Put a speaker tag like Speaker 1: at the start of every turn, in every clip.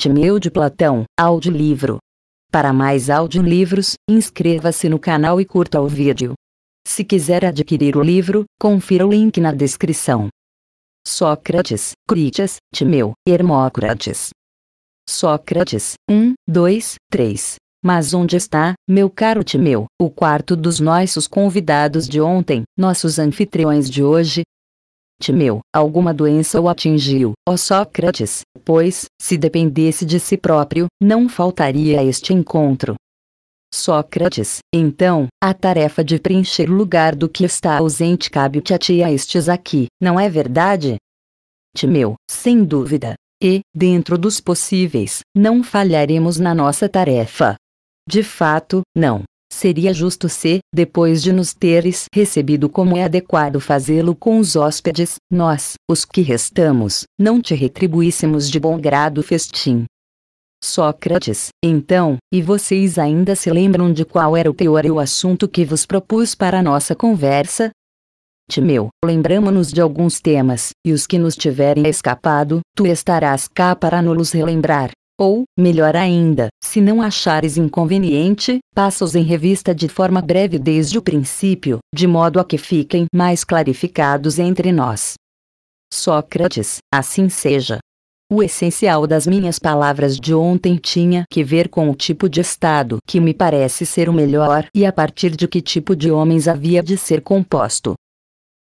Speaker 1: Timeu de Platão, audiolivro. Para mais audiolivros, inscreva-se no canal e curta o vídeo. Se quiser adquirir o livro, confira o link na descrição. Sócrates, Crítias, Timeu, Hermócrates. Sócrates, 1, 2, 3. Mas onde está, meu caro Timeu, o quarto dos nossos convidados de ontem, nossos anfitriões de hoje, Timeu, alguma doença o atingiu, ó Sócrates, pois, se dependesse de si próprio, não faltaria a este encontro. Sócrates, então, a tarefa de preencher o lugar do que está ausente cabe-te a ti a estes aqui, não é verdade? Timeu, sem dúvida. E, dentro dos possíveis, não falharemos na nossa tarefa. De fato, não, Seria justo se, depois de nos teres recebido como é adequado fazê-lo com os hóspedes, nós, os que restamos, não te retribuíssemos de bom grado o festim. Sócrates, então, e vocês ainda se lembram de qual era o teor e o assunto que vos propus para a nossa conversa? Timeu, lembramo-nos de alguns temas, e os que nos tiverem escapado, tu estarás cá para nos relembrar. Ou, melhor ainda, se não achares inconveniente, passa-os em revista de forma breve desde o princípio, de modo a que fiquem mais clarificados entre nós. Sócrates, assim seja. O essencial das minhas palavras de ontem tinha que ver com o tipo de estado que me parece ser o melhor e a partir de que tipo de homens havia de ser composto.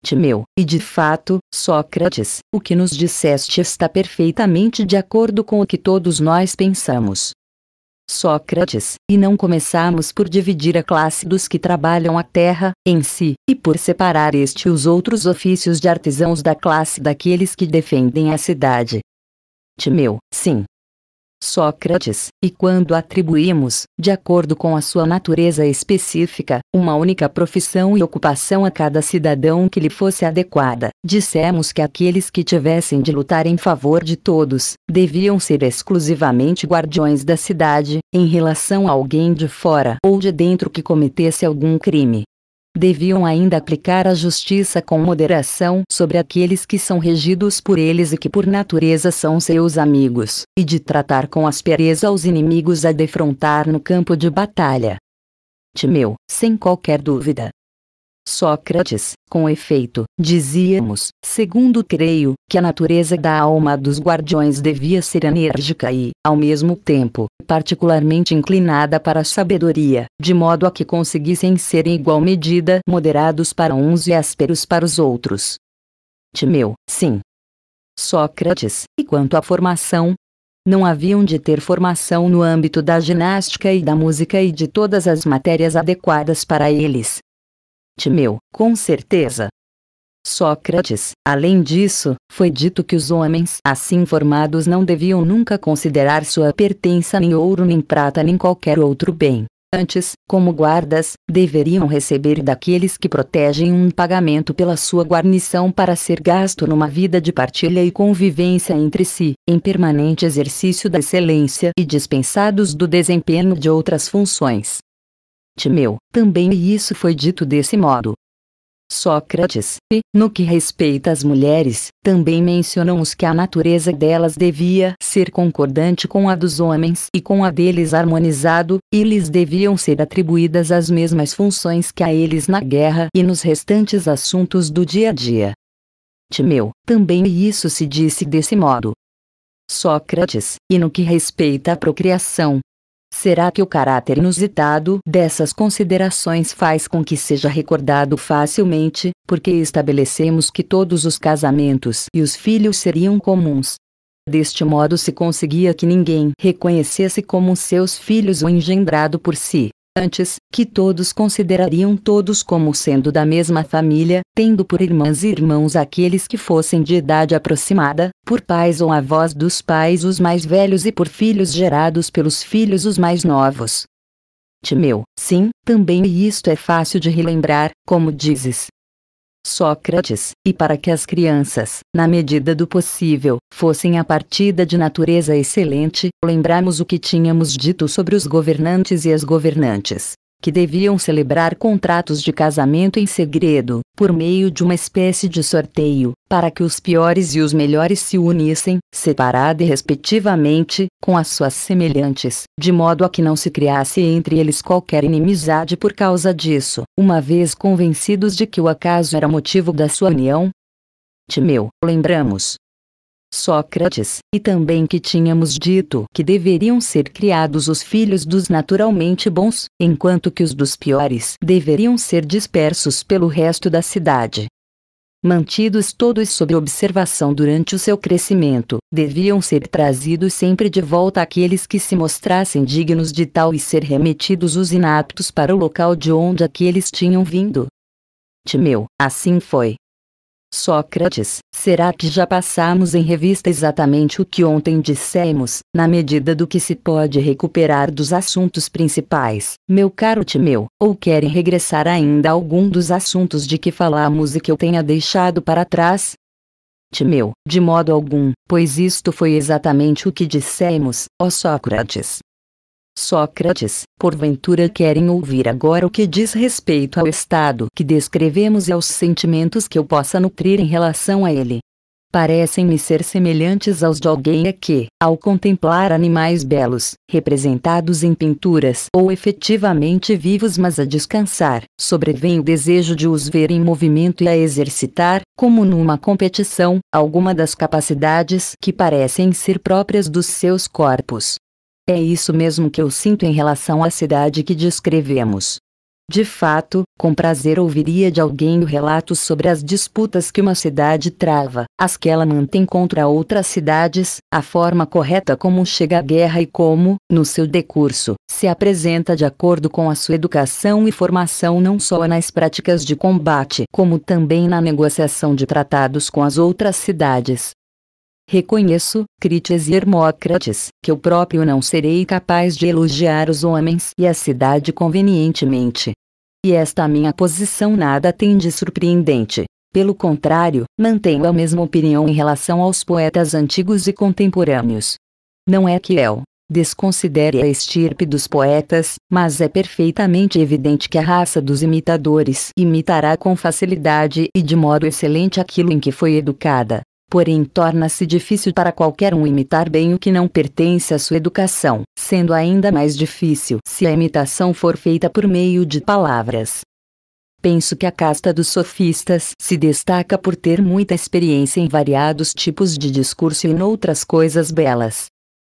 Speaker 1: Timeu, e de fato, Sócrates, o que nos disseste está perfeitamente de acordo com o que todos nós pensamos. Sócrates, e não começamos por dividir a classe dos que trabalham a terra, em si, e por separar este e os outros ofícios de artesãos da classe daqueles que defendem a cidade. Timeu, sim, Sócrates, e quando atribuímos, de acordo com a sua natureza específica, uma única profissão e ocupação a cada cidadão que lhe fosse adequada, dissemos que aqueles que tivessem de lutar em favor de todos, deviam ser exclusivamente guardiões da cidade, em relação a alguém de fora ou de dentro que cometesse algum crime, deviam ainda aplicar a justiça com moderação sobre aqueles que são regidos por eles e que por natureza são seus amigos, e de tratar com aspereza os inimigos a defrontar no campo de batalha. Timeu, sem qualquer dúvida, Sócrates, com efeito, dizíamos, segundo creio, que a natureza da alma dos guardiões devia ser enérgica e, ao mesmo tempo, particularmente inclinada para a sabedoria, de modo a que conseguissem ser em igual medida moderados para uns e ásperos para os outros. Timeu, sim. Sócrates, e quanto à formação, não haviam de ter formação no âmbito da ginástica e da música e de todas as matérias adequadas para eles, meu, com certeza. Sócrates, além disso, foi dito que os homens assim formados não deviam nunca considerar sua pertença nem ouro nem prata nem qualquer outro bem. Antes, como guardas, deveriam receber daqueles que protegem um pagamento pela sua guarnição para ser gasto numa vida de partilha e convivência entre si, em permanente exercício da excelência e dispensados do desempenho de outras funções. Timeu, também é isso foi dito desse modo. Sócrates, e, no que respeita às mulheres, também mencionam os que a natureza delas devia ser concordante com a dos homens e com a deles harmonizado, e lhes deviam ser atribuídas as mesmas funções que a eles na guerra e nos restantes assuntos do dia a dia. Timeu, também é isso se disse desse modo. Sócrates, e no que respeita à procriação, Será que o caráter inusitado dessas considerações faz com que seja recordado facilmente, porque estabelecemos que todos os casamentos e os filhos seriam comuns? Deste modo se conseguia que ninguém reconhecesse como seus filhos o engendrado por si. Antes, que todos considerariam todos como sendo da mesma família, tendo por irmãs e irmãos aqueles que fossem de idade aproximada, por pais ou avós dos pais os mais velhos e por filhos gerados pelos filhos os mais novos. Timeu, sim, também isto é fácil de relembrar, como dizes. Sócrates, e para que as crianças, na medida do possível, fossem a partida de natureza excelente, lembramos o que tínhamos dito sobre os governantes e as governantes, que deviam celebrar contratos de casamento em segredo, por meio de uma espécie de sorteio, para que os piores e os melhores se unissem, separada e respectivamente, com as suas semelhantes, de modo a que não se criasse entre eles qualquer inimizade por causa disso, uma vez convencidos de que o acaso era motivo da sua união. Timeu, lembramos, Sócrates, e também que tínhamos dito que deveriam ser criados os filhos dos naturalmente bons, enquanto que os dos piores deveriam ser dispersos pelo resto da cidade. Mantidos todos sob observação durante o seu crescimento, deviam ser trazidos sempre de volta aqueles que se mostrassem dignos de tal e ser remetidos os inaptos para o local de onde aqueles tinham vindo. Timeu, assim foi, Sócrates, será que já passamos em revista exatamente o que ontem dissemos, na medida do que se pode recuperar dos assuntos principais, meu caro Timeu, ou querem regressar ainda a algum dos assuntos de que falamos e que eu tenha deixado para trás? Timeu, de modo algum, pois isto foi exatamente o que dissemos, ó Sócrates. Sócrates, porventura querem ouvir agora o que diz respeito ao estado que descrevemos e aos sentimentos que eu possa nutrir em relação a ele. Parecem-me ser semelhantes aos de alguém a que, ao contemplar animais belos, representados em pinturas ou efetivamente vivos mas a descansar, sobrevém o desejo de os ver em movimento e a exercitar, como numa competição, alguma das capacidades que parecem ser próprias dos seus corpos. É isso mesmo que eu sinto em relação à cidade que descrevemos. De fato, com prazer ouviria de alguém o relato sobre as disputas que uma cidade trava, as que ela mantém contra outras cidades, a forma correta como chega a guerra e como, no seu decurso, se apresenta de acordo com a sua educação e formação não só nas práticas de combate, como também na negociação de tratados com as outras cidades, Reconheço, Crites e Hermócrates, que eu próprio não serei capaz de elogiar os homens e a cidade convenientemente. E esta minha posição nada tem de surpreendente. Pelo contrário, mantenho a mesma opinião em relação aos poetas antigos e contemporâneos. Não é que eu desconsidere a estirpe dos poetas, mas é perfeitamente evidente que a raça dos imitadores imitará com facilidade e de modo excelente aquilo em que foi educada porém torna-se difícil para qualquer um imitar bem o que não pertence à sua educação, sendo ainda mais difícil se a imitação for feita por meio de palavras. Penso que a casta dos sofistas se destaca por ter muita experiência em variados tipos de discurso e noutras coisas belas,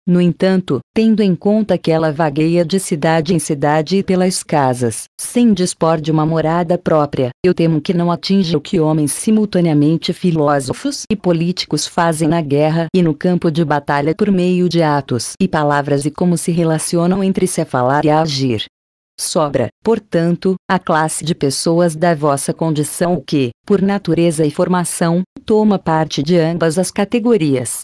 Speaker 1: no entanto, tendo em conta que ela vagueia de cidade em cidade e pelas casas, sem dispor de uma morada própria, eu temo que não atinja o que homens simultaneamente filósofos e políticos fazem na guerra e no campo de batalha por meio de atos e palavras e como se relacionam entre se falar e agir. Sobra, portanto, a classe de pessoas da vossa condição que, por natureza e formação, toma parte de ambas as categorias.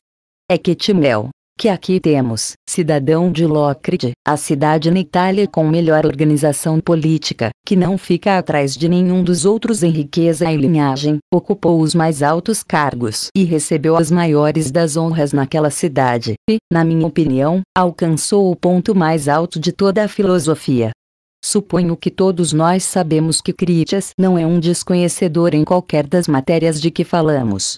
Speaker 1: É que Timel, que aqui temos, cidadão de Locride, a cidade na Itália com melhor organização política, que não fica atrás de nenhum dos outros em riqueza e linhagem, ocupou os mais altos cargos e recebeu as maiores das honras naquela cidade, e, na minha opinião, alcançou o ponto mais alto de toda a filosofia. Suponho que todos nós sabemos que Critias não é um desconhecedor em qualquer das matérias de que falamos.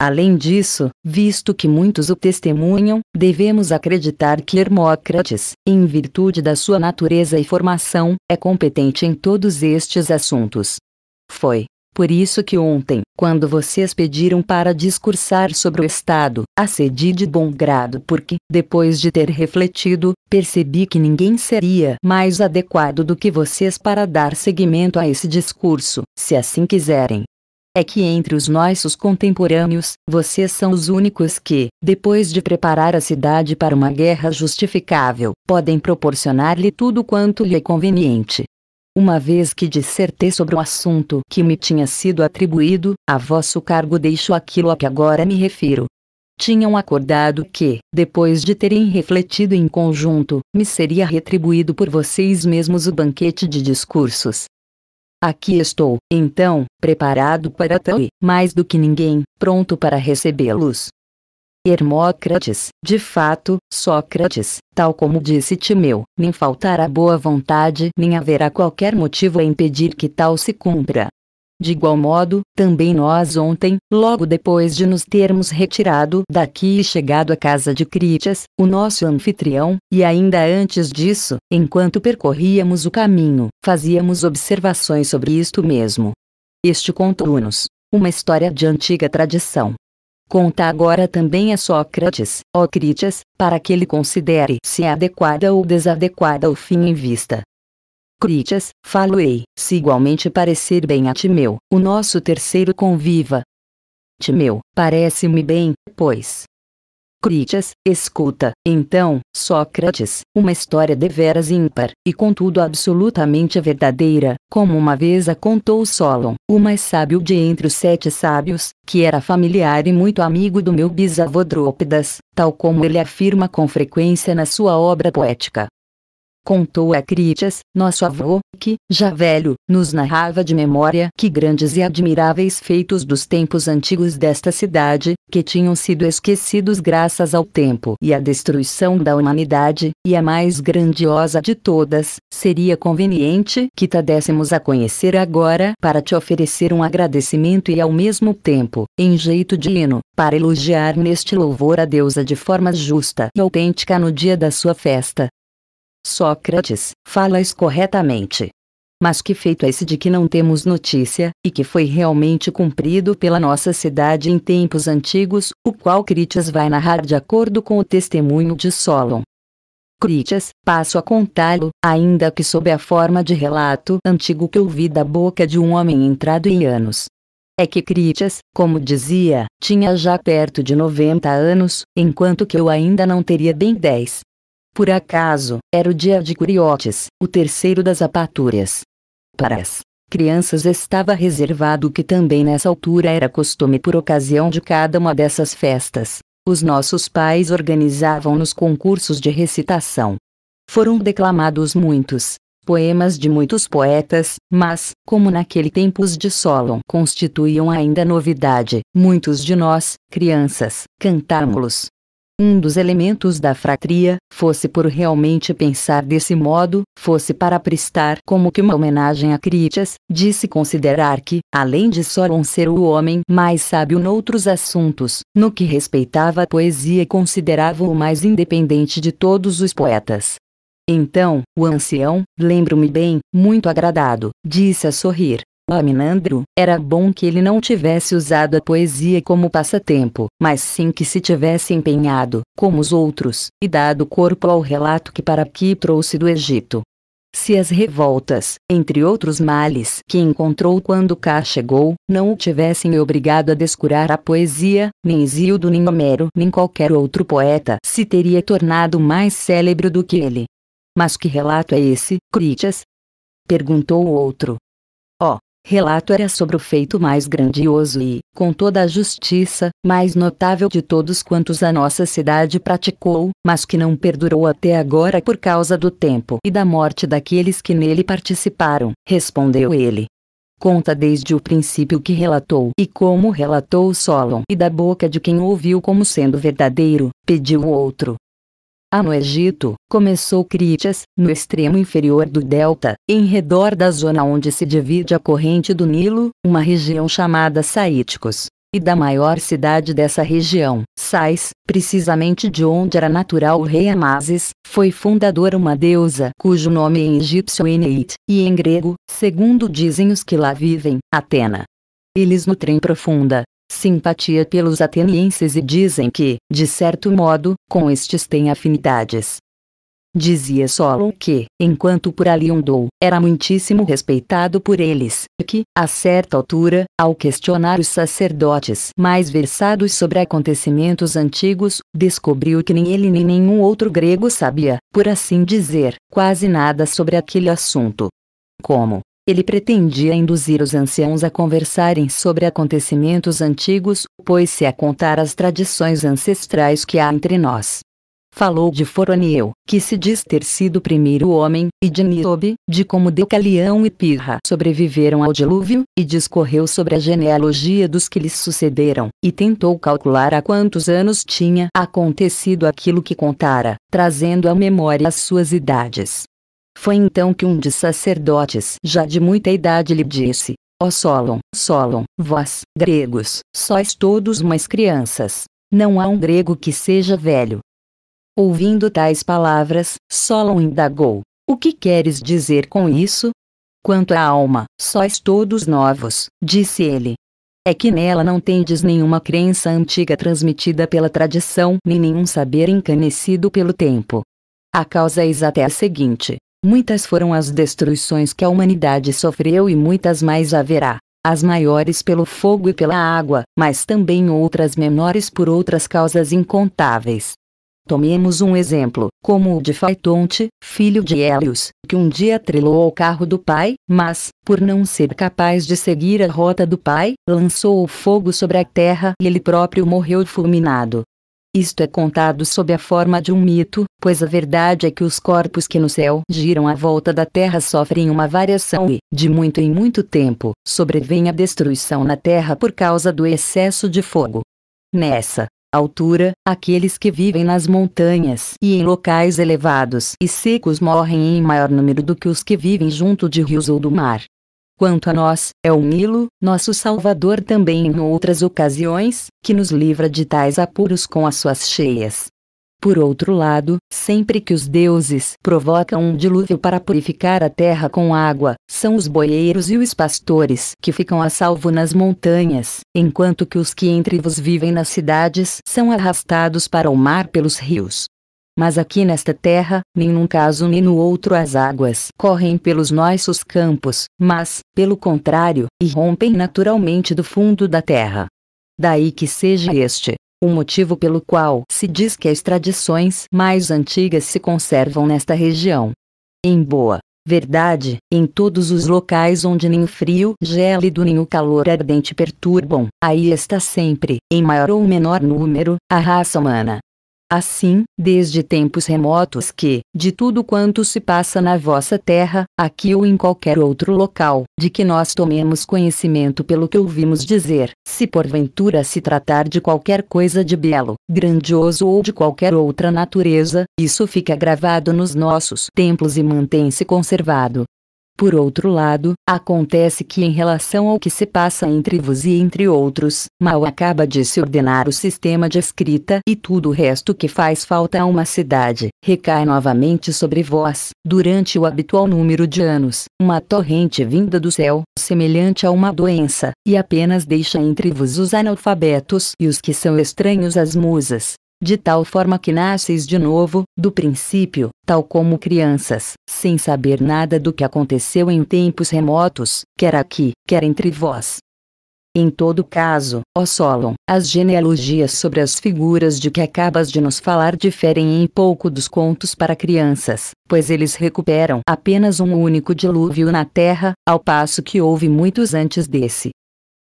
Speaker 1: Além disso, visto que muitos o testemunham, devemos acreditar que Hermócrates, em virtude da sua natureza e formação, é competente em todos estes assuntos. Foi, por isso que ontem, quando vocês pediram para discursar sobre o Estado, acedi de bom grado porque, depois de ter refletido, percebi que ninguém seria mais adequado do que vocês para dar seguimento a esse discurso, se assim quiserem é que entre os nossos contemporâneos, vocês são os únicos que, depois de preparar a cidade para uma guerra justificável, podem proporcionar-lhe tudo quanto lhe é conveniente. Uma vez que dissertei sobre o assunto que me tinha sido atribuído, a vosso cargo deixo aquilo a que agora me refiro. Tinham acordado que, depois de terem refletido em conjunto, me seria retribuído por vocês mesmos o banquete de discursos, Aqui estou, então, preparado para tal e, mais do que ninguém, pronto para recebê-los. Hermócrates, de fato, Sócrates, tal como disse Timeu, nem faltará boa vontade nem haverá qualquer motivo a impedir que tal se cumpra. De igual modo, também nós ontem, logo depois de nos termos retirado daqui e chegado à casa de Critias, o nosso anfitrião, e ainda antes disso, enquanto percorríamos o caminho, fazíamos observações sobre isto mesmo. Este contou-nos uma história de antiga tradição. Conta agora também a Sócrates, ó Critias, para que ele considere se é adequada ou desadequada o fim em vista, Critias, falo-ei, se igualmente parecer bem a Timeu, o nosso terceiro conviva. Timeu, parece-me bem, pois. Critias, escuta, então, Sócrates, uma história deveras ímpar, e contudo absolutamente verdadeira, como uma vez a contou Solon, o mais sábio de entre os sete sábios, que era familiar e muito amigo do meu bisavô Drópidas, tal como ele afirma com frequência na sua obra poética. Contou a Critias, nosso avô, que, já velho, nos narrava de memória que grandes e admiráveis feitos dos tempos antigos desta cidade, que tinham sido esquecidos graças ao tempo e à destruição da humanidade, e a mais grandiosa de todas, seria conveniente que dessemos a conhecer agora para te oferecer um agradecimento e ao mesmo tempo, em jeito de hino, para elogiar neste louvor a deusa de forma justa e autêntica no dia da sua festa, Sócrates, fala corretamente. Mas que feito é esse de que não temos notícia, e que foi realmente cumprido pela nossa cidade em tempos antigos, o qual Critias vai narrar de acordo com o testemunho de Solon. Critias, passo a contá-lo, ainda que sob a forma de relato antigo que ouvi da boca de um homem entrado em anos. É que Critias, como dizia, tinha já perto de 90 anos, enquanto que eu ainda não teria bem 10. Por acaso, era o dia de Curiotes, o terceiro das apatúrias. Para as crianças estava reservado que também nessa altura era costume por ocasião de cada uma dessas festas. Os nossos pais organizavam-nos concursos de recitação. Foram declamados muitos poemas de muitos poetas, mas, como naquele tempo os de Solon constituíam ainda novidade, muitos de nós, crianças, cantámos-los um dos elementos da fratria, fosse por realmente pensar desse modo, fosse para prestar como que uma homenagem a Critias, disse considerar que, além de Soron ser o homem mais sábio noutros assuntos, no que respeitava a poesia considerava-o mais independente de todos os poetas. Então, o ancião, lembro-me bem, muito agradado, disse a sorrir, Laminandro, era bom que ele não tivesse usado a poesia como passatempo, mas sim que se tivesse empenhado, como os outros, e dado corpo ao relato que para aqui trouxe do Egito. Se as revoltas, entre outros males que encontrou quando cá chegou, não o tivessem obrigado a descurar a poesia, nem Isildo nem Homero nem qualquer outro poeta se teria tornado mais célebre do que ele. Mas que relato é esse, Critias? Perguntou o outro relato era sobre o feito mais grandioso e, com toda a justiça, mais notável de todos quantos a nossa cidade praticou, mas que não perdurou até agora por causa do tempo e da morte daqueles que nele participaram, respondeu ele. Conta desde o princípio que relatou e como relatou Solon, e da boca de quem ouviu como sendo verdadeiro, pediu o outro, a no Egito, começou Critias, no extremo inferior do delta, em redor da zona onde se divide a corrente do Nilo, uma região chamada Saíticos, e da maior cidade dessa região, Sais, precisamente de onde era natural o rei Amasis, foi fundadora uma deusa cujo nome em egípcio é Neit e em grego, segundo dizem os que lá vivem, Atena. Eles nutrem profunda simpatia pelos atenienses e dizem que, de certo modo, com estes têm afinidades. Dizia Solon que, enquanto por ali andou, era muitíssimo respeitado por eles, e que, a certa altura, ao questionar os sacerdotes mais versados sobre acontecimentos antigos, descobriu que nem ele nem nenhum outro grego sabia, por assim dizer, quase nada sobre aquele assunto. Como, ele pretendia induzir os anciãos a conversarem sobre acontecimentos antigos, pois-se a contar as tradições ancestrais que há entre nós. Falou de Foroniel, que se diz ter sido o primeiro homem, e de Niobe, de como Deucalião e Pirra sobreviveram ao dilúvio, e discorreu sobre a genealogia dos que lhes sucederam, e tentou calcular há quantos anos tinha acontecido aquilo que contara, trazendo à memória as suas idades. Foi então que um dos sacerdotes, já de muita idade, lhe disse: Ó Solon, Solon, vós, gregos, sois todos mais crianças. Não há um grego que seja velho. Ouvindo tais palavras, Solon indagou: O que queres dizer com isso? Quanto à alma, sois todos novos, disse ele. É que nela não tendes nenhuma crença antiga transmitida pela tradição, nem nenhum saber encanecido pelo tempo. A causa é exata é a seguinte: Muitas foram as destruições que a humanidade sofreu e muitas mais haverá, as maiores pelo fogo e pela água, mas também outras menores por outras causas incontáveis. Tomemos um exemplo, como o de Faitonte, filho de Hélios, que um dia trilou ao carro do pai, mas, por não ser capaz de seguir a rota do pai, lançou o fogo sobre a terra e ele próprio morreu fulminado. Isto é contado sob a forma de um mito, pois a verdade é que os corpos que no céu giram à volta da Terra sofrem uma variação e, de muito em muito tempo, sobrevém a destruição na Terra por causa do excesso de fogo. Nessa altura, aqueles que vivem nas montanhas e em locais elevados e secos morrem em maior número do que os que vivem junto de rios ou do mar. Quanto a nós, é o Milo, nosso Salvador também em outras ocasiões, que nos livra de tais apuros com as suas cheias. Por outro lado, sempre que os deuses provocam um dilúvio para purificar a terra com água, são os boieiros e os pastores que ficam a salvo nas montanhas, enquanto que os que entre vos vivem nas cidades são arrastados para o mar pelos rios. Mas aqui nesta terra, nem num caso nem no outro as águas correm pelos nossos campos, mas, pelo contrário, irrompem naturalmente do fundo da terra. Daí que seja este o motivo pelo qual se diz que as tradições mais antigas se conservam nesta região. Em boa verdade, em todos os locais onde nem o frio gélido nem o calor ardente perturbam, aí está sempre, em maior ou menor número, a raça humana. Assim, desde tempos remotos que, de tudo quanto se passa na vossa terra, aqui ou em qualquer outro local, de que nós tomemos conhecimento pelo que ouvimos dizer, se porventura se tratar de qualquer coisa de belo, grandioso ou de qualquer outra natureza, isso fica gravado nos nossos templos e mantém-se conservado, por outro lado, acontece que em relação ao que se passa entre vos e entre outros, mal acaba de se ordenar o sistema de escrita e tudo o resto que faz falta a uma cidade, recai novamente sobre vós, durante o habitual número de anos, uma torrente vinda do céu, semelhante a uma doença, e apenas deixa entre vos os analfabetos e os que são estranhos às musas, de tal forma que nasceis de novo, do princípio, tal como crianças, sem saber nada do que aconteceu em tempos remotos, quer aqui, quer entre vós. Em todo caso, ó Solon, as genealogias sobre as figuras de que acabas de nos falar diferem em pouco dos contos para crianças, pois eles recuperam apenas um único dilúvio na Terra, ao passo que houve muitos antes desse,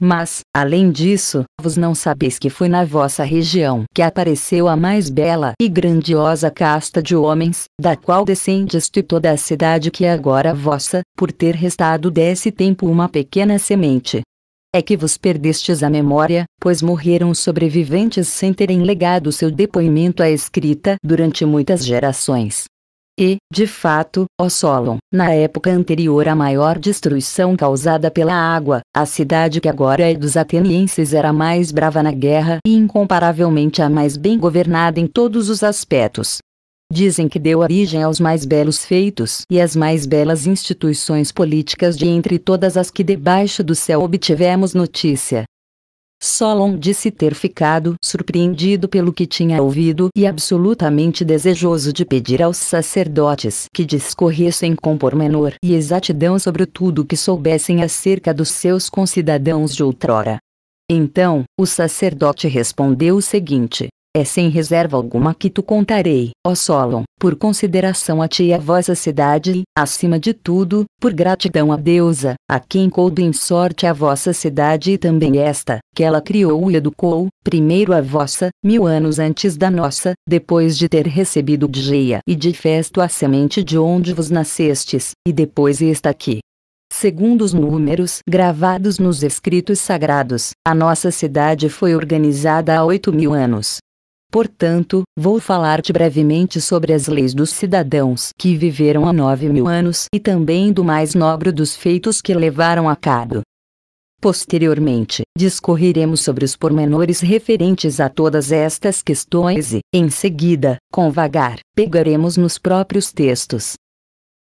Speaker 1: mas, além disso, vos não sabeis que foi na vossa região que apareceu a mais bela e grandiosa casta de homens, da qual descendes tu toda a cidade que é agora vossa, por ter restado desse tempo uma pequena semente. É que vos perdestes a memória, pois morreram sobreviventes sem terem legado seu depoimento à escrita durante muitas gerações. E, de fato, Solon, na época anterior à maior destruição causada pela água, a cidade que agora é dos atenienses era mais brava na guerra e incomparavelmente a mais bem governada em todos os aspectos. Dizem que deu origem aos mais belos feitos e às mais belas instituições políticas de entre todas as que debaixo do céu obtivemos notícia. Solon disse ter ficado surpreendido pelo que tinha ouvido e absolutamente desejoso de pedir aos sacerdotes que discorressem com pormenor e exatidão sobre tudo que soubessem acerca dos seus concidadãos de outrora. Então, o sacerdote respondeu o seguinte: é sem reserva alguma que tu contarei, ó Solon, por consideração a ti e a vossa cidade, e, acima de tudo, por gratidão à deusa, a quem coube em sorte a vossa cidade e também esta, que ela criou e educou, primeiro a vossa, mil anos antes da nossa, depois de ter recebido de Geia e de Festo a semente de onde vos nascestes, e depois esta aqui. Segundo os números gravados nos escritos sagrados, a nossa cidade foi organizada há oito mil anos, Portanto, vou falar-te brevemente sobre as leis dos cidadãos que viveram há nove mil anos e também do mais nobre dos feitos que levaram a cabo. Posteriormente, discorreremos sobre os pormenores referentes a todas estas questões e, em seguida, com vagar, pegaremos nos próprios textos.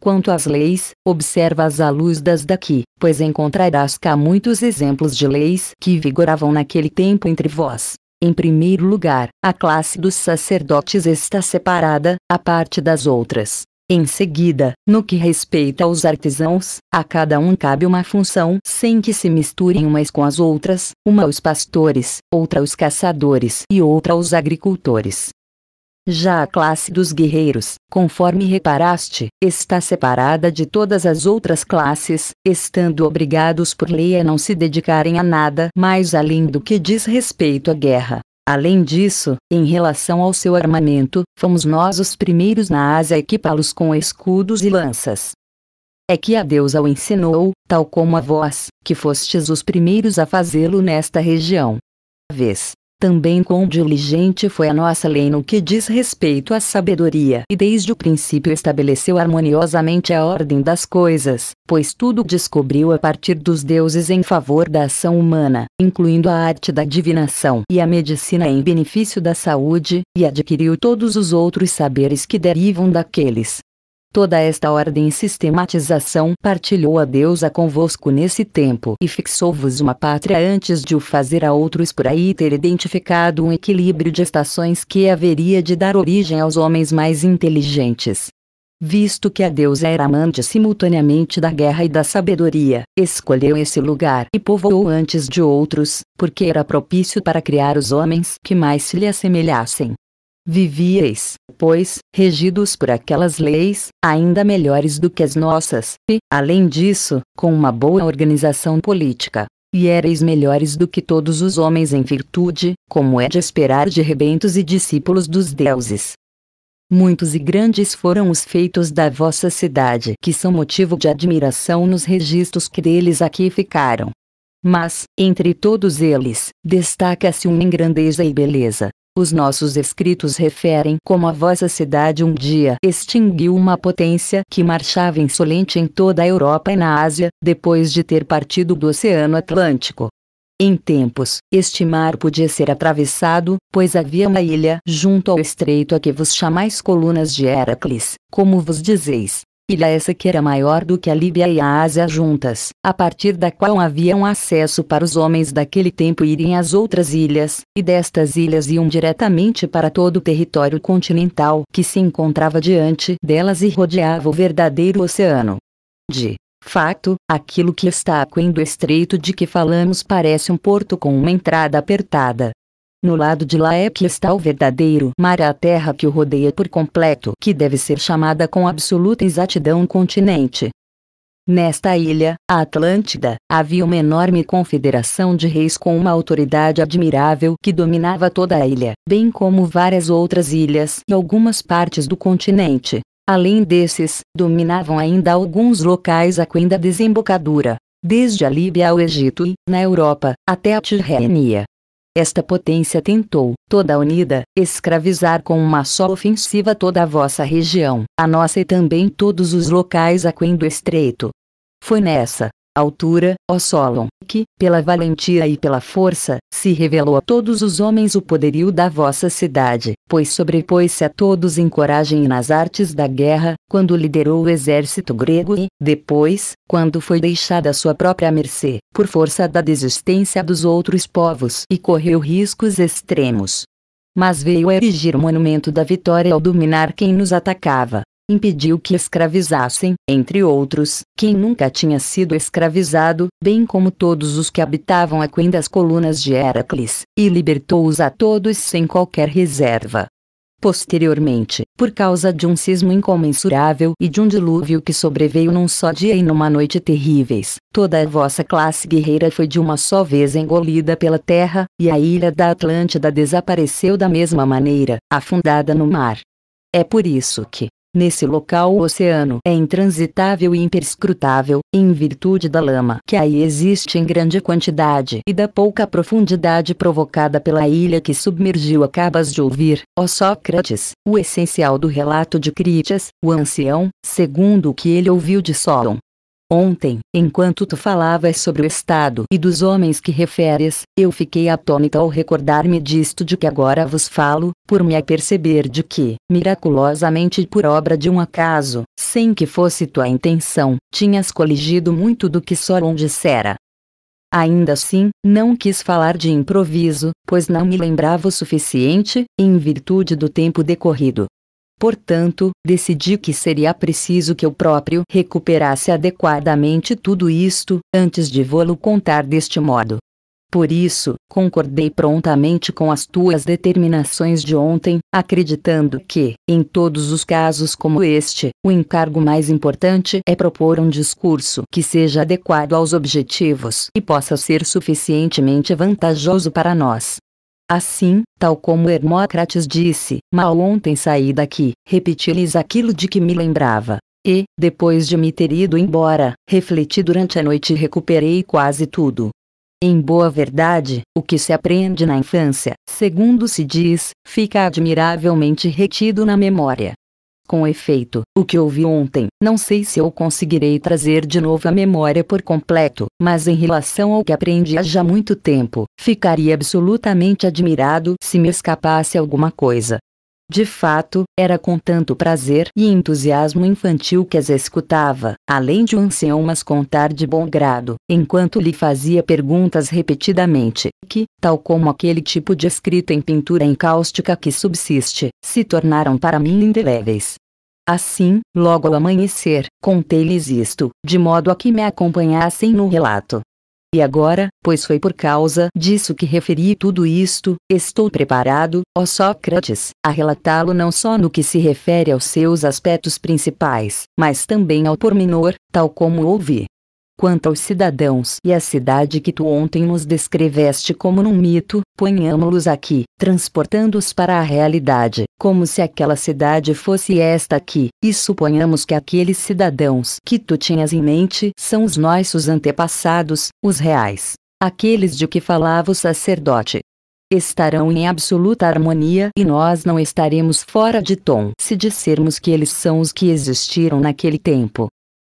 Speaker 1: Quanto às leis, observa-as à luz das daqui, pois encontrarás cá muitos exemplos de leis que vigoravam naquele tempo entre vós. Em primeiro lugar, a classe dos sacerdotes está separada, a parte das outras. Em seguida, no que respeita aos artesãos, a cada um cabe uma função sem que se misturem umas com as outras, uma aos pastores, outra aos caçadores e outra aos agricultores. Já a classe dos guerreiros, conforme reparaste, está separada de todas as outras classes, estando obrigados por lei a não se dedicarem a nada mais além do que diz respeito à guerra. Além disso, em relação ao seu armamento, fomos nós os primeiros na Ásia a equipá-los com escudos e lanças. É que a deusa o ensinou, tal como a vós, que fostes os primeiros a fazê-lo nesta região. Vês, também quão diligente foi a nossa lei no que diz respeito à sabedoria e desde o princípio estabeleceu harmoniosamente a ordem das coisas, pois tudo descobriu a partir dos deuses em favor da ação humana, incluindo a arte da divinação e a medicina em benefício da saúde, e adquiriu todos os outros saberes que derivam daqueles, Toda esta ordem e sistematização partilhou a deusa convosco nesse tempo e fixou-vos uma pátria antes de o fazer a outros por aí ter identificado um equilíbrio de estações que haveria de dar origem aos homens mais inteligentes. Visto que a deusa era amante simultaneamente da guerra e da sabedoria, escolheu esse lugar e povoou antes de outros, porque era propício para criar os homens que mais se lhe assemelhassem. Vivieis, pois, regidos por aquelas leis, ainda melhores do que as nossas, e, além disso, com uma boa organização política. E ereis melhores do que todos os homens em virtude, como é de esperar de rebentos e discípulos dos deuses. Muitos e grandes foram os feitos da vossa cidade, que são motivo de admiração nos registros que deles aqui ficaram. Mas, entre todos eles, destaca-se um em grandeza e beleza, os nossos escritos referem como a vossa cidade um dia extinguiu uma potência que marchava insolente em toda a Europa e na Ásia, depois de ter partido do Oceano Atlântico. Em tempos, este mar podia ser atravessado, pois havia uma ilha junto ao estreito a que vos chamais Colunas de Heracles, como vos dizeis, ilha essa que era maior do que a Líbia e a Ásia juntas, a partir da qual havia um acesso para os homens daquele tempo irem às outras ilhas, e destas ilhas iam diretamente para todo o território continental que se encontrava diante delas e rodeava o verdadeiro oceano. De Fato, aquilo que está aquém do estreito de que falamos parece um porto com uma entrada apertada, no lado de lá é que está o verdadeiro mar, a terra que o rodeia por completo, que deve ser chamada com absoluta exatidão um continente. Nesta ilha, a Atlântida, havia uma enorme confederação de reis com uma autoridade admirável que dominava toda a ilha, bem como várias outras ilhas e algumas partes do continente. Além desses, dominavam ainda alguns locais aquém da desembocadura, desde a Líbia ao Egito e, na Europa, até a Tirrenia. Esta potência tentou, toda unida, escravizar com uma só ofensiva toda a vossa região, a nossa e também todos os locais aquém do estreito. Foi nessa, altura, ó Solon, que, pela valentia e pela força, se revelou a todos os homens o poderio da vossa cidade, pois sobrepôs-se a todos em coragem e nas artes da guerra, quando liderou o exército grego e, depois, quando foi deixada à sua própria mercê, por força da desistência dos outros povos e correu riscos extremos. Mas veio erigir o monumento da vitória ao dominar quem nos atacava, impediu que escravizassem, entre outros, quem nunca tinha sido escravizado, bem como todos os que habitavam aquém das colunas de Heracles, e libertou-os a todos sem qualquer reserva. Posteriormente, por causa de um sismo incomensurável e de um dilúvio que sobreveio num só dia e numa noite terríveis, toda a vossa classe guerreira foi de uma só vez engolida pela terra, e a ilha da Atlântida desapareceu da mesma maneira, afundada no mar. É por isso que, Nesse local o oceano é intransitável e imperscrutável, em virtude da lama que aí existe em grande quantidade e da pouca profundidade provocada pela ilha que submergiu. Acabas de ouvir, ó Sócrates, o essencial do relato de Crítias, o ancião, segundo o que ele ouviu de Solon, Ontem, enquanto tu falavas sobre o estado e dos homens que referes, eu fiquei atônita ao recordar-me disto de que agora vos falo, por me aperceber de que, miraculosamente e por obra de um acaso, sem que fosse tua intenção, tinhas coligido muito do que só onde dissera. Ainda assim, não quis falar de improviso, pois não me lembrava o suficiente, em virtude do tempo decorrido. Portanto, decidi que seria preciso que eu próprio recuperasse adequadamente tudo isto, antes de vou-lo contar deste modo. Por isso, concordei prontamente com as tuas determinações de ontem, acreditando que, em todos os casos como este, o encargo mais importante é propor um discurso que seja adequado aos objetivos e possa ser suficientemente vantajoso para nós. Assim, tal como Hermócrates disse, mal ontem saí daqui, repeti-lhes aquilo de que me lembrava. E, depois de me ter ido embora, refleti durante a noite e recuperei quase tudo. Em boa verdade, o que se aprende na infância, segundo se diz, fica admiravelmente retido na memória. Com efeito, o que ouvi ontem, não sei se eu conseguirei trazer de novo a memória por completo, mas em relação ao que aprendi há já muito tempo, ficaria absolutamente admirado se me escapasse alguma coisa. De fato, era com tanto prazer e entusiasmo infantil que as escutava, além de o ancião mas contar de bom grado, enquanto lhe fazia perguntas repetidamente, que, tal como aquele tipo de escrita em pintura encáustica que subsiste, se tornaram para mim indeléveis. Assim, logo ao amanhecer, contei-lhes isto, de modo a que me acompanhassem no relato. E agora, pois foi por causa disso que referi tudo isto, estou preparado, ó Sócrates, a relatá-lo não só no que se refere aos seus aspectos principais, mas também ao pormenor, tal como ouvi quanto aos cidadãos e à cidade que tu ontem nos descreveste como num mito, ponhamo-los aqui, transportando-os para a realidade, como se aquela cidade fosse esta aqui, e suponhamos que aqueles cidadãos que tu tinhas em mente são os nossos antepassados, os reais, aqueles de que falava o sacerdote estarão em absoluta harmonia e nós não estaremos fora de tom se dissermos que eles são os que existiram naquele tempo.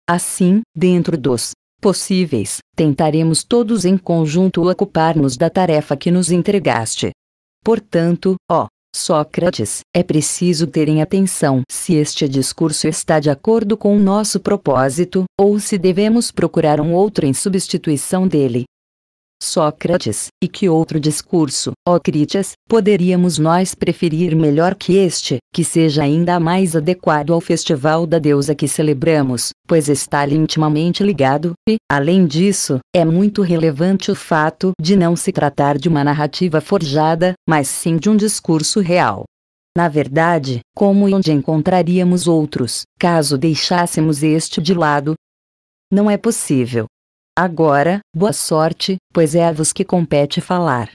Speaker 1: Assim, dentro dos possíveis, tentaremos todos em conjunto ocupar-nos da tarefa que nos entregaste. Portanto, ó Sócrates, é preciso terem atenção se este discurso está de acordo com o nosso propósito, ou se devemos procurar um outro em substituição dele. Sócrates, e que outro discurso, ó Critias, poderíamos nós preferir melhor que este, que seja ainda mais adequado ao festival da deusa que celebramos, pois está-lhe intimamente ligado, e, além disso, é muito relevante o fato de não se tratar de uma narrativa forjada, mas sim de um discurso real. Na verdade, como e onde encontraríamos outros, caso deixássemos este de lado? Não é possível, Agora, boa sorte, pois é a vos que compete falar.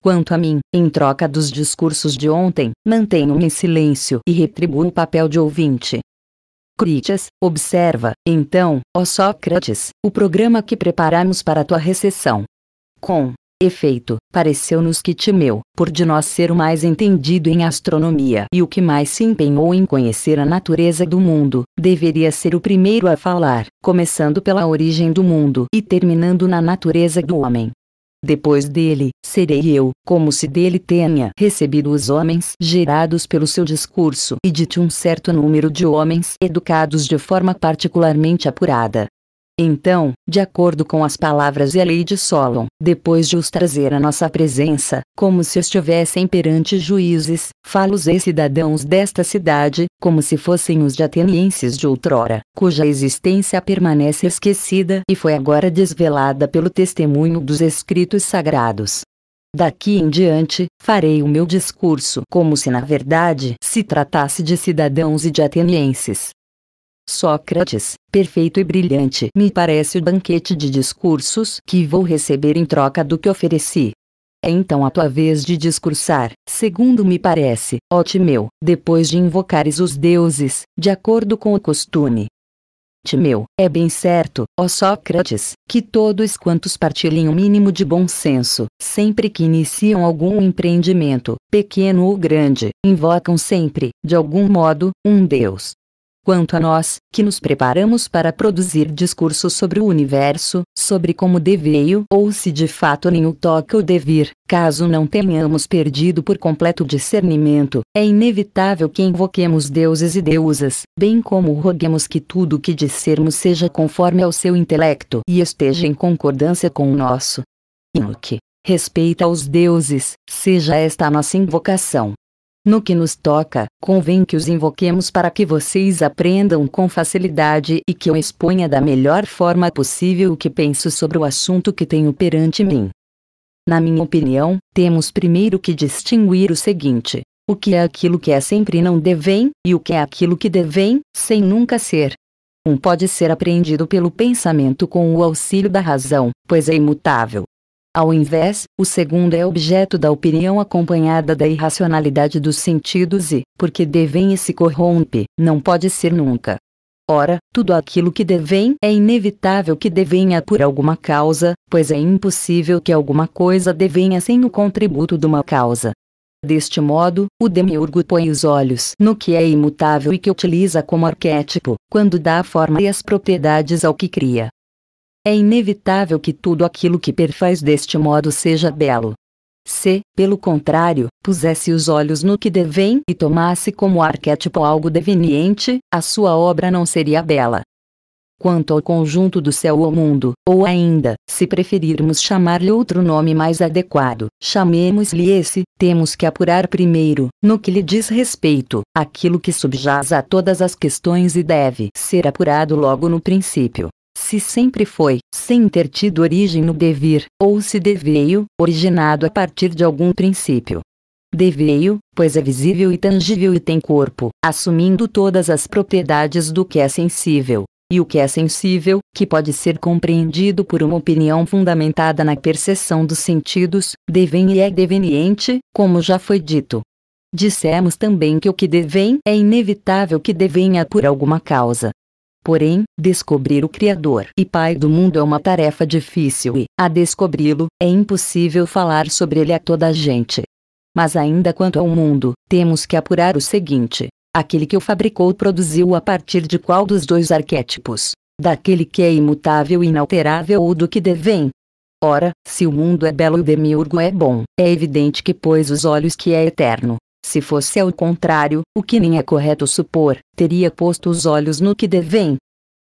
Speaker 1: Quanto a mim, em troca dos discursos de ontem, mantenho-me em silêncio e retribuo o papel de ouvinte. Critias, observa, então, ó Sócrates, o programa que preparamos para tua recessão. Com Efeito, pareceu-nos que Timeu, por de nós ser o mais entendido em astronomia e o que mais se empenhou em conhecer a natureza do mundo, deveria ser o primeiro a falar, começando pela origem do mundo e terminando na natureza do homem. Depois dele, serei eu, como se dele tenha recebido os homens gerados pelo seu discurso e de um certo número de homens educados de forma particularmente apurada, então, de acordo com as palavras e a lei de Solon, depois de os trazer à nossa presença, como se estivessem perante juízes, falos e cidadãos desta cidade, como se fossem os de atenienses de outrora, cuja existência permanece esquecida e foi agora desvelada pelo testemunho dos escritos sagrados. Daqui em diante, farei o meu discurso como se na verdade se tratasse de cidadãos e de atenienses, Sócrates, perfeito e brilhante, me parece o banquete de discursos que vou receber em troca do que ofereci. É então a tua vez de discursar, segundo me parece, ó Timeu, depois de invocares os deuses, de acordo com o costume. Timeu, é bem certo, ó Sócrates, que todos quantos partilhem o um mínimo de bom senso, sempre que iniciam algum empreendimento, pequeno ou grande, invocam sempre, de algum modo, um Deus, Quanto a nós, que nos preparamos para produzir discursos sobre o universo, sobre como deveio ou se de fato nem o toca o devir, caso não tenhamos perdido por completo o discernimento, é inevitável que invoquemos deuses e deusas, bem como roguemos que tudo o que dissermos seja conforme ao seu intelecto e esteja em concordância com o nosso. E no que respeita aos deuses, seja esta a nossa invocação, no que nos toca, convém que os invoquemos para que vocês aprendam com facilidade e que eu exponha da melhor forma possível o que penso sobre o assunto que tenho perante mim. Na minha opinião, temos primeiro que distinguir o seguinte: o que é aquilo que é sempre não devem, e o que é aquilo que devem, sem nunca ser. Um pode ser apreendido pelo pensamento com o auxílio da razão, pois é imutável, ao invés, o segundo é objeto da opinião acompanhada da irracionalidade dos sentidos e, porque devem e se corrompe, não pode ser nunca. Ora, tudo aquilo que devem é inevitável que devenha por alguma causa, pois é impossível que alguma coisa devenha sem o contributo de uma causa. Deste modo, o demiurgo põe os olhos no que é imutável e que utiliza como arquétipo, quando dá forma e as propriedades ao que cria. É inevitável que tudo aquilo que perfaz deste modo seja belo. Se, pelo contrário, pusesse os olhos no que devem e tomasse como arquétipo algo deveniente, a sua obra não seria bela. Quanto ao conjunto do céu ou mundo, ou ainda, se preferirmos chamar-lhe outro nome mais adequado, chamemos-lhe esse, temos que apurar primeiro, no que lhe diz respeito, aquilo que subjaz a todas as questões e deve ser apurado logo no princípio se sempre foi, sem ter tido origem no devir, ou se deveio, originado a partir de algum princípio. Deveio, pois é visível e tangível e tem corpo, assumindo todas as propriedades do que é sensível. E o que é sensível, que pode ser compreendido por uma opinião fundamentada na percepção dos sentidos, deve e é deveniente, como já foi dito. Dissemos também que o que deve é inevitável que devenha por alguma causa. Porém, descobrir o Criador e Pai do mundo é uma tarefa difícil e, a descobri-lo, é impossível falar sobre ele a toda a gente. Mas ainda quanto ao mundo, temos que apurar o seguinte: aquele que o fabricou produziu a partir de qual dos dois arquétipos? Daquele que é imutável e inalterável ou do que devem? Ora, se o mundo é belo e o demiurgo é bom, é evidente que pôs os olhos que é eterno, se fosse ao contrário, o que nem é correto supor, teria posto os olhos no que devem.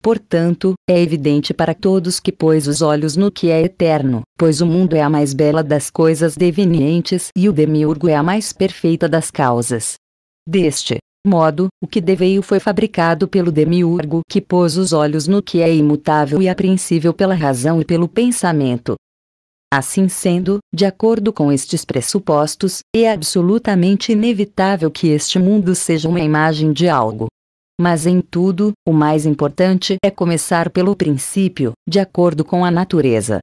Speaker 1: Portanto, é evidente para todos que pôs os olhos no que é eterno, pois o mundo é a mais bela das coisas devenientes e o demiurgo é a mais perfeita das causas. Deste modo, o que deveio foi fabricado pelo demiurgo que pôs os olhos no que é imutável e apreensível pela razão e pelo pensamento, Assim sendo, de acordo com estes pressupostos, é absolutamente inevitável que este mundo seja uma imagem de algo. Mas em tudo, o mais importante é começar pelo princípio, de acordo com a natureza.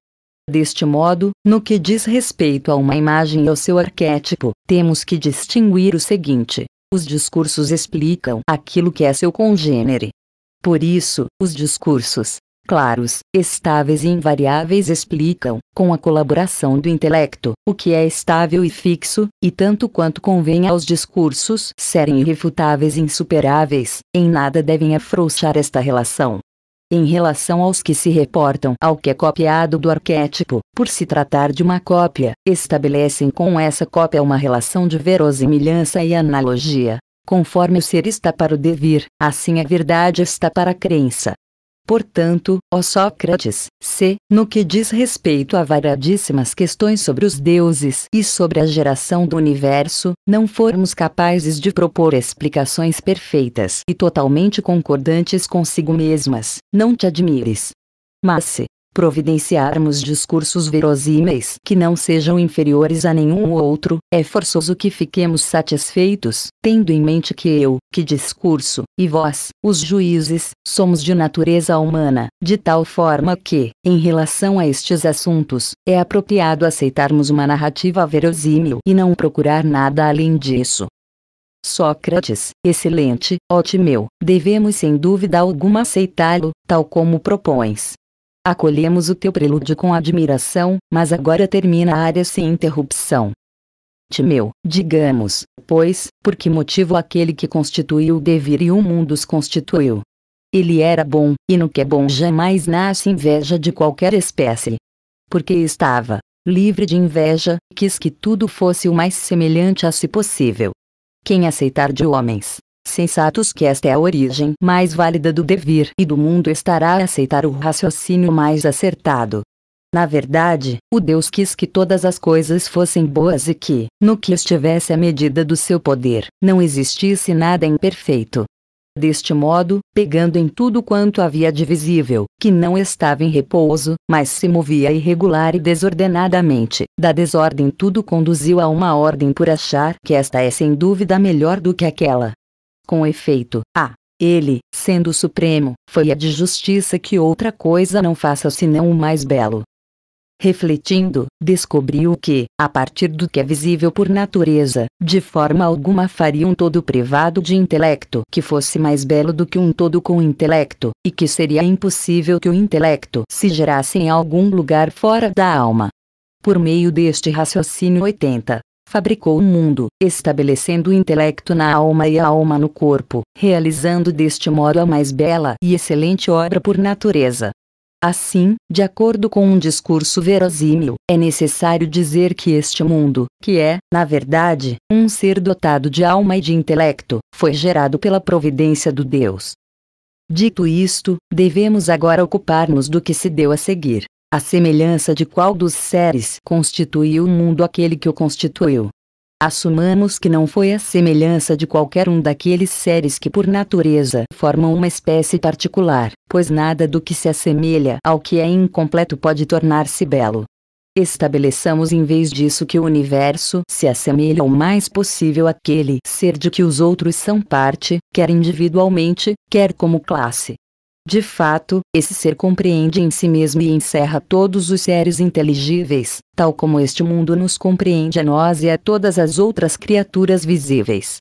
Speaker 1: Deste modo, no que diz respeito a uma imagem e ao seu arquétipo, temos que distinguir o seguinte: os discursos explicam aquilo que é seu congênere. Por isso, os discursos, claros, estáveis e invariáveis explicam, com a colaboração do intelecto, o que é estável e fixo, e tanto quanto convém aos discursos serem irrefutáveis e insuperáveis, em nada devem afrouxar esta relação. Em relação aos que se reportam ao que é copiado do arquétipo, por se tratar de uma cópia, estabelecem com essa cópia uma relação de verosimilhança e analogia. Conforme o ser está para o devir, assim a verdade está para a crença, Portanto, ó Sócrates, se, no que diz respeito a variadíssimas questões sobre os deuses e sobre a geração do universo, não formos capazes de propor explicações perfeitas e totalmente concordantes consigo mesmas, não te admires. Mas se, providenciarmos discursos verosímeis que não sejam inferiores a nenhum outro, é forçoso que fiquemos satisfeitos, tendo em mente que eu, que discurso, e vós, os juízes, somos de natureza humana, de tal forma que, em relação a estes assuntos, é apropriado aceitarmos uma narrativa verosímil e não procurar nada além disso. Sócrates, excelente, ótimo, devemos sem dúvida alguma aceitá-lo, tal como propões, Acolhemos o teu prelúdio com admiração, mas agora termina a área sem interrupção. Timeu, digamos, pois, por que motivo aquele que constituiu o devir e o mundo os constituiu? Ele era bom, e no que é bom jamais nasce inveja de qualquer espécie. Porque estava, livre de inveja, quis que tudo fosse o mais semelhante a si possível. Quem aceitar de homens, sensatos que esta é a origem mais válida do devir e do mundo estará a aceitar o raciocínio mais acertado. Na verdade, o Deus quis que todas as coisas fossem boas e que, no que estivesse a medida do seu poder, não existisse nada imperfeito. Deste modo, pegando em tudo quanto havia divisível, que não estava em repouso, mas se movia irregular e desordenadamente, da desordem tudo conduziu a uma ordem por achar que esta é sem dúvida melhor do que aquela, com efeito, a ele, sendo supremo, foi a de justiça que outra coisa não faça senão o mais belo. Refletindo, descobriu que, a partir do que é visível por natureza, de forma alguma faria um todo privado de intelecto que fosse mais belo do que um todo com intelecto, e que seria impossível que o intelecto se gerasse em algum lugar fora da alma. Por meio deste raciocínio 80, fabricou o mundo, estabelecendo o intelecto na alma e a alma no corpo, realizando deste modo a mais bela e excelente obra por natureza. Assim, de acordo com um discurso verosímil, é necessário dizer que este mundo, que é, na verdade, um ser dotado de alma e de intelecto, foi gerado pela providência do Deus. Dito isto, devemos agora ocupar-nos do que se deu a seguir a semelhança de qual dos seres constituiu o mundo aquele que o constituiu. Assumamos que não foi a semelhança de qualquer um daqueles seres que por natureza formam uma espécie particular, pois nada do que se assemelha ao que é incompleto pode tornar-se belo. Estabeleçamos em vez disso que o universo se assemelha o mais possível àquele ser de que os outros são parte, quer individualmente, quer como classe. De fato, esse ser compreende em si mesmo e encerra todos os seres inteligíveis, tal como este mundo nos compreende a nós e a todas as outras criaturas visíveis.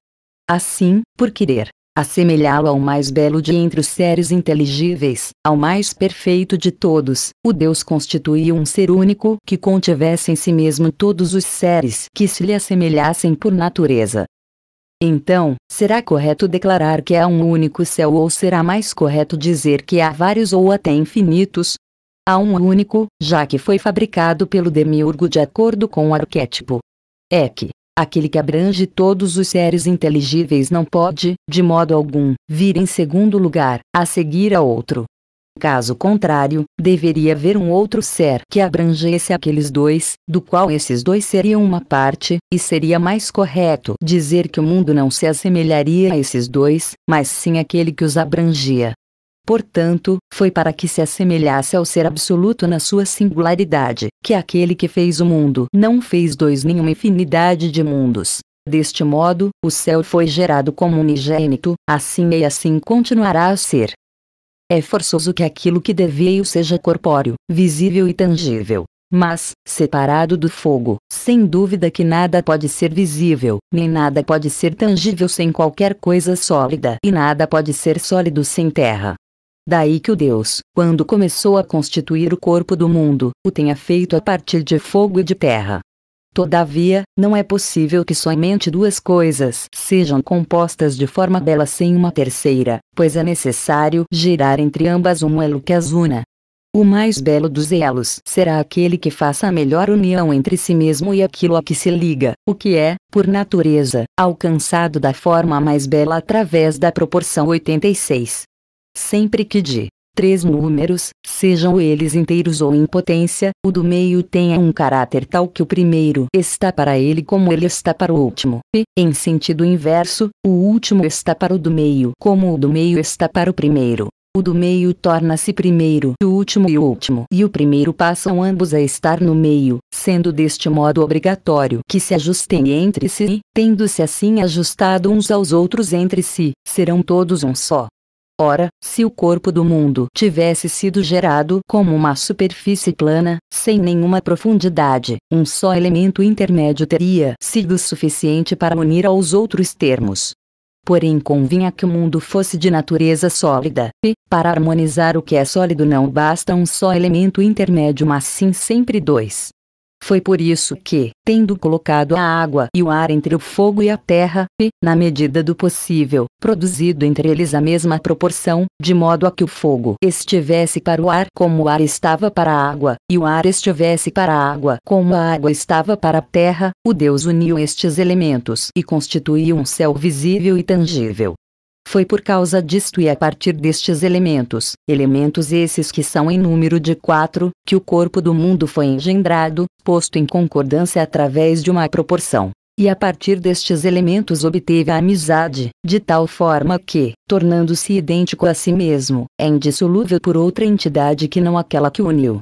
Speaker 1: Assim, por querer assemelhá-lo ao mais belo de entre os seres inteligíveis, ao mais perfeito de todos, o Deus constituía um ser único que contivesse em si mesmo todos os seres que se lhe assemelhassem por natureza. Então, será correto declarar que há é um único céu ou será mais correto dizer que há vários ou até infinitos? Há um único, já que foi fabricado pelo demiurgo de acordo com o arquétipo. É que, aquele que abrange todos os seres inteligíveis não pode, de modo algum, vir em segundo lugar, a seguir a outro. Caso contrário, deveria haver um outro ser que abrangesse aqueles dois, do qual esses dois seriam uma parte, e seria mais correto dizer que o mundo não se assemelharia a esses dois, mas sim aquele que os abrangia. Portanto, foi para que se assemelhasse ao ser absoluto na sua singularidade, que aquele que fez o mundo não fez dois nenhuma infinidade de mundos. Deste modo, o céu foi gerado como unigênito, assim e assim continuará a ser. É forçoso que aquilo que deveio seja corpóreo, visível e tangível. Mas, separado do fogo, sem dúvida que nada pode ser visível, nem nada pode ser tangível sem qualquer coisa sólida, e nada pode ser sólido sem terra. Daí que o Deus, quando começou a constituir o corpo do mundo, o tenha feito a partir de fogo e de terra. Todavia, não é possível que somente duas coisas sejam compostas de forma bela sem uma terceira, pois é necessário girar entre ambas um elo que as una. O mais belo dos elos será aquele que faça a melhor união entre si mesmo e aquilo a que se liga, o que é, por natureza, alcançado da forma mais bela através da proporção 86. Sempre que de três números, sejam eles inteiros ou em potência, o do meio tenha um caráter tal que o primeiro está para ele como ele está para o último, e, em sentido inverso, o último está para o do meio como o do meio está para o primeiro. O do meio torna-se primeiro, o último e o último, e o primeiro passam ambos a estar no meio, sendo deste modo obrigatório que se ajustem entre si, e, tendo-se assim ajustado uns aos outros entre si, serão todos um só. Ora, se o corpo do mundo tivesse sido gerado como uma superfície plana, sem nenhuma profundidade, um só elemento intermédio teria sido suficiente para unir aos outros termos. Porém convinha que o mundo fosse de natureza sólida, e, para harmonizar o que é sólido não basta um só elemento intermédio mas sim sempre dois. Foi por isso que, tendo colocado a água e o ar entre o fogo e a terra, e, na medida do possível, produzido entre eles a mesma proporção, de modo a que o fogo estivesse para o ar como o ar estava para a água, e o ar estivesse para a água como a água estava para a terra, o Deus uniu estes elementos e constituiu um céu visível e tangível. Foi por causa disto e a partir destes elementos, elementos esses que são em número de quatro, que o corpo do mundo foi engendrado, posto em concordância através de uma proporção. E a partir destes elementos obteve a amizade, de tal forma que, tornando-se idêntico a si mesmo, é indissolúvel por outra entidade que não aquela que uniu.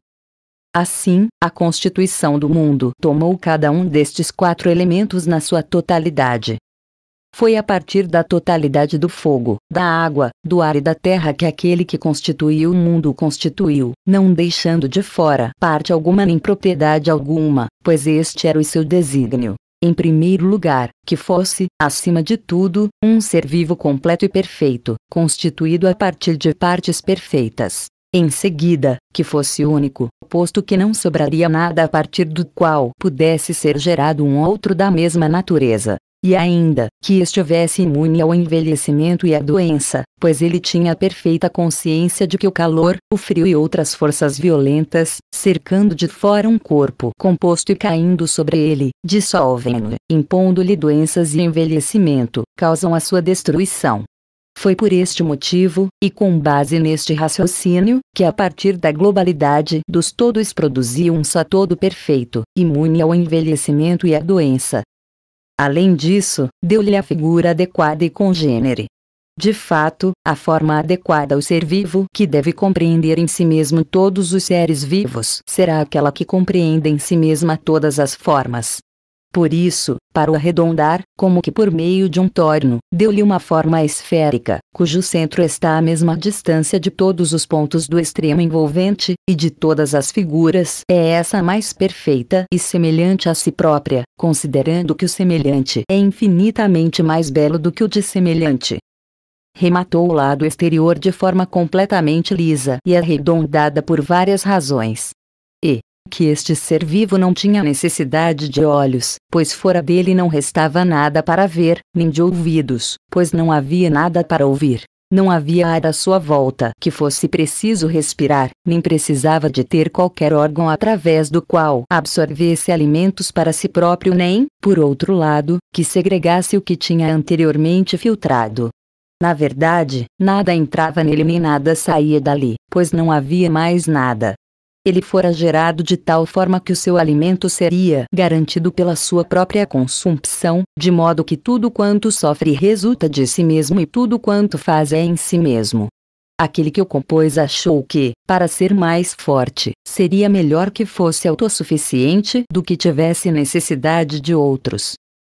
Speaker 1: Assim, a constituição do mundo tomou cada um destes quatro elementos na sua totalidade, foi a partir da totalidade do fogo, da água, do ar e da terra que aquele que constituiu o mundo o constituiu, não deixando de fora parte alguma nem propriedade alguma, pois este era o seu desígnio em primeiro lugar, que fosse, acima de tudo, um ser vivo completo e perfeito, constituído a partir de partes perfeitas. Em seguida, que fosse único, posto que não sobraria nada a partir do qual pudesse ser gerado um outro da mesma natureza e ainda que estivesse imune ao envelhecimento e à doença, pois ele tinha perfeita consciência de que o calor, o frio e outras forças violentas, cercando de fora um corpo composto e caindo sobre ele, dissolvem-no, impondo-lhe doenças e envelhecimento, causam a sua destruição. Foi por este motivo, e com base neste raciocínio, que a partir da globalidade dos todos produziu um só todo perfeito, imune ao envelhecimento e à doença, Além disso, deu-lhe a figura adequada e congênere. De fato, a forma adequada ao ser vivo que deve compreender em si mesmo todos os seres vivos será aquela que compreende em si mesma todas as formas. Por isso, para o arredondar, como que por meio de um torno, deu-lhe uma forma esférica, cujo centro está à mesma distância de todos os pontos do extremo envolvente, e de todas as figuras é essa a mais perfeita e semelhante a si própria, considerando que o semelhante é infinitamente mais belo do que o dissemelhante. Rematou o lado exterior de forma completamente lisa e arredondada por várias razões, que este ser vivo não tinha necessidade de olhos, pois fora dele não restava nada para ver, nem de ouvidos, pois não havia nada para ouvir. Não havia ar à sua volta que fosse preciso respirar, nem precisava de ter qualquer órgão através do qual absorvesse alimentos para si próprio, nem, por outro lado, que segregasse o que tinha anteriormente filtrado. Na verdade, nada entrava nele nem nada saía dali, pois não havia mais nada, ele fora gerado de tal forma que o seu alimento seria garantido pela sua própria consumpção, de modo que tudo quanto sofre resulta de si mesmo e tudo quanto faz é em si mesmo. Aquele que o compôs achou que, para ser mais forte, seria melhor que fosse autossuficiente do que tivesse necessidade de outros.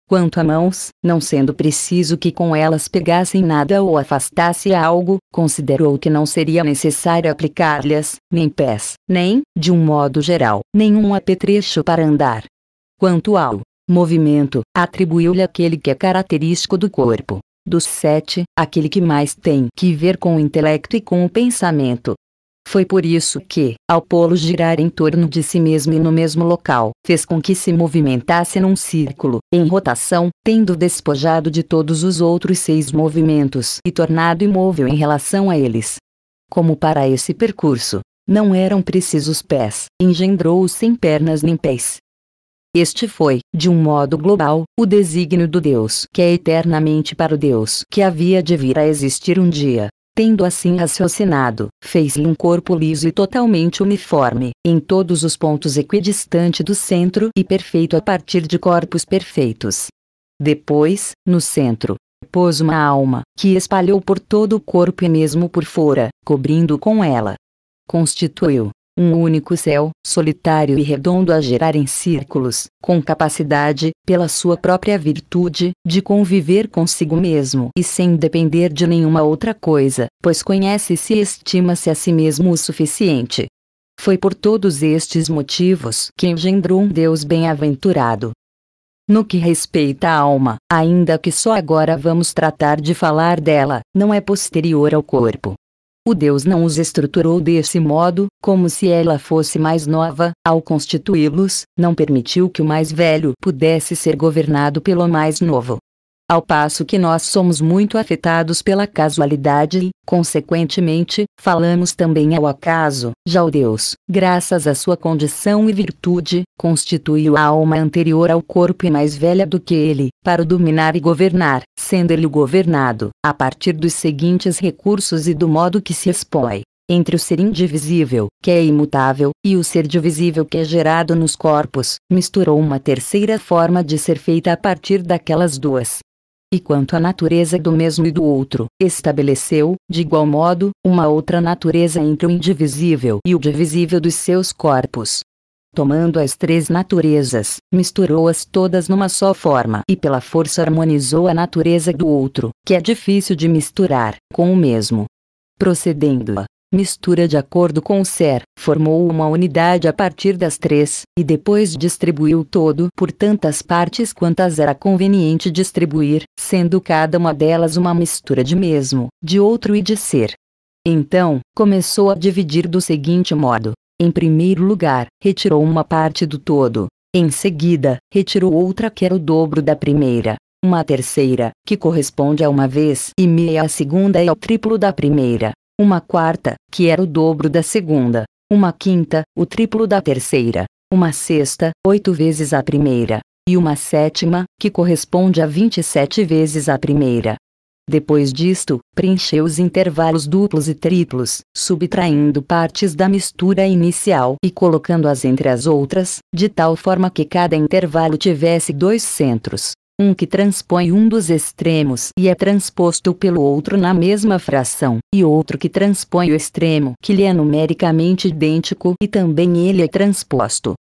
Speaker 1: Quanto a mãos, não sendo preciso que com elas pegassem nada ou afastasse algo, considerou que não seria necessário aplicar-lhes, nem pés, nem, de um modo geral, nenhum apetrecho para andar. Quanto ao movimento, atribuiu-lhe aquele que é característico do corpo. Dos sete, aquele que mais tem que ver com o intelecto e com o pensamento, foi por isso que, ao pô-lo girar em torno de si mesmo e no mesmo local, fez com que se movimentasse num círculo, em rotação, tendo despojado de todos os outros seis movimentos e tornado imóvel em relação a eles. Como para esse percurso, não eram precisos pés, engendrou-os sem pernas nem pés. Este foi, de um modo global, o desígnio do Deus que é eternamente para o Deus que havia de vir a existir um dia. Tendo assim raciocinado, fez-lhe um corpo liso e totalmente uniforme, em todos os pontos equidistante do centro e perfeito a partir de corpos perfeitos. Depois, no centro, pôs uma alma, que espalhou por todo o corpo e mesmo por fora, cobrindo com ela. Constituiu, um único céu, solitário e redondo a gerar em círculos, com capacidade, pela sua própria virtude, de conviver consigo mesmo e sem depender de nenhuma outra coisa, pois conhece-se e estima-se a si mesmo o suficiente. Foi por todos estes motivos que engendrou um Deus bem-aventurado. No que respeita à alma, ainda que só agora vamos tratar de falar dela, não é posterior ao corpo, o Deus não os estruturou desse modo, como se ela fosse mais nova, ao constituí-los, não permitiu que o mais velho pudesse ser governado pelo mais novo. Ao passo que nós somos muito afetados pela casualidade e, consequentemente, falamos também ao acaso. Já o Deus, graças à sua condição e virtude, constituiu a alma anterior ao corpo e mais velha do que ele, para o dominar e governar, sendo ele governado, a partir dos seguintes recursos e do modo que se expõe entre o ser indivisível, que é imutável, e o ser divisível que é gerado nos corpos, misturou uma terceira forma de ser feita a partir daquelas duas, e quanto à natureza do mesmo e do outro, estabeleceu, de igual modo, uma outra natureza entre o indivisível e o divisível dos seus corpos. Tomando as três naturezas, misturou-as todas numa só forma e pela força harmonizou a natureza do outro, que é difícil de misturar, com o mesmo. Procedendo a mistura de acordo com o SER, formou uma unidade a partir das três, e depois distribuiu todo por tantas partes quantas era conveniente distribuir, sendo cada uma delas uma mistura de mesmo, de outro e de ser. Então, começou a dividir do seguinte modo: em primeiro lugar, retirou uma parte do todo, em seguida, retirou outra que era o dobro da primeira, uma terceira, que corresponde a uma vez e meia a segunda e ao triplo da primeira, uma quarta, que era o dobro da segunda, uma quinta, o triplo da terceira, uma sexta, oito vezes a primeira, e uma sétima, que corresponde a 27 vezes a primeira. Depois disto, preencheu os intervalos duplos e triplos, subtraindo partes da mistura inicial e colocando-as entre as outras, de tal forma que cada intervalo tivesse dois centros um que transpõe um dos extremos e é transposto pelo outro na mesma fração, e outro que transpõe o extremo que lhe é numericamente idêntico e também ele é transposto.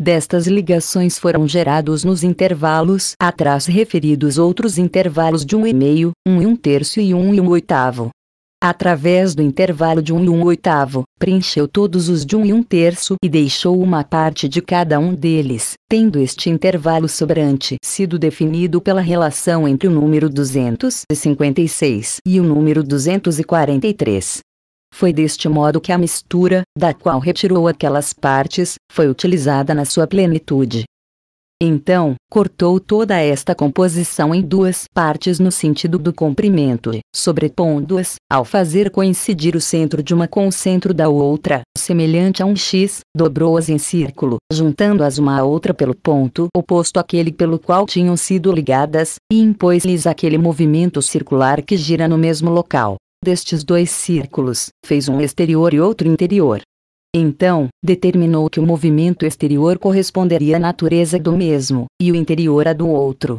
Speaker 1: Destas ligações foram gerados nos intervalos atrás referidos outros intervalos de um e meio, um e um terço e um e um oitavo através do intervalo de 1 um e 1 um oitavo, preencheu todos os de 1 um e 1 terço e deixou uma parte de cada um deles, tendo este intervalo sobrante sido definido pela relação entre o número 256 e o número 243. Foi deste modo que a mistura, da qual retirou aquelas partes, foi utilizada na sua plenitude, então, cortou toda esta composição em duas partes no sentido do comprimento e, sobrepondo-as, ao fazer coincidir o centro de uma com o centro da outra, semelhante a um X, dobrou-as em círculo, juntando-as uma à outra pelo ponto oposto àquele pelo qual tinham sido ligadas, e impôs-lhes aquele movimento circular que gira no mesmo local. Destes dois círculos, fez um exterior e outro interior. Então, determinou que o movimento exterior corresponderia à natureza do mesmo, e o interior à do outro.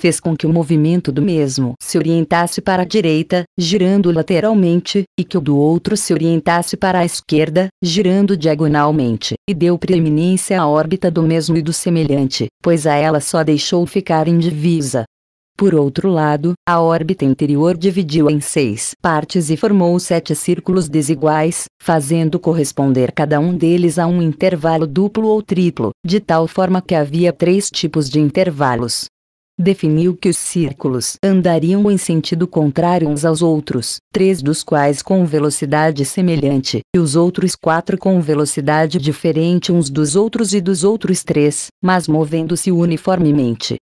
Speaker 1: Fez com que o movimento do mesmo se orientasse para a direita, girando lateralmente, e que o do outro se orientasse para a esquerda, girando diagonalmente, e deu preeminência à órbita do mesmo e do semelhante, pois a ela só deixou ficar indivisa, por outro lado, a órbita interior dividiu em seis partes e formou sete círculos desiguais, fazendo corresponder cada um deles a um intervalo duplo ou triplo, de tal forma que havia três tipos de intervalos. Definiu que os círculos andariam em sentido contrário uns aos outros, três dos quais com velocidade semelhante, e os outros quatro com velocidade diferente uns dos outros e dos outros três, mas movendo-se uniformemente.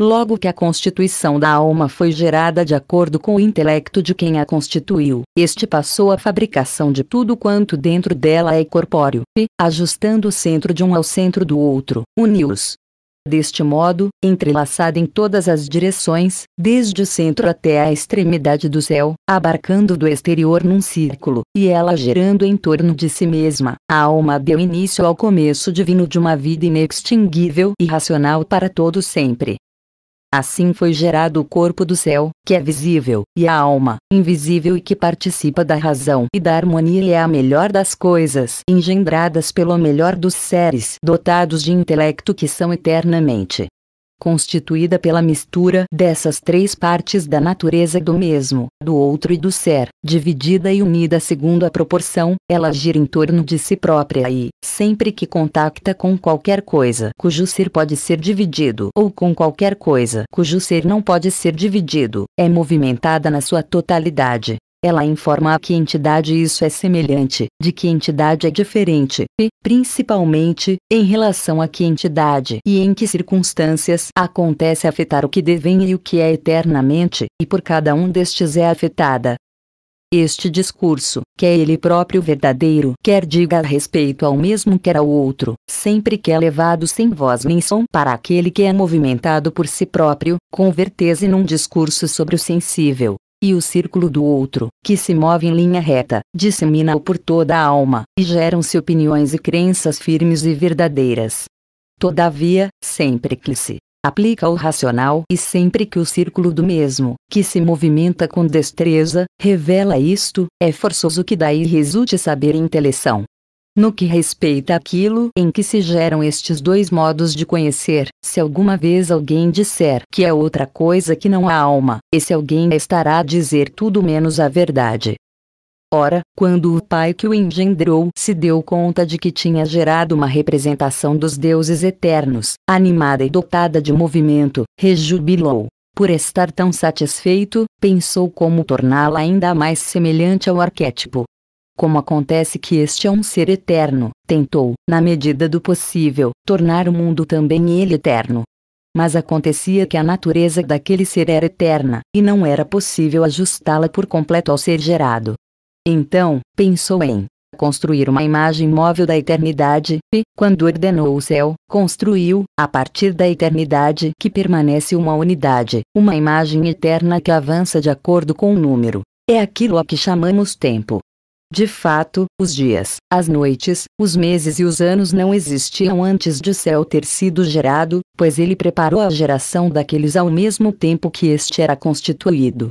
Speaker 1: Logo que a constituição da alma foi gerada de acordo com o intelecto de quem a constituiu, este passou a fabricação de tudo quanto dentro dela é corpóreo, e, ajustando o centro de um ao centro do outro, uniu-os. Deste modo, entrelaçada em todas as direções, desde o centro até a extremidade do céu, abarcando do exterior num círculo, e ela gerando em torno de si mesma, a alma deu início ao começo divino de uma vida inextinguível e racional para todo sempre. Assim foi gerado o corpo do céu, que é visível, e a alma, invisível e que participa da razão e da harmonia e é a melhor das coisas engendradas pelo melhor dos seres dotados de intelecto que são eternamente constituída pela mistura dessas três partes da natureza do mesmo, do outro e do ser, dividida e unida segundo a proporção, ela gira em torno de si própria e, sempre que contacta com qualquer coisa cujo ser pode ser dividido ou com qualquer coisa cujo ser não pode ser dividido, é movimentada na sua totalidade. Ela informa a que entidade isso é semelhante, de que entidade é diferente, e, principalmente, em relação a que entidade e em que circunstâncias acontece afetar o que devem e o que é eternamente, e por cada um destes é afetada. Este discurso, quer é ele próprio verdadeiro, quer diga a respeito ao mesmo quer ao outro, sempre que é levado sem voz nem som para aquele que é movimentado por si próprio, converte-se num discurso sobre o sensível, e o círculo do outro, que se move em linha reta, dissemina-o por toda a alma, e geram-se opiniões e crenças firmes e verdadeiras. Todavia, sempre que se aplica o racional e sempre que o círculo do mesmo, que se movimenta com destreza, revela isto, é forçoso que daí resulte saber e inteleção. No que respeita àquilo em que se geram estes dois modos de conhecer, se alguma vez alguém disser que é outra coisa que não a alma, esse alguém estará a dizer tudo menos a verdade. Ora, quando o pai que o engendrou se deu conta de que tinha gerado uma representação dos deuses eternos, animada e dotada de movimento, rejubilou. Por estar tão satisfeito, pensou como torná-la ainda mais semelhante ao arquétipo, como acontece que este é um ser eterno, tentou, na medida do possível, tornar o mundo também ele eterno. Mas acontecia que a natureza daquele ser era eterna, e não era possível ajustá-la por completo ao ser gerado. Então, pensou em construir uma imagem móvel da eternidade, e, quando ordenou o céu, construiu, a partir da eternidade que permanece uma unidade, uma imagem eterna que avança de acordo com o número. É aquilo a que chamamos tempo. De fato, os dias, as noites, os meses e os anos não existiam antes de Céu ter sido gerado, pois ele preparou a geração daqueles ao mesmo tempo que este era constituído.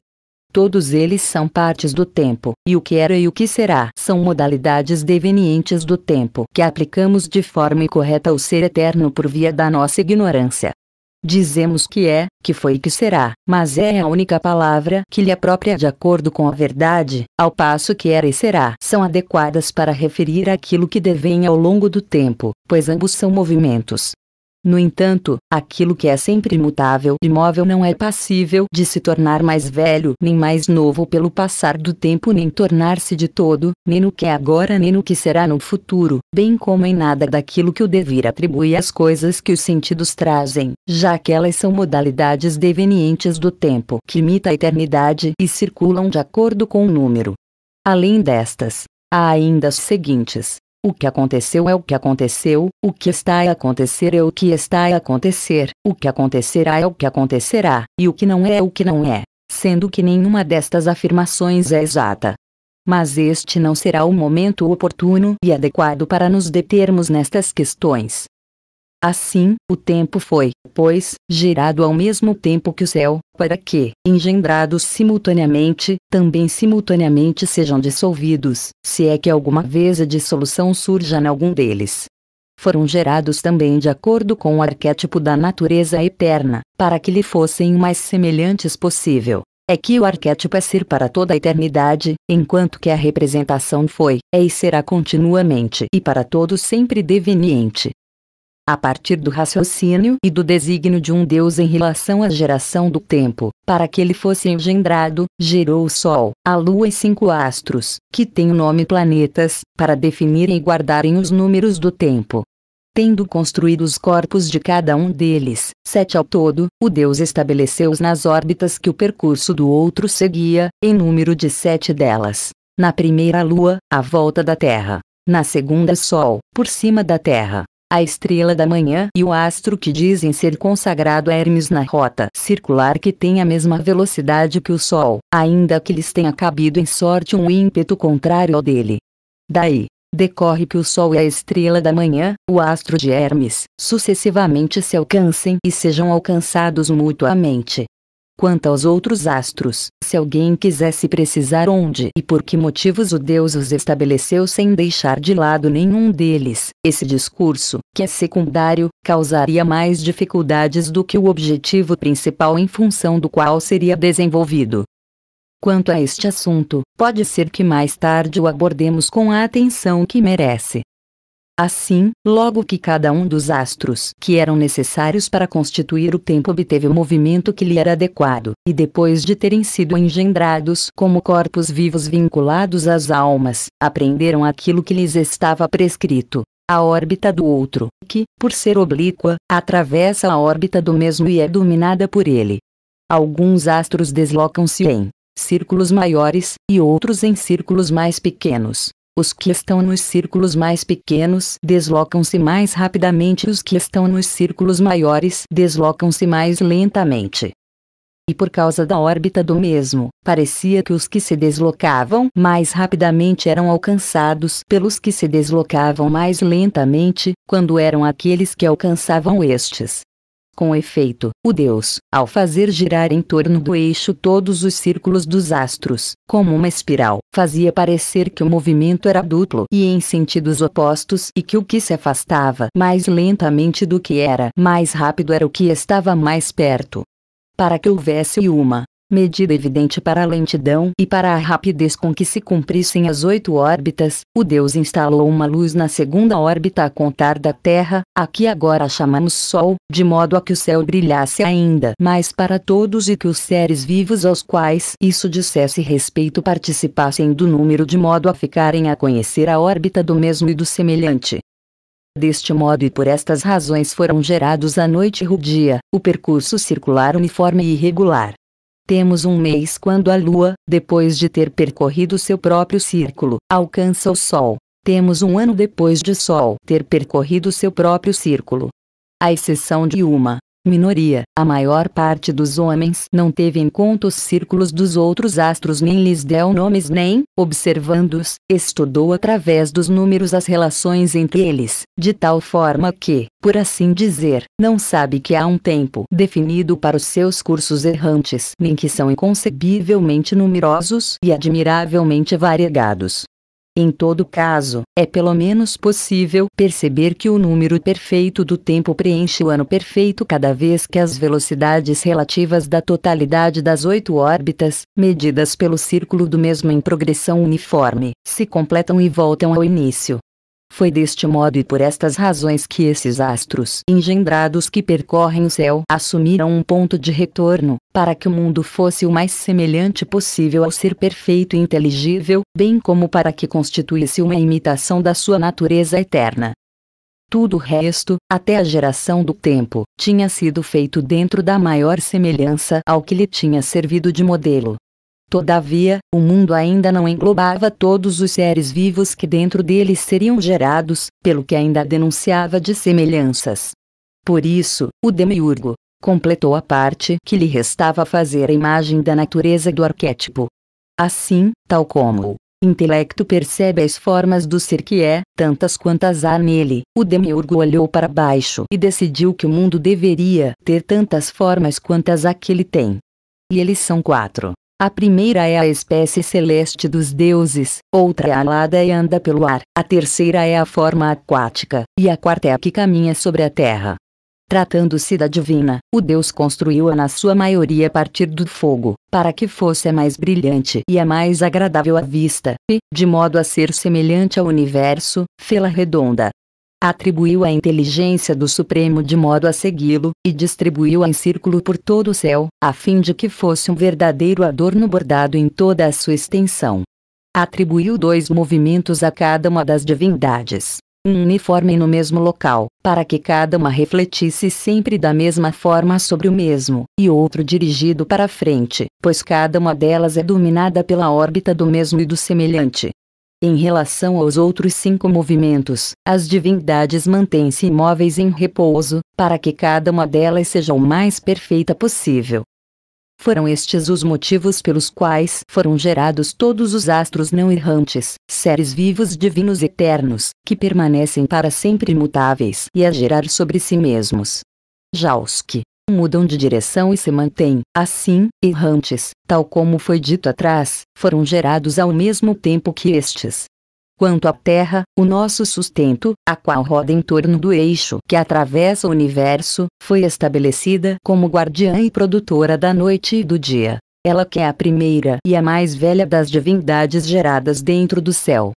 Speaker 1: Todos eles são partes do tempo, e o que era e o que será são modalidades devenientes do tempo que aplicamos de forma incorreta ao ser eterno por via da nossa ignorância. Dizemos que é, que foi e que será, mas é a única palavra que lhe é própria de acordo com a verdade, ao passo que era e será são adequadas para referir aquilo que devem ao longo do tempo, pois ambos são movimentos no entanto, aquilo que é sempre imutável e móvel não é passível de se tornar mais velho nem mais novo pelo passar do tempo nem tornar-se de todo, nem no que é agora nem no que será no futuro, bem como em nada daquilo que o devir atribui às coisas que os sentidos trazem, já que elas são modalidades devenientes do tempo que imita a eternidade e circulam de acordo com o número. Além destas, há ainda as seguintes o que aconteceu é o que aconteceu, o que está a acontecer é o que está a acontecer, o que acontecerá é o que acontecerá, e o que não é é o que não é, sendo que nenhuma destas afirmações é exata. Mas este não será o momento oportuno e adequado para nos determos nestas questões. Assim, o tempo foi, pois, gerado ao mesmo tempo que o céu, para que, engendrados simultaneamente, também simultaneamente sejam dissolvidos, se é que alguma vez a dissolução surja em algum deles. Foram gerados também de acordo com o arquétipo da natureza eterna, para que lhe fossem o mais semelhantes possível. É que o arquétipo é ser para toda a eternidade, enquanto que a representação foi, é e será continuamente e para todos sempre deveniente a partir do raciocínio e do desígnio de um Deus em relação à geração do tempo, para que ele fosse engendrado, gerou o Sol, a Lua e cinco astros, que têm o nome planetas, para definirem e guardarem os números do tempo. Tendo construído os corpos de cada um deles, sete ao todo, o Deus estabeleceu-os nas órbitas que o percurso do outro seguia, em número de sete delas. Na primeira lua, a volta da Terra. Na segunda Sol, por cima da Terra a estrela da manhã e o astro que dizem ser consagrado a Hermes na rota circular que tem a mesma velocidade que o Sol, ainda que lhes tenha cabido em sorte um ímpeto contrário ao dele. Daí, decorre que o Sol e a estrela da manhã, o astro de Hermes, sucessivamente se alcancem e sejam alcançados mutuamente. Quanto aos outros astros, se alguém quisesse precisar onde e por que motivos o Deus os estabeleceu sem deixar de lado nenhum deles, esse discurso, que é secundário, causaria mais dificuldades do que o objetivo principal em função do qual seria desenvolvido. Quanto a este assunto, pode ser que mais tarde o abordemos com a atenção que merece. Assim, logo que cada um dos astros que eram necessários para constituir o tempo obteve o movimento que lhe era adequado, e depois de terem sido engendrados como corpos vivos vinculados às almas, aprenderam aquilo que lhes estava prescrito a órbita do outro, que, por ser oblíqua, atravessa a órbita do mesmo e é dominada por ele. Alguns astros deslocam-se em círculos maiores e outros em círculos mais pequenos, os que estão nos círculos mais pequenos deslocam-se mais rapidamente e os que estão nos círculos maiores deslocam-se mais lentamente. E por causa da órbita do mesmo, parecia que os que se deslocavam mais rapidamente eram alcançados pelos que se deslocavam mais lentamente, quando eram aqueles que alcançavam estes. Com efeito, o Deus, ao fazer girar em torno do eixo todos os círculos dos astros, como uma espiral, fazia parecer que o movimento era duplo e em sentidos opostos e que o que se afastava mais lentamente do que era mais rápido era o que estava mais perto. Para que houvesse uma medida evidente para a lentidão e para a rapidez com que se cumprissem as oito órbitas, o Deus instalou uma luz na segunda órbita a contar da Terra, a que agora chamamos Sol, de modo a que o céu brilhasse ainda mais para todos e que os seres vivos aos quais isso dissesse respeito participassem do número de modo a ficarem a conhecer a órbita do mesmo e do semelhante. Deste modo e por estas razões foram gerados a noite e o dia, o percurso circular uniforme e irregular, temos um mês quando a Lua, depois de ter percorrido seu próprio círculo, alcança o Sol. Temos um ano depois de Sol ter percorrido seu próprio círculo. A exceção de uma, minoria, a maior parte dos homens não teve em conta os círculos dos outros astros nem lhes deu nomes nem, observando-os, estudou através dos números as relações entre eles, de tal forma que, por assim dizer, não sabe que há um tempo definido para os seus cursos errantes, nem que são inconcebivelmente numerosos e admiravelmente variegados. Em todo caso, é pelo menos possível perceber que o número perfeito do tempo preenche o ano perfeito cada vez que as velocidades relativas da totalidade das oito órbitas, medidas pelo círculo do mesmo em progressão uniforme, se completam e voltam ao início. Foi deste modo e por estas razões que esses astros engendrados que percorrem o céu assumiram um ponto de retorno, para que o mundo fosse o mais semelhante possível ao ser perfeito e inteligível, bem como para que constituísse uma imitação da sua natureza eterna. Tudo o resto, até a geração do tempo, tinha sido feito dentro da maior semelhança ao que lhe tinha servido de modelo. Todavia, o mundo ainda não englobava todos os seres vivos que dentro dele seriam gerados, pelo que ainda denunciava de semelhanças. Por isso, o demiurgo completou a parte que lhe restava fazer a imagem da natureza do arquétipo. Assim, tal como o intelecto percebe as formas do ser que é, tantas quantas há nele, o demiurgo olhou para baixo e decidiu que o mundo deveria ter tantas formas quantas aquele tem. E eles são quatro. A primeira é a espécie celeste dos deuses, outra é alada e anda pelo ar, a terceira é a forma aquática, e a quarta é a que caminha sobre a terra. Tratando-se da divina, o Deus construiu-a na sua maioria a partir do fogo, para que fosse a mais brilhante e a mais agradável à vista, e, de modo a ser semelhante ao universo, fê-la redonda, atribuiu a inteligência do Supremo de modo a segui-lo, e distribuiu-a em círculo por todo o céu, a fim de que fosse um verdadeiro adorno bordado em toda a sua extensão. Atribuiu dois movimentos a cada uma das divindades, um uniforme no mesmo local, para que cada uma refletisse sempre da mesma forma sobre o mesmo, e outro dirigido para frente, pois cada uma delas é dominada pela órbita do mesmo e do semelhante, em relação aos outros cinco movimentos, as divindades mantêm-se imóveis em repouso, para que cada uma delas seja o mais perfeita possível. Foram estes os motivos pelos quais foram gerados todos os astros não errantes, seres vivos divinos eternos, que permanecem para sempre imutáveis e a gerar sobre si mesmos. Jauski mudam de direção e se mantêm, assim, errantes, tal como foi dito atrás, foram gerados ao mesmo tempo que estes. Quanto à Terra, o nosso sustento, a qual roda em torno do eixo que atravessa o universo, foi estabelecida como guardiã e produtora da noite e do dia. Ela que é a primeira e a mais velha das divindades geradas dentro do céu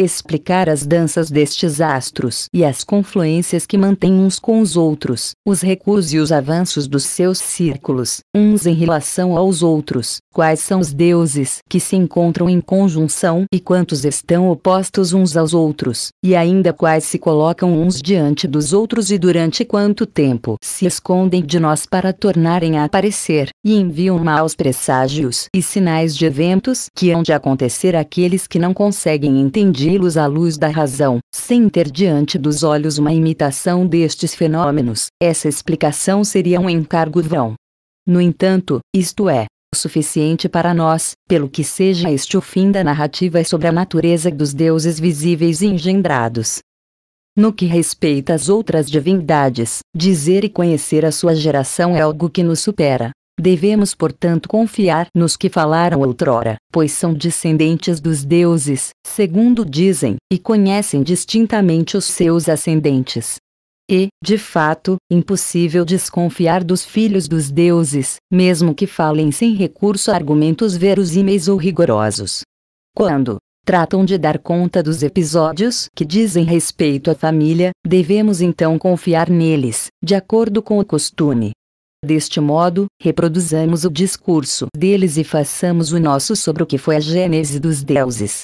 Speaker 1: explicar as danças destes astros e as confluências que mantêm uns com os outros, os recuos e os avanços dos seus círculos, uns em relação aos outros, quais são os deuses que se encontram em conjunção e quantos estão opostos uns aos outros, e ainda quais se colocam uns diante dos outros e durante quanto tempo se escondem de nós para tornarem a aparecer, e enviam maus presságios e sinais de eventos que hão de acontecer àqueles que não conseguem entender dirigi-los à luz da razão, sem ter diante dos olhos uma imitação destes fenômenos, essa explicação seria um encargo vão. No entanto, isto é, suficiente para nós, pelo que seja este o fim da narrativa sobre a natureza dos deuses visíveis e engendrados. No que respeita às outras divindades, dizer e conhecer a sua geração é algo que nos supera, Devemos, portanto, confiar nos que falaram outrora, pois são descendentes dos deuses, segundo dizem, e conhecem distintamente os seus ascendentes. E, de fato, impossível desconfiar dos filhos dos deuses, mesmo que falem sem recurso a argumentos verosímeis ou rigorosos. Quando, tratam de dar conta dos episódios que dizem respeito à família, devemos então confiar neles, de acordo com o costume, Deste modo, reproduzamos o discurso deles e façamos o nosso sobre o que foi a gênese dos deuses.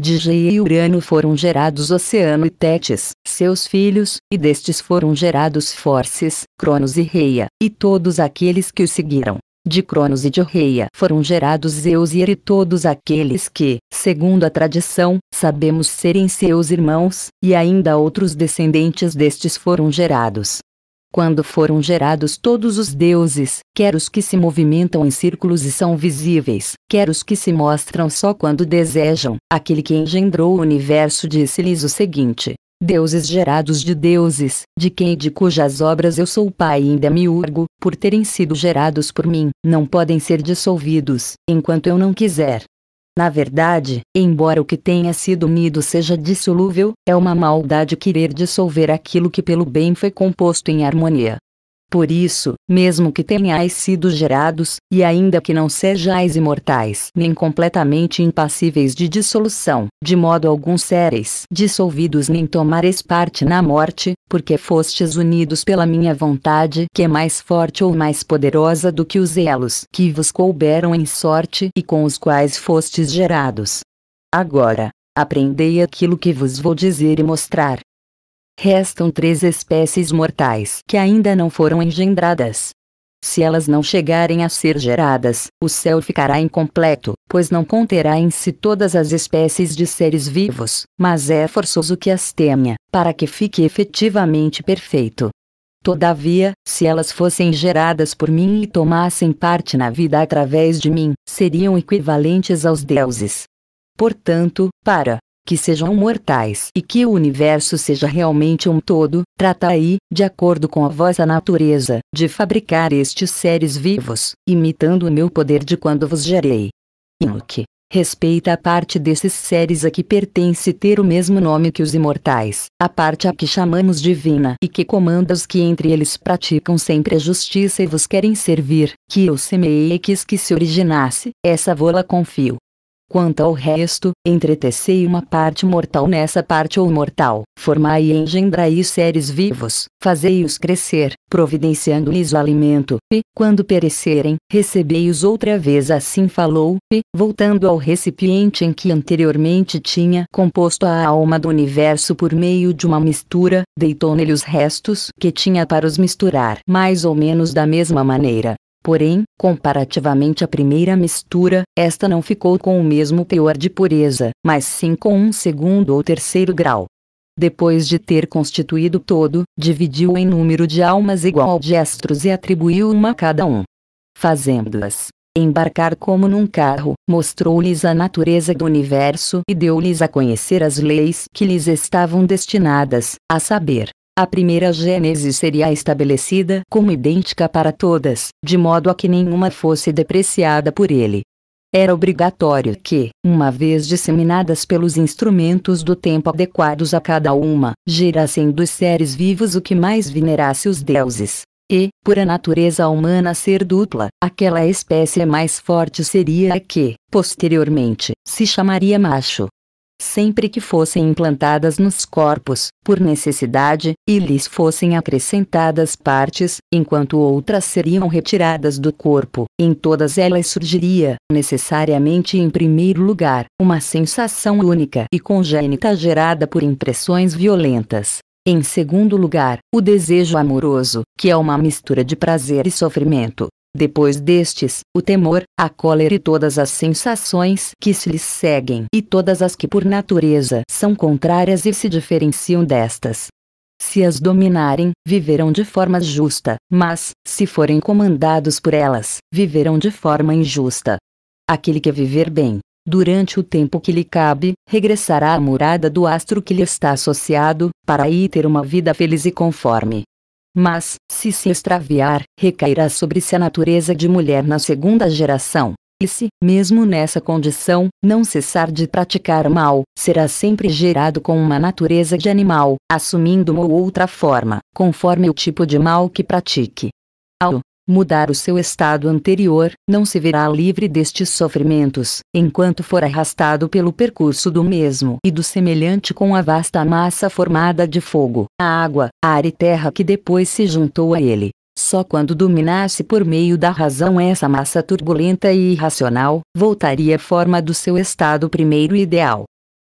Speaker 1: De Geia e Urano foram gerados Oceano e Tétis, seus filhos, e destes foram gerados Forces, Cronos e Reia, e todos aqueles que o seguiram. De Cronos e de Reia foram gerados Zeus e Eri todos aqueles que, segundo a tradição, sabemos serem seus irmãos, e ainda outros descendentes destes foram gerados quando foram gerados todos os deuses, quer os que se movimentam em círculos e são visíveis, quer os que se mostram só quando desejam, aquele que engendrou o universo disse-lhes o seguinte: deuses gerados de deuses, de quem e de cujas obras eu sou pai e ainda me urgo, por terem sido gerados por mim, não podem ser dissolvidos, enquanto eu não quiser. Na verdade, embora o que tenha sido unido seja dissolúvel, é uma maldade querer dissolver aquilo que pelo bem foi composto em harmonia. Por isso, mesmo que tenhais sido gerados, e ainda que não sejais imortais nem completamente impassíveis de dissolução, de modo algum sereis dissolvidos nem tomareis parte na morte, porque fostes unidos pela minha vontade, que é mais forte ou mais poderosa do que os elos que vos couberam em sorte e com os quais fostes gerados. Agora, aprendei aquilo que vos vou dizer e mostrar, Restam três espécies mortais que ainda não foram engendradas. Se elas não chegarem a ser geradas, o céu ficará incompleto, pois não conterá em si todas as espécies de seres vivos, mas é forçoso que as tenha, para que fique efetivamente perfeito. Todavia, se elas fossem geradas por mim e tomassem parte na vida através de mim, seriam equivalentes aos deuses. Portanto, para que sejam mortais e que o universo seja realmente um todo, tratai, de acordo com a vossa natureza, de fabricar estes seres vivos, imitando o meu poder de quando vos gerei. Inuk. Respeita a parte desses seres a que pertence ter o mesmo nome que os imortais, a parte a que chamamos divina e que comanda os que entre eles praticam sempre a justiça e vos querem servir, que eu semeei e quis que se originasse, essa vola confio, Quanto ao resto, entretecei uma parte mortal nessa parte ou mortal, formai e engendrai seres vivos, fazei-os crescer, providenciando-lhes o alimento, e, quando perecerem, recebei-os outra vez assim falou, e, voltando ao recipiente em que anteriormente tinha composto a alma do universo por meio de uma mistura, deitou nele os restos que tinha para os misturar, mais ou menos da mesma maneira, Porém, comparativamente à primeira mistura, esta não ficou com o mesmo teor de pureza, mas sim com um segundo ou terceiro grau. Depois de ter constituído todo, dividiu em número de almas igual de astros e atribuiu uma a cada um. Fazendo-as embarcar como num carro, mostrou-lhes a natureza do universo e deu-lhes a conhecer as leis que lhes estavam destinadas, a saber, a primeira gênese seria estabelecida como idêntica para todas, de modo a que nenhuma fosse depreciada por ele. Era obrigatório que, uma vez disseminadas pelos instrumentos do tempo adequados a cada uma, gerassem dos seres vivos o que mais venerasse os deuses. E, por a natureza humana ser dupla, aquela espécie mais forte seria a que, posteriormente, se chamaria macho, sempre que fossem implantadas nos corpos, por necessidade, e lhes fossem acrescentadas partes, enquanto outras seriam retiradas do corpo. Em todas elas surgiria, necessariamente em primeiro lugar, uma sensação única e congênita gerada por impressões violentas. Em segundo lugar, o desejo amoroso, que é uma mistura de prazer e sofrimento, depois destes, o temor, a cólera e todas as sensações que se lhes seguem e todas as que por natureza são contrárias e se diferenciam destas. Se as dominarem, viverão de forma justa, mas, se forem comandados por elas, viverão de forma injusta. Aquele que viver bem, durante o tempo que lhe cabe, regressará à morada do astro que lhe está associado, para aí ter uma vida feliz e conforme mas, se se extraviar, recairá sobre si a natureza de mulher na segunda geração. E se, mesmo nessa condição, não cessar de praticar mal, será sempre gerado com uma natureza de animal, assumindo uma ou outra forma, conforme o tipo de mal que pratique. Ao mudar o seu estado anterior, não se verá livre destes sofrimentos, enquanto for arrastado pelo percurso do mesmo e do semelhante com a vasta massa formada de fogo, a água, ar e terra que depois se juntou a ele. Só quando dominasse por meio da razão essa massa turbulenta e irracional, voltaria à forma do seu estado primeiro ideal.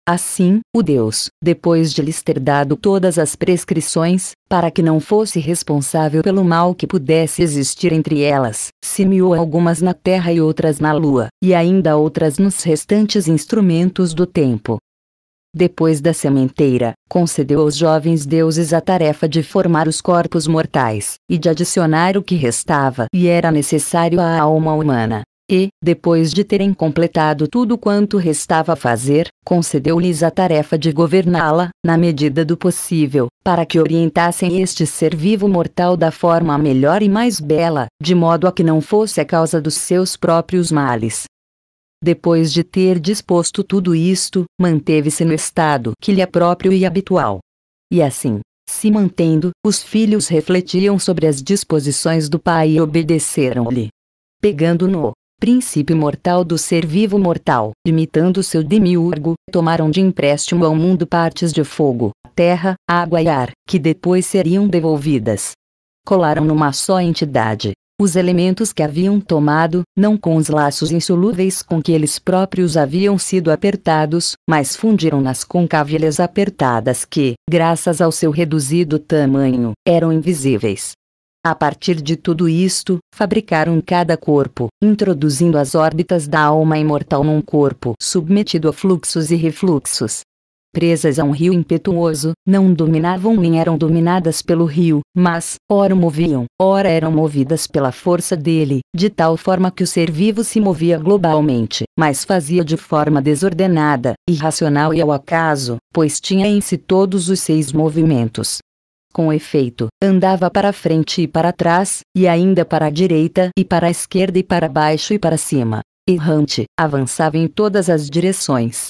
Speaker 1: Assim, o Deus, depois de lhes ter dado todas as prescrições, para que não fosse responsável pelo mal que pudesse existir entre elas, semeou algumas na terra e outras na lua, e ainda outras nos restantes instrumentos do tempo. Depois da sementeira, concedeu aos jovens deuses a tarefa de formar os corpos mortais, e de adicionar o que restava e era necessário à alma humana e, depois de terem completado tudo quanto restava a fazer, concedeu-lhes a tarefa de governá-la, na medida do possível, para que orientassem este ser vivo mortal da forma melhor e mais bela, de modo a que não fosse a causa dos seus próprios males. Depois de ter disposto tudo isto, manteve-se no estado que lhe é próprio e habitual. E assim, se mantendo, os filhos refletiam sobre as disposições do pai e obedeceram-lhe. Pegando-no princípio mortal do ser vivo mortal, imitando seu demiurgo, tomaram de empréstimo ao mundo partes de fogo, terra, água e ar, que depois seriam devolvidas. Colaram numa só entidade os elementos que haviam tomado, não com os laços insolúveis com que eles próprios haviam sido apertados, mas fundiram nas concavilhas apertadas que, graças ao seu reduzido tamanho, eram invisíveis. A partir de tudo isto, fabricaram cada corpo, introduzindo as órbitas da alma imortal num corpo submetido a fluxos e refluxos. Presas a um rio impetuoso, não dominavam nem eram dominadas pelo rio, mas, ora o moviam, ora eram movidas pela força dele, de tal forma que o ser vivo se movia globalmente, mas fazia de forma desordenada, irracional e ao acaso, pois tinha em si todos os seis movimentos, com efeito, andava para frente e para trás, e ainda para a direita e para a esquerda e para baixo e para cima. Errante, avançava em todas as direções,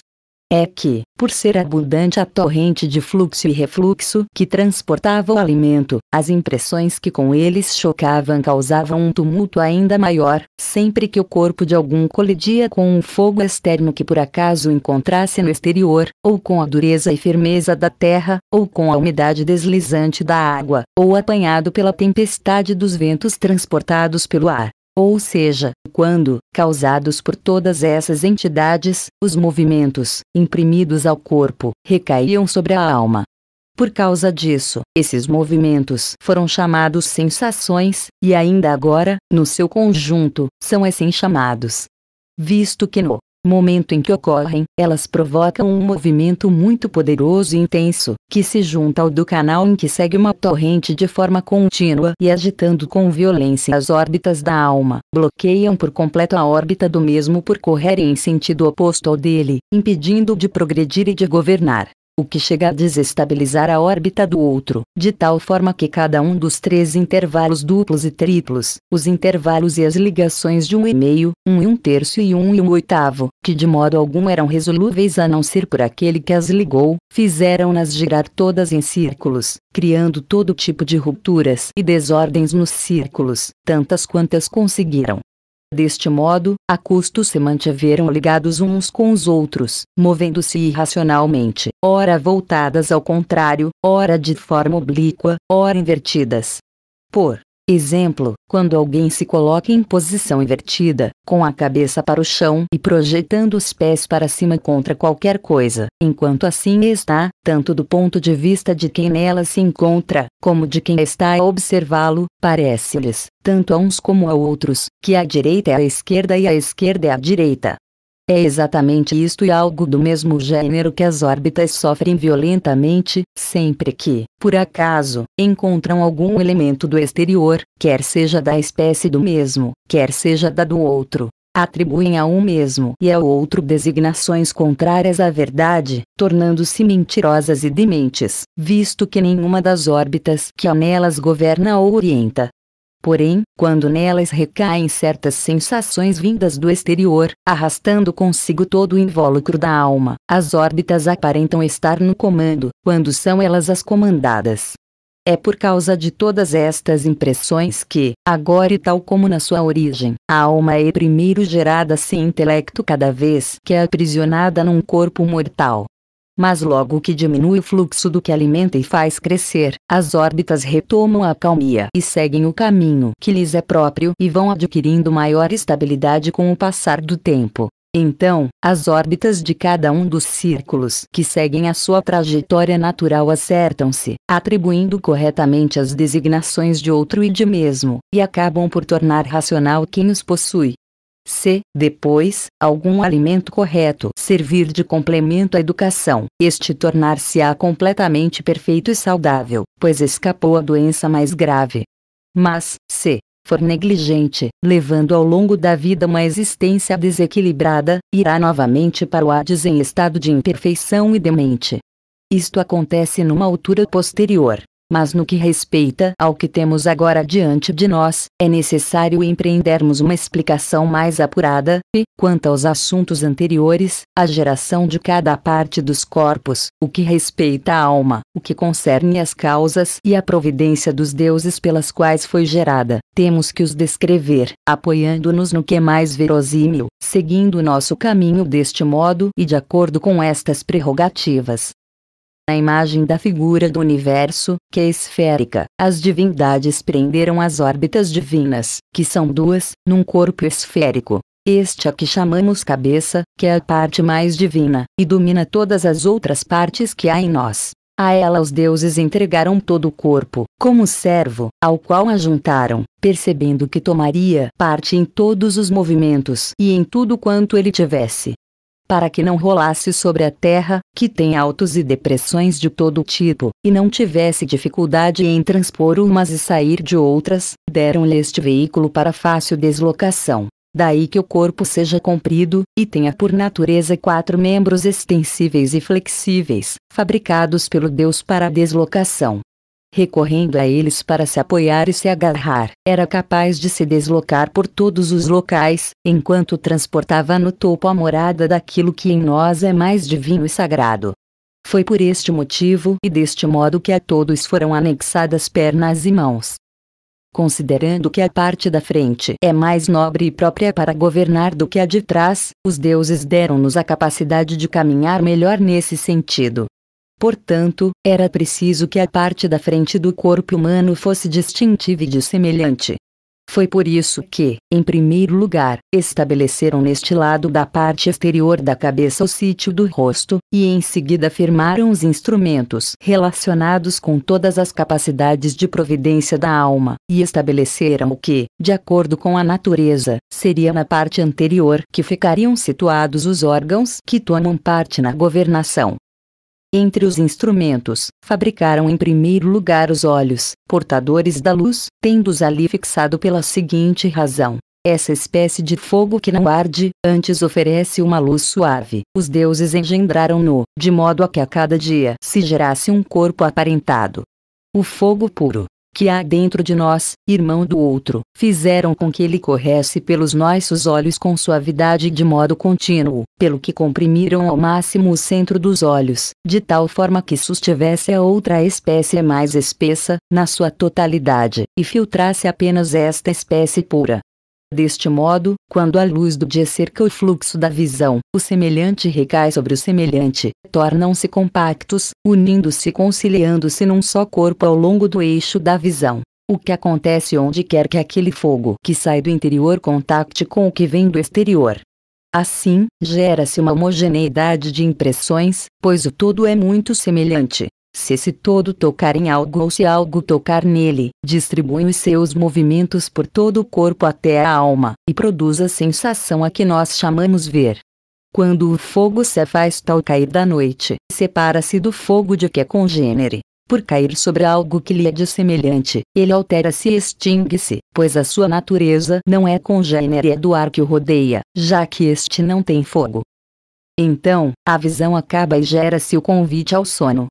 Speaker 1: é que, por ser abundante a torrente de fluxo e refluxo que transportava o alimento, as impressões que com eles chocavam causavam um tumulto ainda maior, sempre que o corpo de algum colidia com um fogo externo que por acaso encontrasse no exterior, ou com a dureza e firmeza da terra, ou com a umidade deslizante da água, ou apanhado pela tempestade dos ventos transportados pelo ar, ou seja, quando, causados por todas essas entidades, os movimentos, imprimidos ao corpo, recaíam sobre a alma. Por causa disso, esses movimentos foram chamados sensações, e ainda agora, no seu conjunto, são assim chamados. Visto que no momento em que ocorrem, elas provocam um movimento muito poderoso e intenso, que se junta ao do canal em que segue uma torrente de forma contínua e agitando com violência as órbitas da alma, bloqueiam por completo a órbita do mesmo por correr em sentido oposto ao dele, impedindo o de progredir e de governar o que chega a desestabilizar a órbita do outro, de tal forma que cada um dos três intervalos duplos e triplos, os intervalos e as ligações de um e meio, um e um terço e um e um oitavo, que de modo algum eram resolúveis a não ser por aquele que as ligou, fizeram-nas girar todas em círculos, criando todo tipo de rupturas e desordens nos círculos, tantas quantas conseguiram, Deste modo, a custos se mantiveram ligados uns com os outros, movendo-se irracionalmente, ora voltadas ao contrário, ora de forma oblíqua, ora invertidas. Por Exemplo, quando alguém se coloca em posição invertida, com a cabeça para o chão e projetando os pés para cima contra qualquer coisa, enquanto assim está, tanto do ponto de vista de quem nela se encontra, como de quem está a observá-lo, parece-lhes, tanto a uns como a outros, que a direita é a esquerda e a esquerda é a direita. É exatamente isto e algo do mesmo gênero que as órbitas sofrem violentamente, sempre que, por acaso, encontram algum elemento do exterior, quer seja da espécie do mesmo, quer seja da do outro. Atribuem a um mesmo e ao outro designações contrárias à verdade, tornando-se mentirosas e dementes, visto que nenhuma das órbitas que a nelas governa ou orienta, Porém, quando nelas recaem certas sensações vindas do exterior, arrastando consigo todo o invólucro da alma, as órbitas aparentam estar no comando, quando são elas as comandadas. É por causa de todas estas impressões que, agora e tal como na sua origem, a alma é primeiro gerada sem intelecto cada vez que é aprisionada num corpo mortal. Mas logo que diminui o fluxo do que alimenta e faz crescer, as órbitas retomam a calmia e seguem o caminho que lhes é próprio e vão adquirindo maior estabilidade com o passar do tempo. Então, as órbitas de cada um dos círculos que seguem a sua trajetória natural acertam-se, atribuindo corretamente as designações de outro e de mesmo, e acabam por tornar racional quem os possui, C. Depois, algum alimento correto servir de complemento à educação. Este tornar-se-á completamente perfeito e saudável, pois escapou à doença mais grave. Mas, C for negligente, levando ao longo da vida uma existência desequilibrada, irá novamente para o Hades em estado de imperfeição e demente. Isto acontece numa altura posterior, mas no que respeita ao que temos agora diante de nós, é necessário empreendermos uma explicação mais apurada, e, quanto aos assuntos anteriores, a geração de cada parte dos corpos, o que respeita à alma, o que concerne as causas e a providência dos deuses pelas quais foi gerada, temos que os descrever, apoiando-nos no que é mais verosímil, seguindo nosso caminho deste modo e de acordo com estas prerrogativas, na imagem da figura do universo, que é esférica. As divindades prenderam as órbitas divinas, que são duas, num corpo esférico. Este a é que chamamos cabeça, que é a parte mais divina, e domina todas as outras partes que há em nós. A ela os deuses entregaram todo o corpo, como servo, ao qual ajuntaram, percebendo que tomaria parte em todos os movimentos e em tudo quanto ele tivesse para que não rolasse sobre a terra, que tem altos e depressões de todo tipo, e não tivesse dificuldade em transpor umas e sair de outras, deram-lhe este veículo para fácil deslocação. Daí que o corpo seja comprido, e tenha por natureza quatro membros extensíveis e flexíveis, fabricados pelo Deus para a deslocação recorrendo a eles para se apoiar e se agarrar. Era capaz de se deslocar por todos os locais, enquanto transportava no topo a morada daquilo que em nós é mais divino e sagrado. Foi por este motivo e deste modo que a todos foram anexadas pernas e mãos. Considerando que a parte da frente é mais nobre e própria para governar do que a de trás, os deuses deram-nos a capacidade de caminhar melhor nesse sentido. Portanto, era preciso que a parte da frente do corpo humano fosse distintiva e dissemelhante. Foi por isso que, em primeiro lugar, estabeleceram neste lado da parte exterior da cabeça o sítio do rosto, e em seguida firmaram os instrumentos relacionados com todas as capacidades de providência da alma, e estabeleceram o que, de acordo com a natureza, seria na parte anterior que ficariam situados os órgãos que tomam parte na governação entre os instrumentos, fabricaram em primeiro lugar os olhos, portadores da luz, tendo-os ali fixado pela seguinte razão. Essa espécie de fogo que não arde, antes oferece uma luz suave. Os deuses engendraram-no, de modo a que a cada dia se gerasse um corpo aparentado. O fogo puro, que há dentro de nós, irmão do outro, fizeram com que ele corresse pelos nossos olhos com suavidade de modo contínuo, pelo que comprimiram ao máximo o centro dos olhos, de tal forma que sustivesse a outra espécie mais espessa, na sua totalidade, e filtrasse apenas esta espécie pura, Deste modo, quando a luz do dia cerca o fluxo da visão, o semelhante recai sobre o semelhante, tornam-se compactos, unindo-se e conciliando-se num só corpo ao longo do eixo da visão. O que acontece onde quer que aquele fogo que sai do interior contacte com o que vem do exterior. Assim, gera-se uma homogeneidade de impressões, pois o todo é muito semelhante. Se esse todo tocar em algo ou se algo tocar nele, distribui os seus movimentos por todo o corpo até a alma, e produz a sensação a que nós chamamos ver. Quando o fogo se afasta ao cair da noite, separa-se do fogo de que é congênere. Por cair sobre algo que lhe é de semelhante, ele altera-se e extingue-se, pois a sua natureza não é congênere é do ar que o rodeia, já que este não tem fogo. Então, a visão acaba e gera-se o convite ao sono,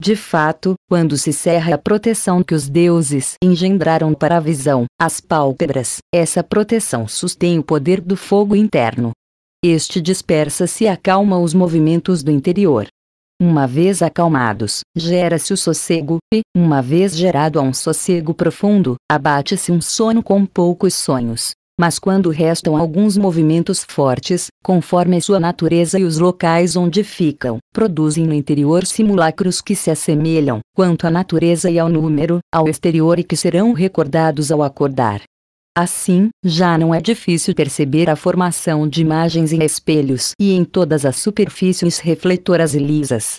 Speaker 1: de fato, quando se cerra a proteção que os deuses engendraram para a visão, as pálpebras, essa proteção sustém o poder do fogo interno. Este dispersa-se e acalma os movimentos do interior. Uma vez acalmados, gera-se o sossego, e, uma vez gerado a um sossego profundo, abate-se um sono com poucos sonhos, mas quando restam alguns movimentos fortes, conforme sua natureza e os locais onde ficam, produzem no interior simulacros que se assemelham, quanto à natureza e ao número, ao exterior e que serão recordados ao acordar. Assim, já não é difícil perceber a formação de imagens em espelhos e em todas as superfícies refletoras e lisas,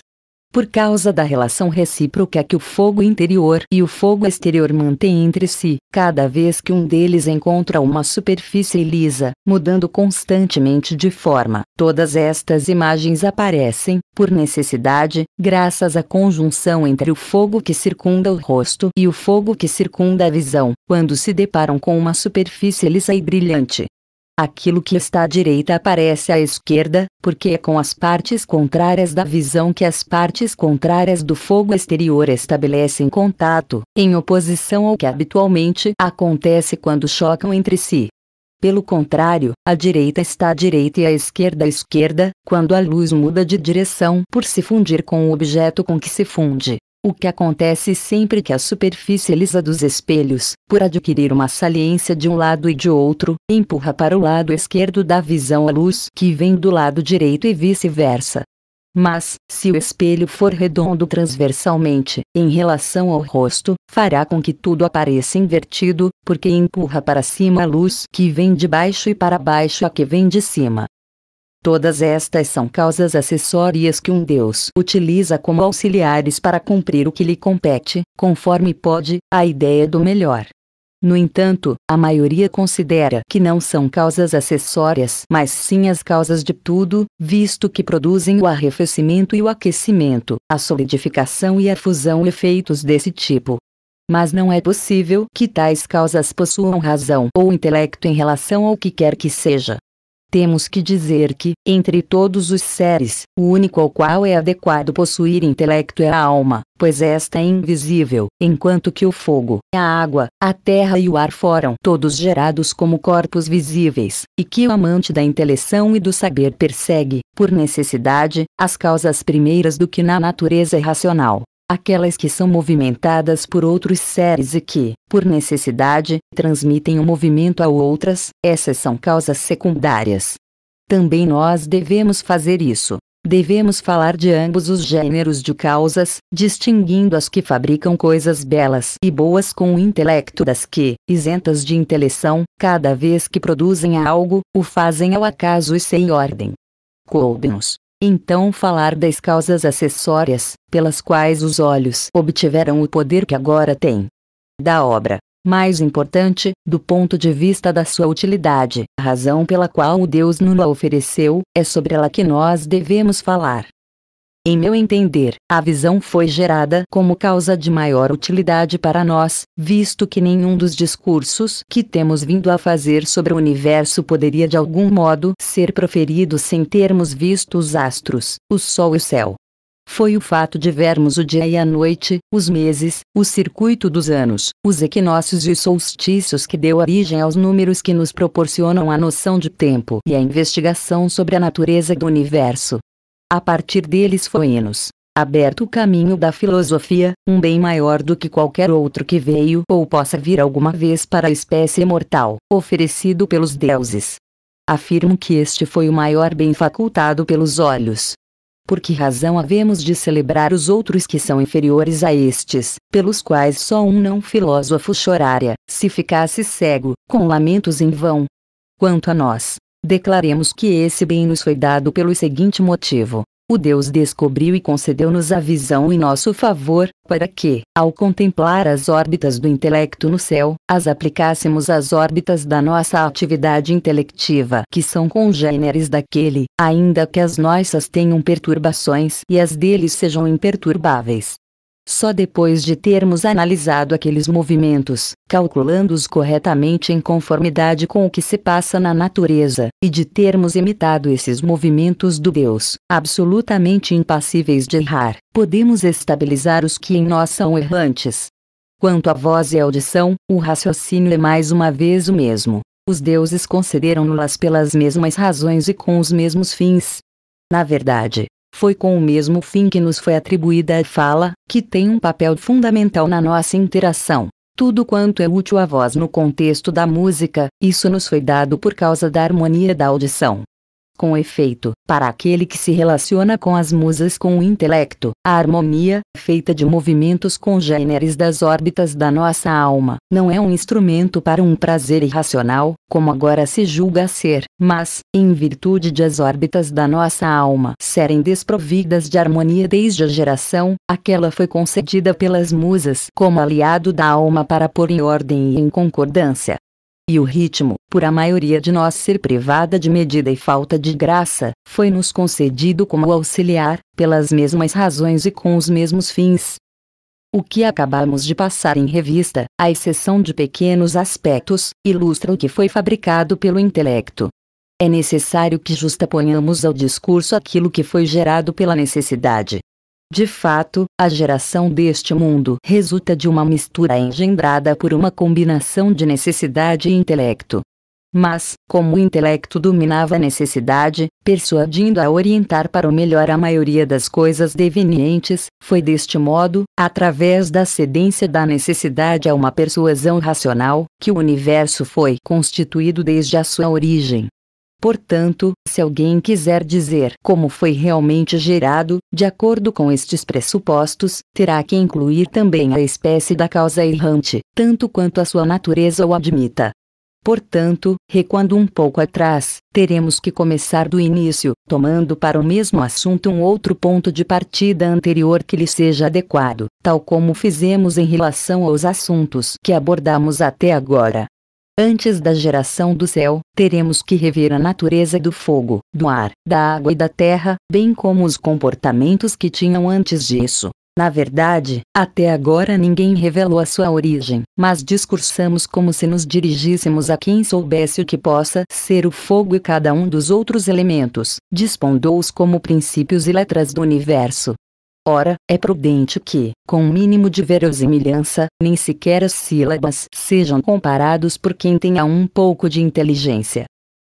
Speaker 1: por causa da relação recíproca que o fogo interior e o fogo exterior mantêm entre si, cada vez que um deles encontra uma superfície lisa, mudando constantemente de forma. Todas estas imagens aparecem, por necessidade, graças à conjunção entre o fogo que circunda o rosto e o fogo que circunda a visão, quando se deparam com uma superfície lisa e brilhante. Aquilo que está à direita aparece à esquerda, porque é com as partes contrárias da visão que as partes contrárias do fogo exterior estabelecem contato, em oposição ao que habitualmente acontece quando chocam entre si. Pelo contrário, a direita está à direita e a esquerda à esquerda, quando a luz muda de direção por se fundir com o objeto com que se funde o que acontece sempre que a superfície lisa dos espelhos, por adquirir uma saliência de um lado e de outro, empurra para o lado esquerdo da visão a luz que vem do lado direito e vice-versa. Mas, se o espelho for redondo transversalmente, em relação ao rosto, fará com que tudo apareça invertido, porque empurra para cima a luz que vem de baixo e para baixo a que vem de cima. Todas estas são causas acessórias que um Deus utiliza como auxiliares para cumprir o que lhe compete, conforme pode, a ideia do melhor. No entanto, a maioria considera que não são causas acessórias, mas sim as causas de tudo, visto que produzem o arrefecimento e o aquecimento, a solidificação e a fusão efeitos desse tipo. Mas não é possível que tais causas possuam razão ou intelecto em relação ao que quer que seja. Temos que dizer que, entre todos os seres, o único ao qual é adequado possuir intelecto é a alma, pois esta é invisível, enquanto que o fogo, a água, a terra e o ar foram todos gerados como corpos visíveis, e que o amante da inteleção e do saber persegue, por necessidade, as causas primeiras do que na natureza irracional. É racional, aquelas que são movimentadas por outros seres e que, por necessidade, transmitem o um movimento a outras, essas são causas secundárias. Também nós devemos fazer isso. Devemos falar de ambos os gêneros de causas, distinguindo as que fabricam coisas belas e boas com o intelecto das que, isentas de inteleção, cada vez que produzem algo, o fazem ao acaso e sem ordem. Coube-nos, então falar das causas acessórias, pelas quais os olhos obtiveram o poder que agora têm. Da obra, mais importante, do ponto de vista da sua utilidade, a razão pela qual o Deus nos a ofereceu, é sobre ela que nós devemos falar. Em meu entender, a visão foi gerada como causa de maior utilidade para nós, visto que nenhum dos discursos que temos vindo a fazer sobre o universo poderia de algum modo ser proferido sem termos visto os astros, o sol e o céu. Foi o fato de vermos o dia e a noite, os meses, o circuito dos anos, os equinócios e os solstícios que deu origem aos números que nos proporcionam a noção de tempo e a investigação sobre a natureza do universo. A partir deles foi-nos aberto o caminho da filosofia, um bem maior do que qualquer outro que veio ou possa vir alguma vez para a espécie mortal, oferecido pelos deuses. Afirmo que este foi o maior bem facultado pelos olhos. Por que razão havemos de celebrar os outros que são inferiores a estes, pelos quais só um não filósofo choraria, se ficasse cego, com lamentos em vão? Quanto a nós, declaremos que esse bem nos foi dado pelo seguinte motivo. O Deus descobriu e concedeu-nos a visão em nosso favor, para que, ao contemplar as órbitas do intelecto no céu, as aplicássemos às órbitas da nossa atividade intelectiva, que são congêneres daquele, ainda que as nossas tenham perturbações e as deles sejam imperturbáveis. Só depois de termos analisado aqueles movimentos, calculando-os corretamente em conformidade com o que se passa na natureza, e de termos imitado esses movimentos do Deus, absolutamente impassíveis de errar, podemos estabilizar os que em nós são errantes. Quanto à voz e à audição, o raciocínio é mais uma vez o mesmo. Os deuses concederam-las pelas mesmas razões e com os mesmos fins. Na verdade, foi com o mesmo fim que nos foi atribuída a fala, que tem um papel fundamental na nossa interação. Tudo quanto é útil à voz no contexto da música, isso nos foi dado por causa da harmonia da audição. Com efeito, para aquele que se relaciona com as musas com o intelecto, a harmonia, feita de movimentos congêneres das órbitas da nossa alma, não é um instrumento para um prazer irracional, como agora se julga ser, mas, em virtude de as órbitas da nossa alma serem desprovidas de harmonia desde a geração, aquela foi concedida pelas musas como aliado da alma para pôr em ordem e em concordância e o ritmo, por a maioria de nós ser privada de medida e falta de graça, foi-nos concedido como auxiliar, pelas mesmas razões e com os mesmos fins. O que acabamos de passar em revista, à exceção de pequenos aspectos, ilustra o que foi fabricado pelo intelecto. É necessário que justaponhamos ao discurso aquilo que foi gerado pela necessidade. De fato, a geração deste mundo resulta de uma mistura engendrada por uma combinação de necessidade e intelecto. Mas, como o intelecto dominava a necessidade, persuadindo a orientar para o melhor a maioria das coisas devenientes, foi deste modo, através da cedência da necessidade a uma persuasão racional, que o universo foi constituído desde a sua origem. Portanto, se alguém quiser dizer como foi realmente gerado, de acordo com estes pressupostos, terá que incluir também a espécie da causa errante, tanto quanto a sua natureza o admita. Portanto, recuando um pouco atrás, teremos que começar do início, tomando para o mesmo assunto um outro ponto de partida anterior que lhe seja adequado, tal como fizemos em relação aos assuntos que abordamos até agora. Antes da geração do céu, teremos que rever a natureza do fogo, do ar, da água e da terra, bem como os comportamentos que tinham antes disso. Na verdade, até agora ninguém revelou a sua origem, mas discursamos como se nos dirigíssemos a quem soubesse o que possa ser o fogo e cada um dos outros elementos, dispondo os como princípios e letras do universo, Ora, é prudente que, com um mínimo de verosimilhança, nem sequer as sílabas sejam comparados por quem tenha um pouco de inteligência.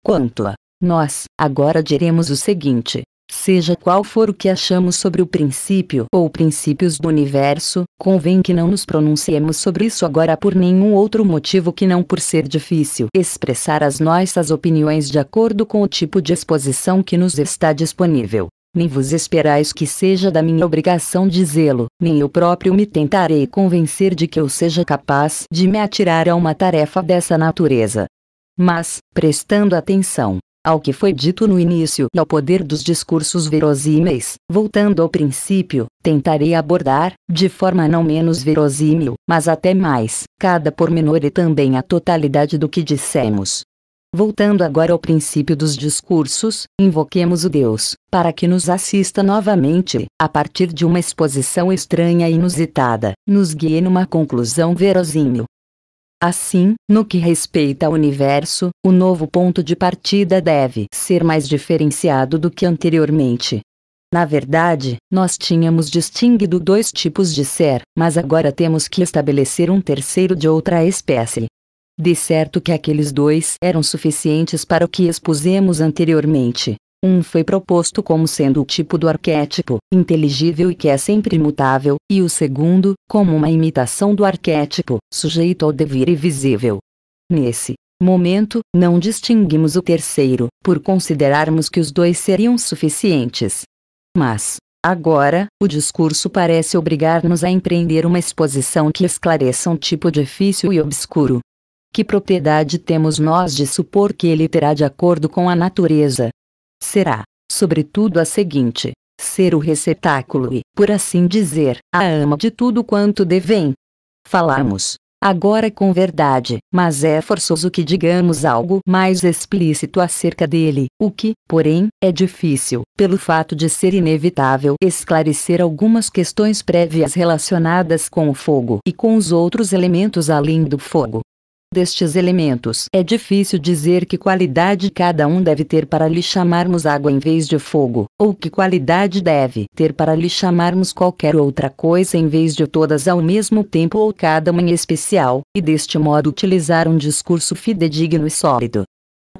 Speaker 1: Quanto a nós, agora diremos o seguinte: seja qual for o que achamos sobre o princípio ou princípios do universo, convém que não nos pronunciemos sobre isso agora por nenhum outro motivo que não por ser difícil expressar as nossas opiniões de acordo com o tipo de exposição que nos está disponível nem vos esperais que seja da minha obrigação dizê-lo, nem eu próprio me tentarei convencer de que eu seja capaz de me atirar a uma tarefa dessa natureza. Mas, prestando atenção ao que foi dito no início e ao poder dos discursos verosímeis, voltando ao princípio, tentarei abordar, de forma não menos verosímil, mas até mais, cada pormenor e também a totalidade do que dissemos. Voltando agora ao princípio dos discursos, invoquemos o Deus, para que nos assista novamente, a partir de uma exposição estranha e inusitada, nos guie numa conclusão verosímil. Assim, no que respeita ao universo, o novo ponto de partida deve ser mais diferenciado do que anteriormente. Na verdade, nós tínhamos distinguido dois tipos de ser, mas agora temos que estabelecer um terceiro de outra espécie, de certo que aqueles dois eram suficientes para o que expusemos anteriormente. Um foi proposto como sendo o tipo do arquétipo, inteligível e que é sempre imutável, e o segundo, como uma imitação do arquétipo, sujeito ao devir e visível. Nesse momento, não distinguimos o terceiro, por considerarmos que os dois seriam suficientes. Mas, agora, o discurso parece obrigar-nos a empreender uma exposição que esclareça um tipo difícil e obscuro, que propriedade temos nós de supor que ele terá de acordo com a natureza? Será, sobretudo, a seguinte: ser o receptáculo e, por assim dizer, a ama de tudo quanto devem. Falamos, agora com verdade, mas é forçoso que digamos algo mais explícito acerca dele, o que, porém, é difícil, pelo fato de ser inevitável esclarecer algumas questões prévias relacionadas com o fogo e com os outros elementos além do fogo destes elementos. É difícil dizer que qualidade cada um deve ter para lhe chamarmos água em vez de fogo, ou que qualidade deve ter para lhe chamarmos qualquer outra coisa em vez de todas ao mesmo tempo ou cada uma em especial, e deste modo utilizar um discurso fidedigno e sólido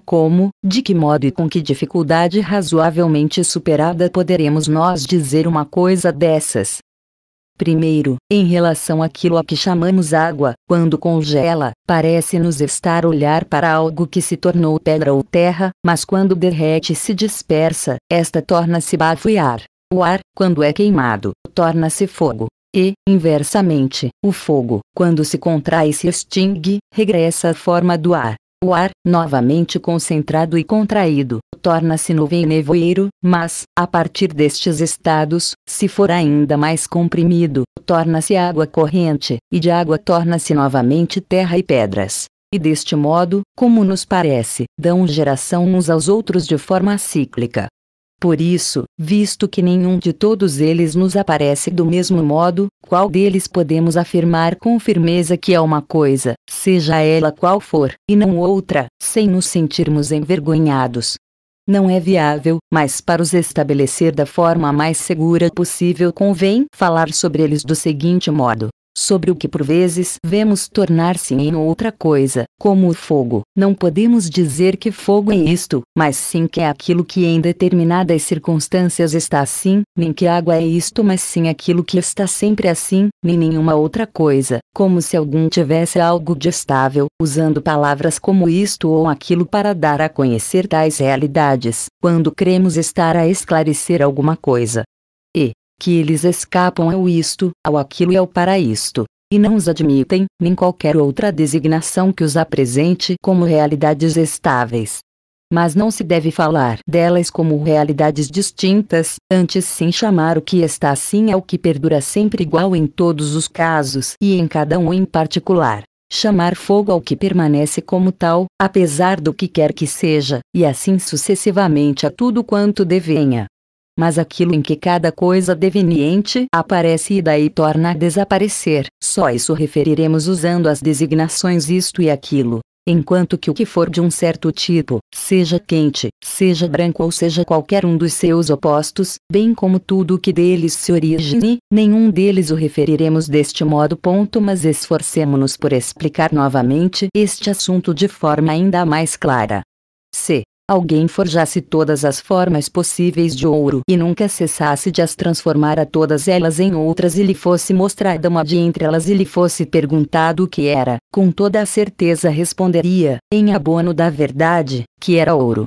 Speaker 1: como, de que modo e com que dificuldade razoavelmente superada poderemos nós dizer uma coisa dessas, Primeiro, em relação àquilo a que chamamos água, quando congela, parece-nos estar olhar para algo que se tornou pedra ou terra, mas quando derrete e se dispersa, esta torna-se bafo e ar. O ar, quando é queimado, torna-se fogo. E, inversamente, o fogo, quando se contrai e se extingue, regressa à forma do ar. O ar, novamente concentrado e contraído, torna-se nuvem e nevoeiro, mas, a partir destes estados, se for ainda mais comprimido, torna-se água corrente, e de água torna-se novamente terra e pedras. E deste modo, como nos parece, dão geração uns aos outros de forma cíclica. Por isso, visto que nenhum de todos eles nos aparece do mesmo modo, qual deles podemos afirmar com firmeza que é uma coisa, seja ela qual for, e não outra, sem nos sentirmos envergonhados? Não é viável, mas para os estabelecer da forma mais segura possível convém falar sobre eles do seguinte modo: sobre o que por vezes vemos tornar-se em outra coisa, como o fogo. Não podemos dizer que fogo é isto, mas sim que é aquilo que em determinadas circunstâncias está assim, nem que água é isto, mas sim aquilo que está sempre assim, nem nenhuma outra coisa, como se algum tivesse algo de estável, usando palavras como isto ou aquilo para dar a conhecer tais realidades, quando cremos estar a esclarecer alguma coisa, que eles escapam ao isto, ao aquilo e ao para isto, e não os admitem, nem qualquer outra designação que os apresente como realidades estáveis. Mas não se deve falar delas como realidades distintas, antes sim chamar o que está assim ao que perdura sempre igual em todos os casos e em cada um em particular chamar fogo ao que permanece como tal, apesar do que quer que seja, e assim sucessivamente a tudo quanto devenha mas aquilo em que cada coisa deveniente aparece e daí torna a desaparecer. Só isso referiremos usando as designações isto e aquilo. Enquanto que o que for de um certo tipo, seja quente, seja branco ou seja qualquer um dos seus opostos, bem como tudo o que deles se origine, nenhum deles o referiremos deste modo. Ponto, mas esforcemo-nos por explicar novamente este assunto de forma ainda mais clara. C alguém forjasse todas as formas possíveis de ouro e nunca cessasse de as transformar a todas elas em outras e lhe fosse mostrada uma de entre elas e lhe fosse perguntado o que era, com toda a certeza responderia, em abono da verdade, que era ouro.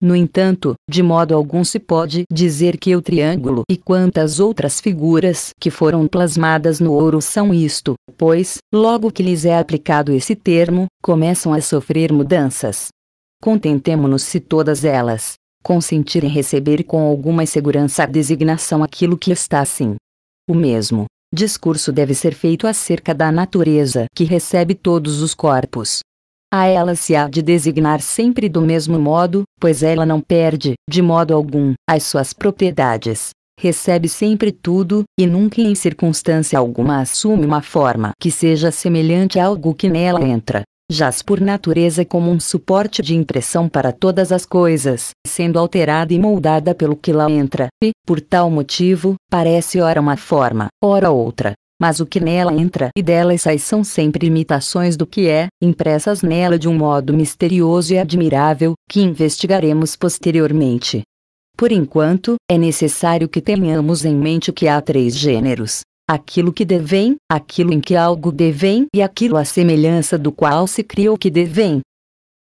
Speaker 1: No entanto, de modo algum se pode dizer que o triângulo e quantas outras figuras que foram plasmadas no ouro são isto, pois, logo que lhes é aplicado esse termo, começam a sofrer mudanças. Contentemo-nos se todas elas consentirem receber com alguma segurança a designação aquilo que está assim. O mesmo discurso deve ser feito acerca da natureza que recebe todos os corpos. A ela se há de designar sempre do mesmo modo, pois ela não perde, de modo algum, as suas propriedades. Recebe sempre tudo, e nunca em circunstância alguma assume uma forma que seja semelhante a algo que nela entra jaz por natureza como um suporte de impressão para todas as coisas, sendo alterada e moldada pelo que lá entra, e, por tal motivo, parece ora uma forma, ora outra. Mas o que nela entra e dela sai são sempre imitações do que é, impressas nela de um modo misterioso e admirável, que investigaremos posteriormente. Por enquanto, é necessário que tenhamos em mente que há três gêneros: aquilo que devem, aquilo em que algo devem e aquilo à semelhança do qual se cria o que devem.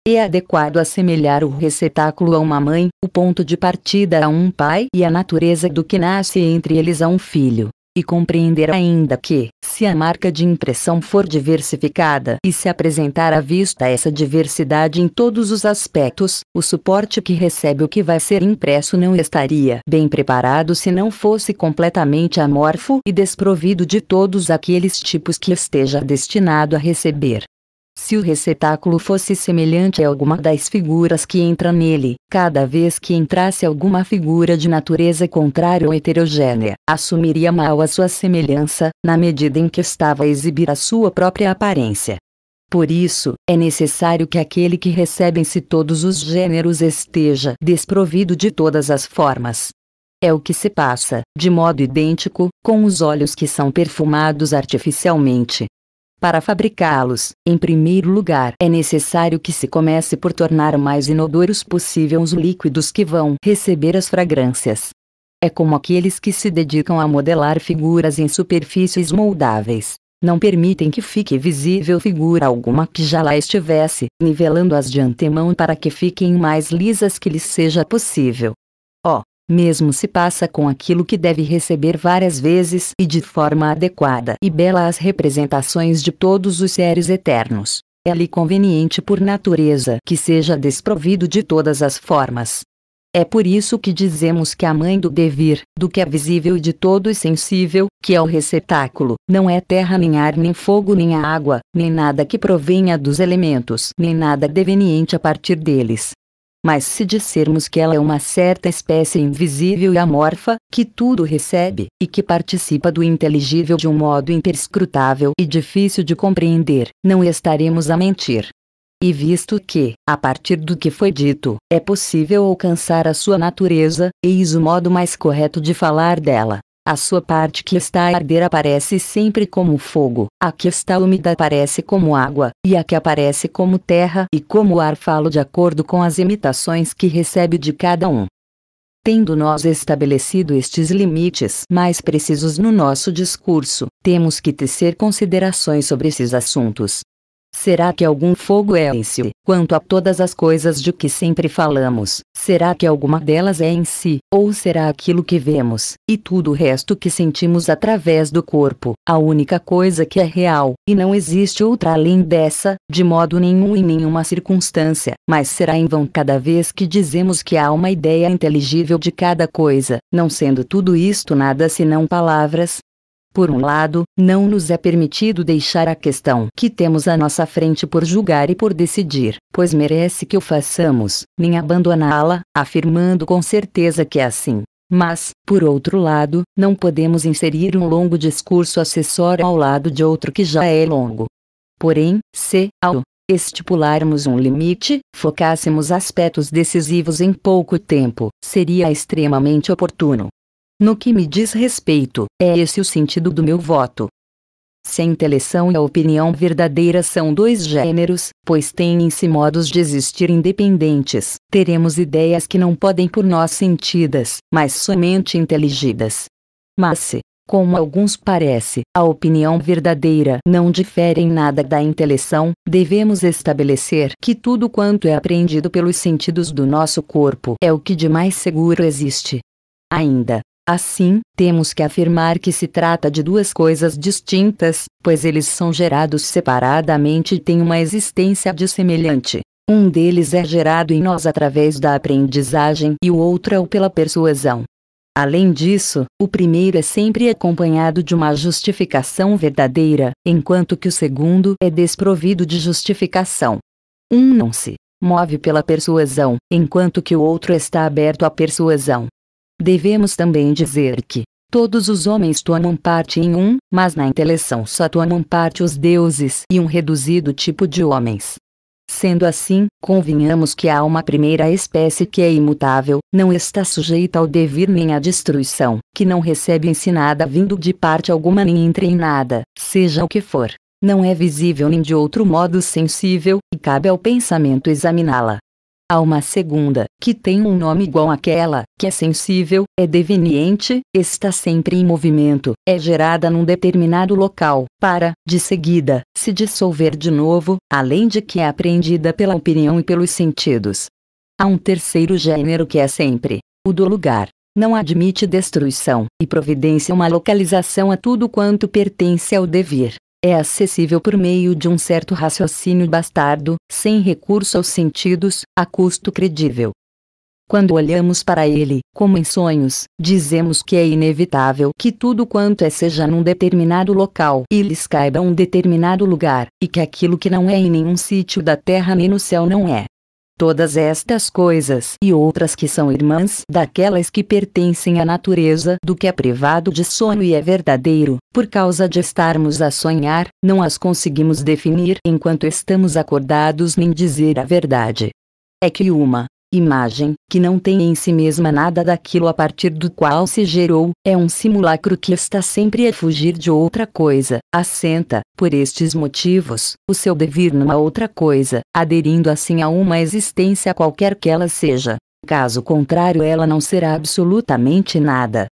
Speaker 1: É adequado assemelhar o receptáculo a uma mãe, o ponto de partida a um pai e a natureza do que nasce entre eles a um filho e compreender ainda que, se a marca de impressão for diversificada e se apresentar à vista essa diversidade em todos os aspectos, o suporte que recebe o que vai ser impresso não estaria bem preparado se não fosse completamente amorfo e desprovido de todos aqueles tipos que esteja destinado a receber. Se o receptáculo fosse semelhante a alguma das figuras que entra nele, cada vez que entrasse alguma figura de natureza contrária ou heterogênea, assumiria mal a sua semelhança, na medida em que estava a exibir a sua própria aparência. Por isso, é necessário que aquele que recebem-se todos os gêneros esteja desprovido de todas as formas. É o que se passa, de modo idêntico, com os olhos que são perfumados artificialmente, para fabricá-los, em primeiro lugar, é necessário que se comece por tornar mais inodoros possível os líquidos que vão receber as fragrâncias. É como aqueles que se dedicam a modelar figuras em superfícies moldáveis. Não permitem que fique visível figura alguma que já lá estivesse, nivelando-as de antemão para que fiquem mais lisas que lhes seja possível. Ó, oh, mesmo se passa com aquilo que deve receber várias vezes e de forma adequada e bela as representações de todos os seres eternos. É-lhe conveniente por natureza que seja desprovido de todas as formas. É por isso que dizemos que a mãe do devir, do que é visível e de todo e sensível, que é o receptáculo, não é terra nem ar nem fogo nem água, nem nada que provenha dos elementos, nem nada deveniente a partir deles, mas se dissermos que ela é uma certa espécie invisível e amorfa, que tudo recebe, e que participa do inteligível de um modo imperscrutável e difícil de compreender, não estaremos a mentir. E visto que, a partir do que foi dito, é possível alcançar a sua natureza, eis o modo mais correto de falar dela. A sua parte que está a arder aparece sempre como fogo, a que está úmida aparece como água, e a que aparece como terra e como ar falo de acordo com as imitações que recebe de cada um. Tendo nós estabelecido estes limites mais precisos no nosso discurso, temos que tecer considerações sobre esses assuntos, Será que algum fogo é em si? Quanto a todas as coisas de que sempre falamos, será que alguma delas é em si, ou será aquilo que vemos, e tudo o resto que sentimos através do corpo, a única coisa que é real, e não existe outra além dessa, de modo nenhum em nenhuma circunstância, mas será em vão cada vez que dizemos que há uma ideia inteligível de cada coisa, não sendo tudo isto nada senão palavras, por um lado, não nos é permitido deixar a questão que temos à nossa frente por julgar e por decidir, pois merece que o façamos, nem abandoná-la, afirmando com certeza que é assim. Mas, por outro lado, não podemos inserir um longo discurso acessório ao lado de outro que já é longo. Porém, se, ao estipularmos um limite, focássemos aspectos decisivos em pouco tempo, seria extremamente oportuno. No que me diz respeito, é esse o sentido do meu voto. Se a inteleção e a opinião verdadeira são dois gêneros, pois têm em si modos de existir independentes, teremos ideias que não podem por nós sentidas, mas somente inteligidas. Mas se, como alguns parece, a opinião verdadeira não difere em nada da inteleção, devemos estabelecer que tudo quanto é aprendido pelos sentidos do nosso corpo é o que de mais seguro existe. Ainda, Assim, temos que afirmar que se trata de duas coisas distintas, pois eles são gerados separadamente e têm uma existência dissemelhante. Um deles é gerado em nós através da aprendizagem e o outro é pela persuasão. Além disso, o primeiro é sempre acompanhado de uma justificação verdadeira, enquanto que o segundo é desprovido de justificação. Um não se move pela persuasão, enquanto que o outro está aberto à persuasão. Devemos também dizer que todos os homens tomam parte em um, mas na inteleção só tomam parte os deuses e um reduzido tipo de homens. Sendo assim, convinhamos que há uma primeira espécie que é imutável, não está sujeita ao devir nem à destruição, que não recebe ensinada vindo de parte alguma nem entreinada, seja o que for. Não é visível nem de outro modo sensível, e cabe ao pensamento examiná-la. Há uma segunda, que tem um nome igual àquela, que é sensível, é deveniente, está sempre em movimento, é gerada num determinado local, para, de seguida, se dissolver de novo, além de que é apreendida pela opinião e pelos sentidos. Há um terceiro gênero que é sempre o do lugar. Não admite destruição, e providência uma localização a tudo quanto pertence ao devir é acessível por meio de um certo raciocínio bastardo, sem recurso aos sentidos, a custo credível. Quando olhamos para ele, como em sonhos, dizemos que é inevitável que tudo quanto é seja num determinado local e lhes caiba um determinado lugar, e que aquilo que não é em nenhum sítio da terra nem no céu não é. Todas estas coisas e outras que são irmãs daquelas que pertencem à natureza do que é privado de sono e é verdadeiro, por causa de estarmos a sonhar, não as conseguimos definir enquanto estamos acordados nem dizer a verdade. É que uma imagem, que não tem em si mesma nada daquilo a partir do qual se gerou, é um simulacro que está sempre a fugir de outra coisa, assenta, por estes motivos, o seu devir numa outra coisa, aderindo assim a uma existência qualquer que ela seja. Caso contrário, ela não será absolutamente nada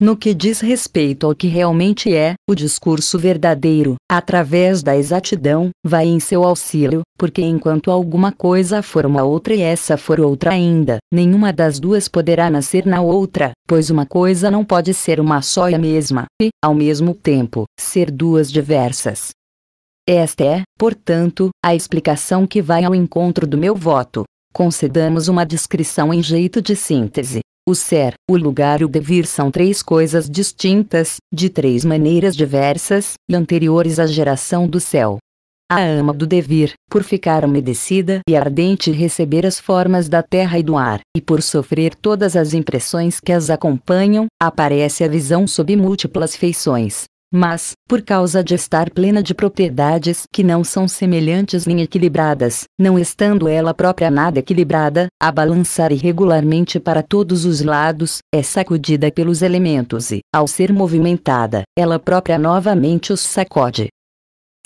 Speaker 1: no que diz respeito ao que realmente é, o discurso verdadeiro, através da exatidão, vai em seu auxílio, porque enquanto alguma coisa for uma outra e essa for outra ainda, nenhuma das duas poderá nascer na outra, pois uma coisa não pode ser uma só e a mesma, e, ao mesmo tempo, ser duas diversas. Esta é, portanto, a explicação que vai ao encontro do meu voto. Concedamos uma descrição em jeito de síntese, o ser, o lugar e o devir são três coisas distintas, de três maneiras diversas, e anteriores à geração do céu. A ama do devir, por ficar umedecida e ardente e receber as formas da terra e do ar, e por sofrer todas as impressões que as acompanham, aparece a visão sob múltiplas feições, mas, por causa de estar plena de propriedades que não são semelhantes nem equilibradas, não estando ela própria nada equilibrada, a balançar irregularmente para todos os lados, é sacudida pelos elementos e, ao ser movimentada, ela própria novamente os sacode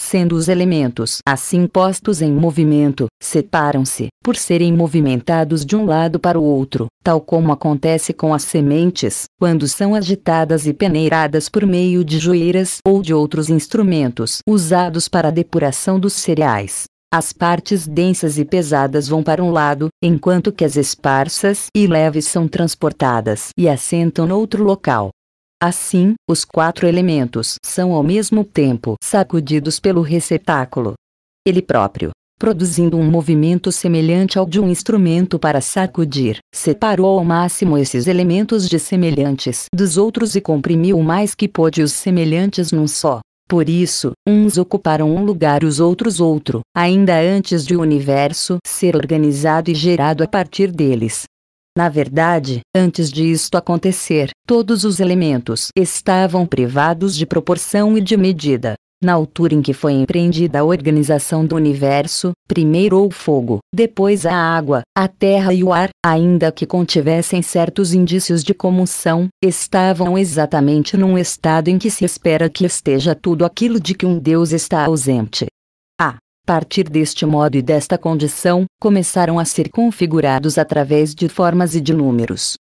Speaker 1: sendo os elementos assim postos em movimento, separam-se, por serem movimentados de um lado para o outro, tal como acontece com as sementes, quando são agitadas e peneiradas por meio de joeiras ou de outros instrumentos usados para a depuração dos cereais. As partes densas e pesadas vão para um lado, enquanto que as esparsas e leves são transportadas e assentam noutro outro local. Assim, os quatro elementos são ao mesmo tempo sacudidos pelo receptáculo. Ele próprio, produzindo um movimento semelhante ao de um instrumento para sacudir, separou ao máximo esses elementos de semelhantes dos outros e comprimiu o mais que pôde os semelhantes num só. Por isso, uns ocuparam um lugar e os outros outro, ainda antes de o universo ser organizado e gerado a partir deles. Na verdade, antes de isto acontecer, todos os elementos estavam privados de proporção e de medida. Na altura em que foi empreendida a organização do universo, primeiro o fogo, depois a água, a terra e o ar, ainda que contivessem certos indícios de comoção, estavam exatamente num estado em que se espera que esteja tudo aquilo de que um Deus está ausente partir deste modo e desta condição, começaram a ser configurados através de formas e de números.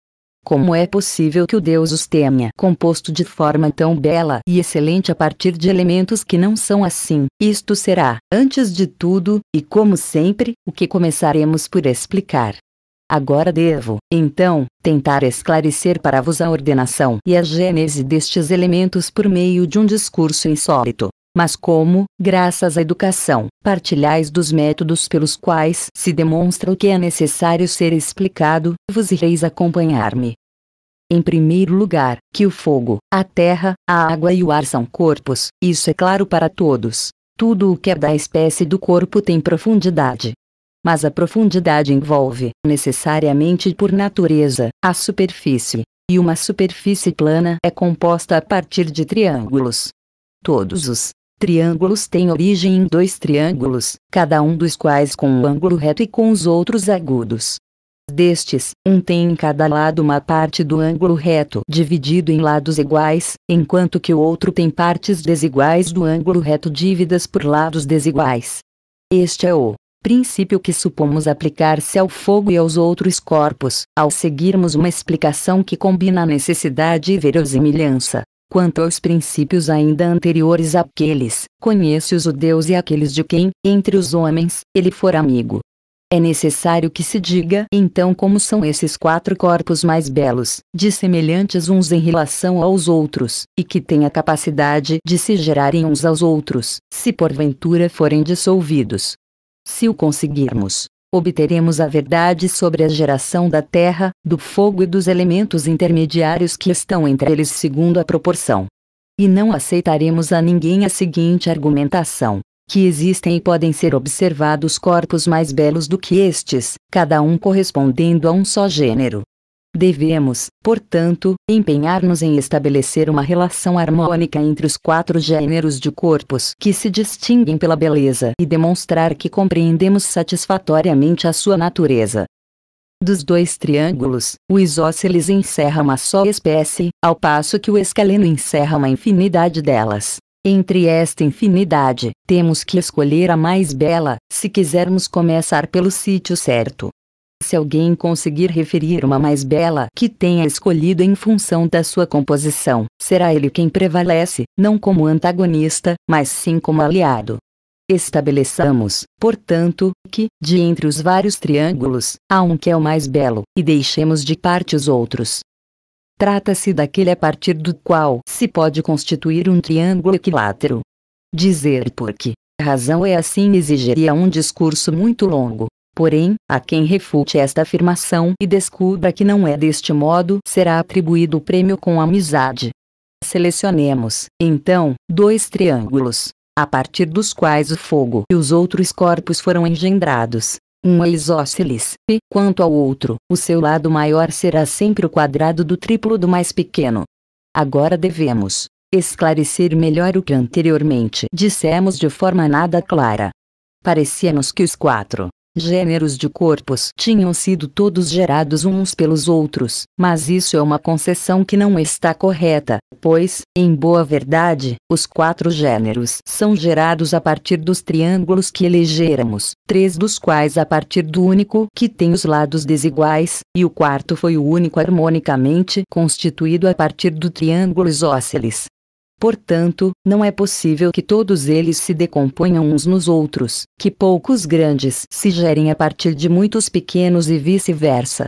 Speaker 1: Como é possível que o Deus os tenha composto de forma tão bela e excelente a partir de elementos que não são assim? Isto será, antes de tudo, e como sempre, o que começaremos por explicar. Agora devo, então, tentar esclarecer para vos a ordenação e a gênese destes elementos por meio de um discurso insólito, mas como, graças à educação, partilhais dos métodos pelos quais se demonstra o que é necessário ser explicado, vos ireis acompanhar-me. Em primeiro lugar, que o fogo, a terra, a água e o ar são corpos, isso é claro para todos. Tudo o que é da espécie do corpo tem profundidade. Mas a profundidade envolve, necessariamente por natureza, a superfície. E uma superfície plana é composta a partir de triângulos todos os Triângulos têm origem em dois triângulos, cada um dos quais com um ângulo reto e com os outros agudos. Destes, um tem em cada lado uma parte do ângulo reto dividido em lados iguais, enquanto que o outro tem partes desiguais do ângulo reto dívidas por lados desiguais. Este é o princípio que supomos aplicar-se ao fogo e aos outros corpos, ao seguirmos uma explicação que combina necessidade e verosimilhança. Quanto aos princípios ainda anteriores àqueles, conhece-os o Deus e aqueles de quem, entre os homens, ele for amigo. É necessário que se diga então como são esses quatro corpos mais belos, dissemelhantes uns em relação aos outros, e que têm a capacidade de se gerarem uns aos outros, se porventura forem dissolvidos. Se o conseguirmos, obteremos a verdade sobre a geração da terra, do fogo e dos elementos intermediários que estão entre eles segundo a proporção. E não aceitaremos a ninguém a seguinte argumentação: que existem e podem ser observados corpos mais belos do que estes, cada um correspondendo a um só gênero, Devemos, portanto, empenhar-nos em estabelecer uma relação harmônica entre os quatro gêneros de corpos que se distinguem pela beleza e demonstrar que compreendemos satisfatoriamente a sua natureza. Dos dois triângulos, o isósceles encerra uma só espécie, ao passo que o escaleno encerra uma infinidade delas. Entre esta infinidade, temos que escolher a mais bela, se quisermos começar pelo sítio certo. Se alguém conseguir referir uma mais bela que tenha escolhido em função da sua composição, será ele quem prevalece, não como antagonista, mas sim como aliado. Estabeleçamos, portanto, que, de entre os vários triângulos, há um que é o mais belo, e deixemos de parte os outros. Trata-se daquele a partir do qual se pode constituir um triângulo equilátero. Dizer por que razão é assim exigiria um discurso muito longo, Porém, a quem refute esta afirmação e descubra que não é deste modo, será atribuído o prêmio com amizade. Selecionemos, então, dois triângulos, a partir dos quais o fogo e os outros corpos foram engendrados. Um é isósceles, e, quanto ao outro, o seu lado maior será sempre o quadrado do triplo do mais pequeno. Agora devemos esclarecer melhor o que anteriormente dissemos de forma nada clara. Parecia-nos que os quatro Gêneros de corpos tinham sido todos gerados uns pelos outros, mas isso é uma concessão que não está correta, pois, em boa verdade, os quatro gêneros são gerados a partir dos triângulos que elegeramos, três dos quais a partir do único que tem os lados desiguais, e o quarto foi o único harmonicamente constituído a partir do triângulo isósceles, Portanto, não é possível que todos eles se decomponham uns nos outros, que poucos grandes se gerem a partir de muitos pequenos e vice-versa.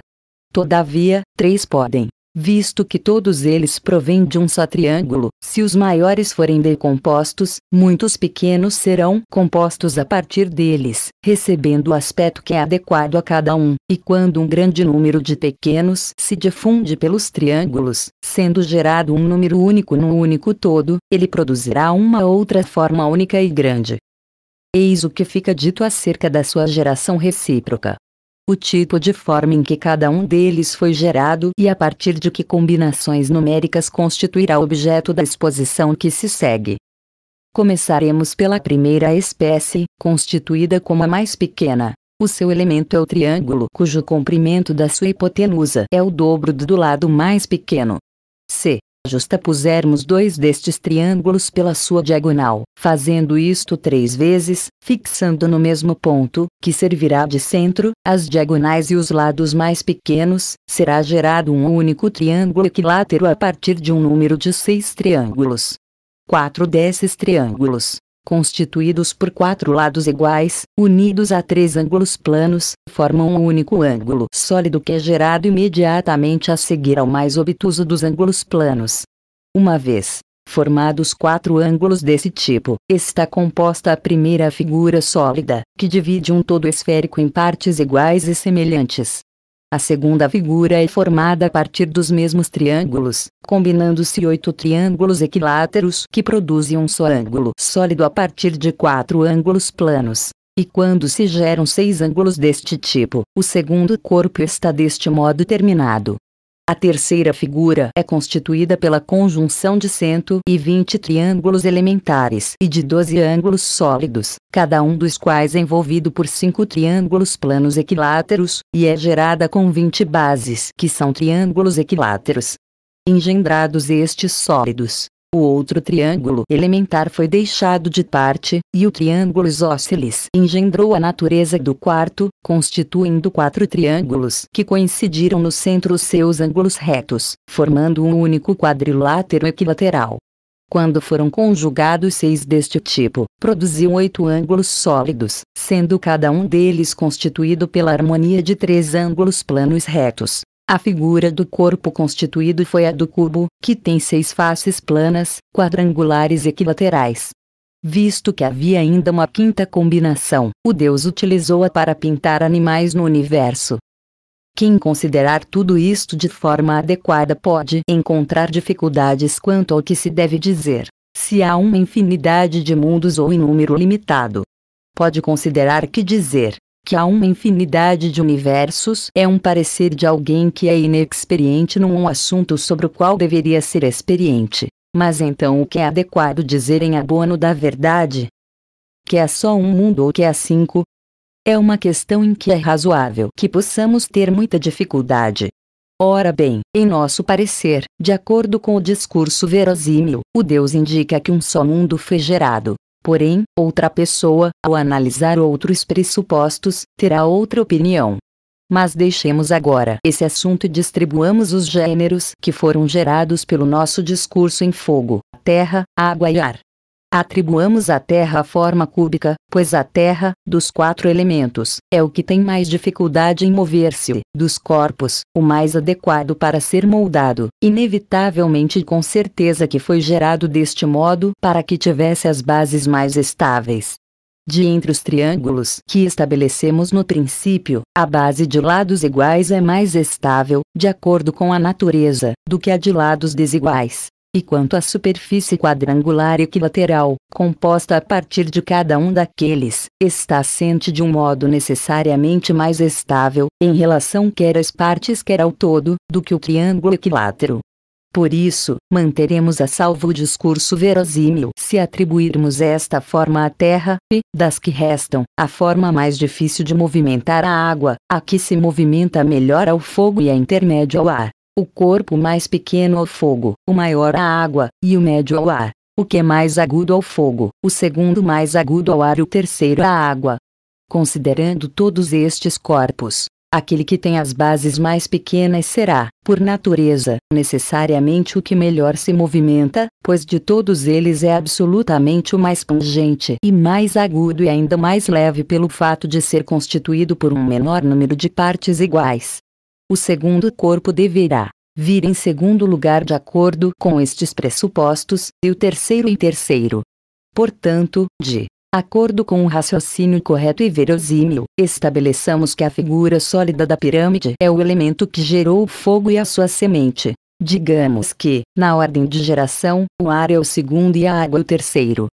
Speaker 1: Todavia, três podem, visto que todos eles provêm de um só triângulo. Se os maiores forem decompostos, muitos pequenos serão compostos a partir deles, recebendo o aspecto que é adequado a cada um, e quando um grande número de pequenos se difunde pelos triângulos, sendo gerado um número único num único todo, ele produzirá uma outra forma única e grande. Eis o que fica dito acerca da sua geração recíproca o tipo de forma em que cada um deles foi gerado e a partir de que combinações numéricas constituirá o objeto da exposição que se segue. Começaremos pela primeira espécie, constituída como a mais pequena. O seu elemento é o triângulo, cujo comprimento da sua hipotenusa é o dobro do lado mais pequeno. C justapusermos dois destes triângulos pela sua diagonal, fazendo isto três vezes, fixando no mesmo ponto, que servirá de centro, as diagonais e os lados mais pequenos, será gerado um único triângulo equilátero a partir de um número de seis triângulos. Quatro desses triângulos constituídos por quatro lados iguais, unidos a três ângulos planos, formam um único ângulo sólido que é gerado imediatamente a seguir ao mais obtuso dos ângulos planos. Uma vez formados quatro ângulos desse tipo, está composta a primeira figura sólida, que divide um todo esférico em partes iguais e semelhantes. A segunda figura é formada a partir dos mesmos triângulos, combinando-se oito triângulos equiláteros que produzem um só ângulo sólido a partir de quatro ângulos planos. E quando se geram seis ângulos deste tipo, o segundo corpo está deste modo terminado. A terceira figura é constituída pela conjunção de 120 triângulos elementares e de 12 ângulos sólidos, cada um dos quais é envolvido por cinco triângulos planos equiláteros, e é gerada com 20 bases que são triângulos equiláteros. Engendrados estes sólidos, o outro triângulo elementar foi deixado de parte, e o triângulo isósceles engendrou a natureza do quarto, constituindo quatro triângulos que coincidiram no centro seus ângulos retos, formando um único quadrilátero equilateral. Quando foram conjugados seis deste tipo, produziam oito ângulos sólidos, sendo cada um deles constituído pela harmonia de três ângulos planos retos, a figura do corpo constituído foi a do cubo, que tem seis faces planas, quadrangulares e equilaterais. Visto que havia ainda uma quinta combinação, o deus utilizou-a para pintar animais no universo. Quem considerar tudo isto de forma adequada pode encontrar dificuldades quanto ao que se deve dizer, se há uma infinidade de mundos ou em número limitado. Pode considerar que dizer que há uma infinidade de universos é um parecer de alguém que é inexperiente num assunto sobre o qual deveria ser experiente. Mas então o que é adequado dizer em abono da verdade? Que é só um mundo ou que é cinco? É uma questão em que é razoável que possamos ter muita dificuldade. Ora bem, em nosso parecer, de acordo com o discurso verosímil, o Deus indica que um só mundo foi gerado, Porém, outra pessoa, ao analisar outros pressupostos, terá outra opinião. Mas deixemos agora esse assunto e distribuamos os gêneros que foram gerados pelo nosso discurso em fogo, terra, água e ar. Atribuamos à Terra a forma cúbica, pois a Terra, dos quatro elementos, é o que tem mais dificuldade em mover-se, dos corpos, o mais adequado para ser moldado, inevitavelmente e com certeza que foi gerado deste modo para que tivesse as bases mais estáveis. De entre os triângulos que estabelecemos no princípio, a base de lados iguais é mais estável, de acordo com a natureza, do que a de lados desiguais e quanto à superfície quadrangular equilateral, composta a partir de cada um daqueles, está assente de um modo necessariamente mais estável, em relação quer às partes quer ao todo, do que o triângulo equilátero. Por isso, manteremos a salvo o discurso verosímil se atribuirmos esta forma à Terra, e, das que restam, a forma mais difícil de movimentar a água, a que se movimenta melhor ao fogo e a intermédio ao ar. O corpo mais pequeno ao fogo, o maior à água, e o médio ao ar. O que é mais agudo ao fogo, o segundo mais agudo ao ar e o terceiro à água. Considerando todos estes corpos, aquele que tem as bases mais pequenas será, por natureza, necessariamente o que melhor se movimenta, pois de todos eles é absolutamente o mais pungente e mais agudo e ainda mais leve pelo fato de ser constituído por um menor número de partes iguais. O segundo corpo deverá vir em segundo lugar de acordo com estes pressupostos, e o terceiro em terceiro. Portanto, de acordo com o um raciocínio correto e verosímil, estabeleçamos que a figura sólida da pirâmide é o elemento que gerou o fogo e a sua semente. Digamos que, na ordem de geração, o ar é o segundo e a água o terceiro.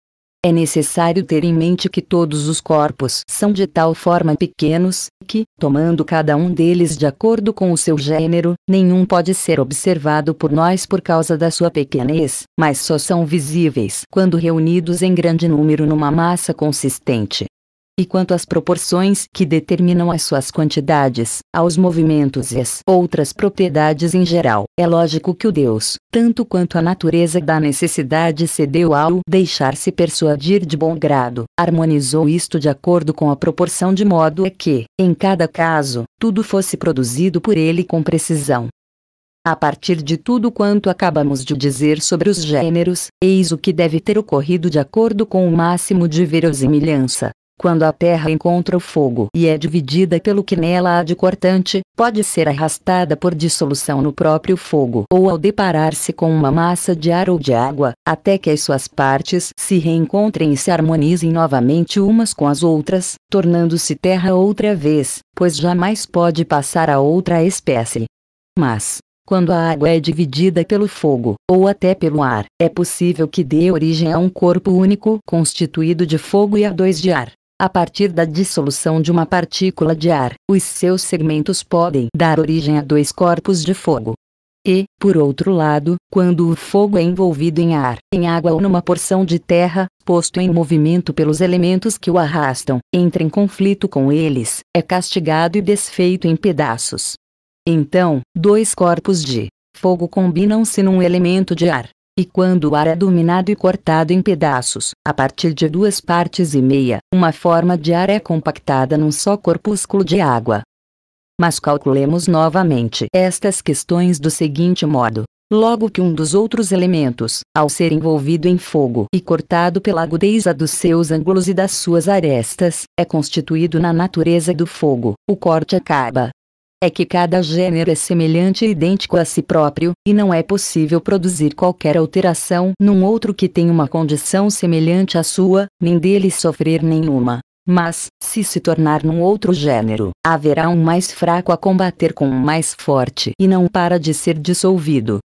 Speaker 1: É necessário ter em mente que todos os corpos são de tal forma pequenos, que, tomando cada um deles de acordo com o seu gênero, nenhum pode ser observado por nós por causa da sua pequenez, mas só são visíveis quando reunidos em grande número numa massa consistente e quanto às proporções que determinam as suas quantidades, aos movimentos e as outras propriedades em geral. É lógico que o Deus, tanto quanto a natureza da necessidade cedeu ao deixar-se persuadir de bom grado, harmonizou isto de acordo com a proporção de modo é que, em cada caso, tudo fosse produzido por ele com precisão. A partir de tudo quanto acabamos de dizer sobre os gêneros, eis o que deve ter ocorrido de acordo com o máximo de verosimilhança. Quando a terra encontra o fogo e é dividida pelo que nela há de cortante, pode ser arrastada por dissolução no próprio fogo ou ao deparar-se com uma massa de ar ou de água, até que as suas partes se reencontrem e se harmonizem novamente umas com as outras, tornando-se terra outra vez, pois jamais pode passar a outra espécie. Mas, quando a água é dividida pelo fogo, ou até pelo ar, é possível que dê origem a um corpo único constituído de fogo e a dois de ar a partir da dissolução de uma partícula de ar. Os seus segmentos podem dar origem a dois corpos de fogo. E, por outro lado, quando o fogo é envolvido em ar, em água ou numa porção de terra, posto em movimento pelos elementos que o arrastam, entra em conflito com eles, é castigado e desfeito em pedaços. Então, dois corpos de fogo combinam-se num elemento de ar, e quando o ar é dominado e cortado em pedaços, a partir de duas partes e meia, uma forma de ar é compactada num só corpúsculo de água. Mas calculemos novamente estas questões do seguinte modo. Logo que um dos outros elementos, ao ser envolvido em fogo e cortado pela agudeza dos seus ângulos e das suas arestas, é constituído na natureza do fogo, o corte acaba, é que cada gênero é semelhante e idêntico a si próprio, e não é possível produzir qualquer alteração num outro que tem uma condição semelhante à sua, nem dele sofrer nenhuma. Mas, se se tornar num outro gênero, haverá um mais fraco a combater com um mais forte e não para de ser dissolvido.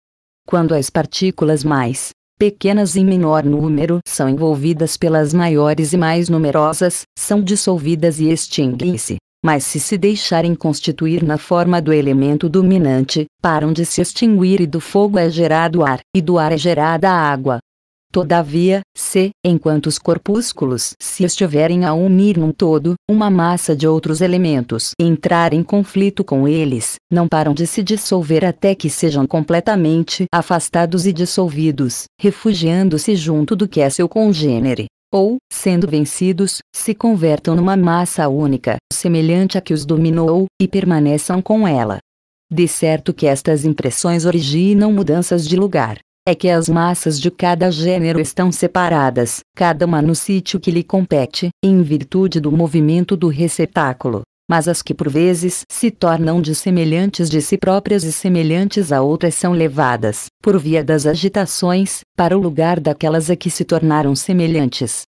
Speaker 1: Quando as partículas mais pequenas em menor número são envolvidas pelas maiores e mais numerosas, são dissolvidas e extinguem-se mas se se deixarem constituir na forma do elemento dominante, param de se extinguir e do fogo é gerado ar, e do ar é gerada água. Todavia, se, enquanto os corpúsculos se estiverem a unir num todo, uma massa de outros elementos entrar em conflito com eles, não param de se dissolver até que sejam completamente afastados e dissolvidos, refugiando-se junto do que é seu congênere ou, sendo vencidos, se convertam numa massa única, semelhante à que os dominou, e permaneçam com ela. De certo que estas impressões originam mudanças de lugar. É que as massas de cada gênero estão separadas, cada uma no sítio que lhe compete, em virtude do movimento do receptáculo mas as que por vezes se tornam dissemelhantes de si próprias e semelhantes a outras são levadas, por via das agitações, para o lugar daquelas a que se tornaram semelhantes.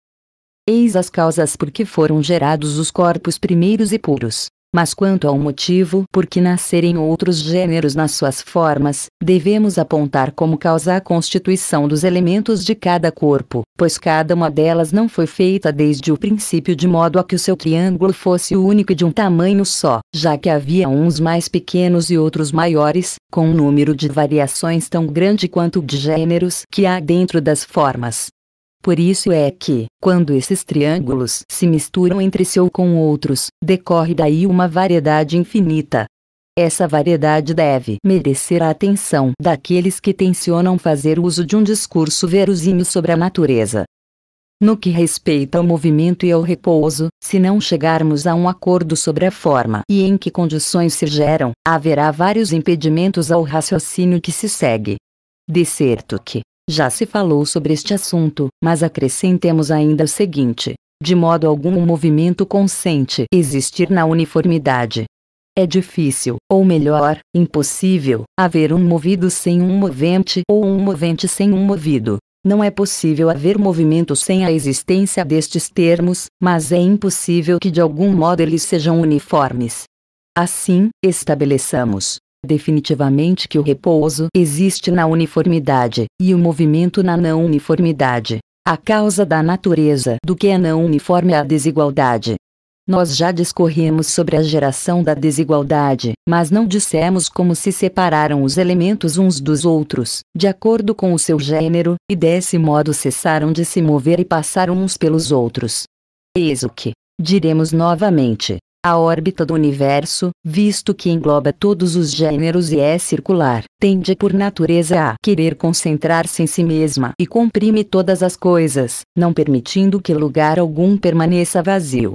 Speaker 1: Eis as causas por que foram gerados os corpos primeiros e puros, mas quanto ao motivo por que nascerem outros gêneros nas suas formas, devemos apontar como causa a constituição dos elementos de cada corpo, pois cada uma delas não foi feita desde o princípio de modo a que o seu triângulo fosse único e de um tamanho só, já que havia uns mais pequenos e outros maiores, com um número de variações tão grande quanto de gêneros que há dentro das formas. Por isso é que, quando esses triângulos se misturam entre si ou com outros, decorre daí uma variedade infinita. Essa variedade deve merecer a atenção daqueles que tencionam fazer uso de um discurso verosímil sobre a natureza. No que respeita ao movimento e ao repouso, se não chegarmos a um acordo sobre a forma e em que condições se geram, haverá vários impedimentos ao raciocínio que se segue. De certo que, já se falou sobre este assunto, mas acrescentemos ainda o seguinte: de modo algum o movimento consente existir na uniformidade. É difícil, ou melhor, impossível, haver um movido sem um movente ou um movente sem um movido. Não é possível haver movimento sem a existência destes termos, mas é impossível que de algum modo eles sejam uniformes. Assim, estabeleçamos definitivamente que o repouso existe na uniformidade, e o movimento na não uniformidade. A causa da natureza do que é não uniforme é a desigualdade. Nós já discorremos sobre a geração da desigualdade, mas não dissemos como se separaram os elementos uns dos outros, de acordo com o seu gênero, e desse modo cessaram de se mover e passaram uns pelos outros. Eis o que diremos novamente. A órbita do universo, visto que engloba todos os gêneros e é circular, tende por natureza a querer concentrar-se em si mesma e comprime todas as coisas, não permitindo que lugar algum permaneça vazio.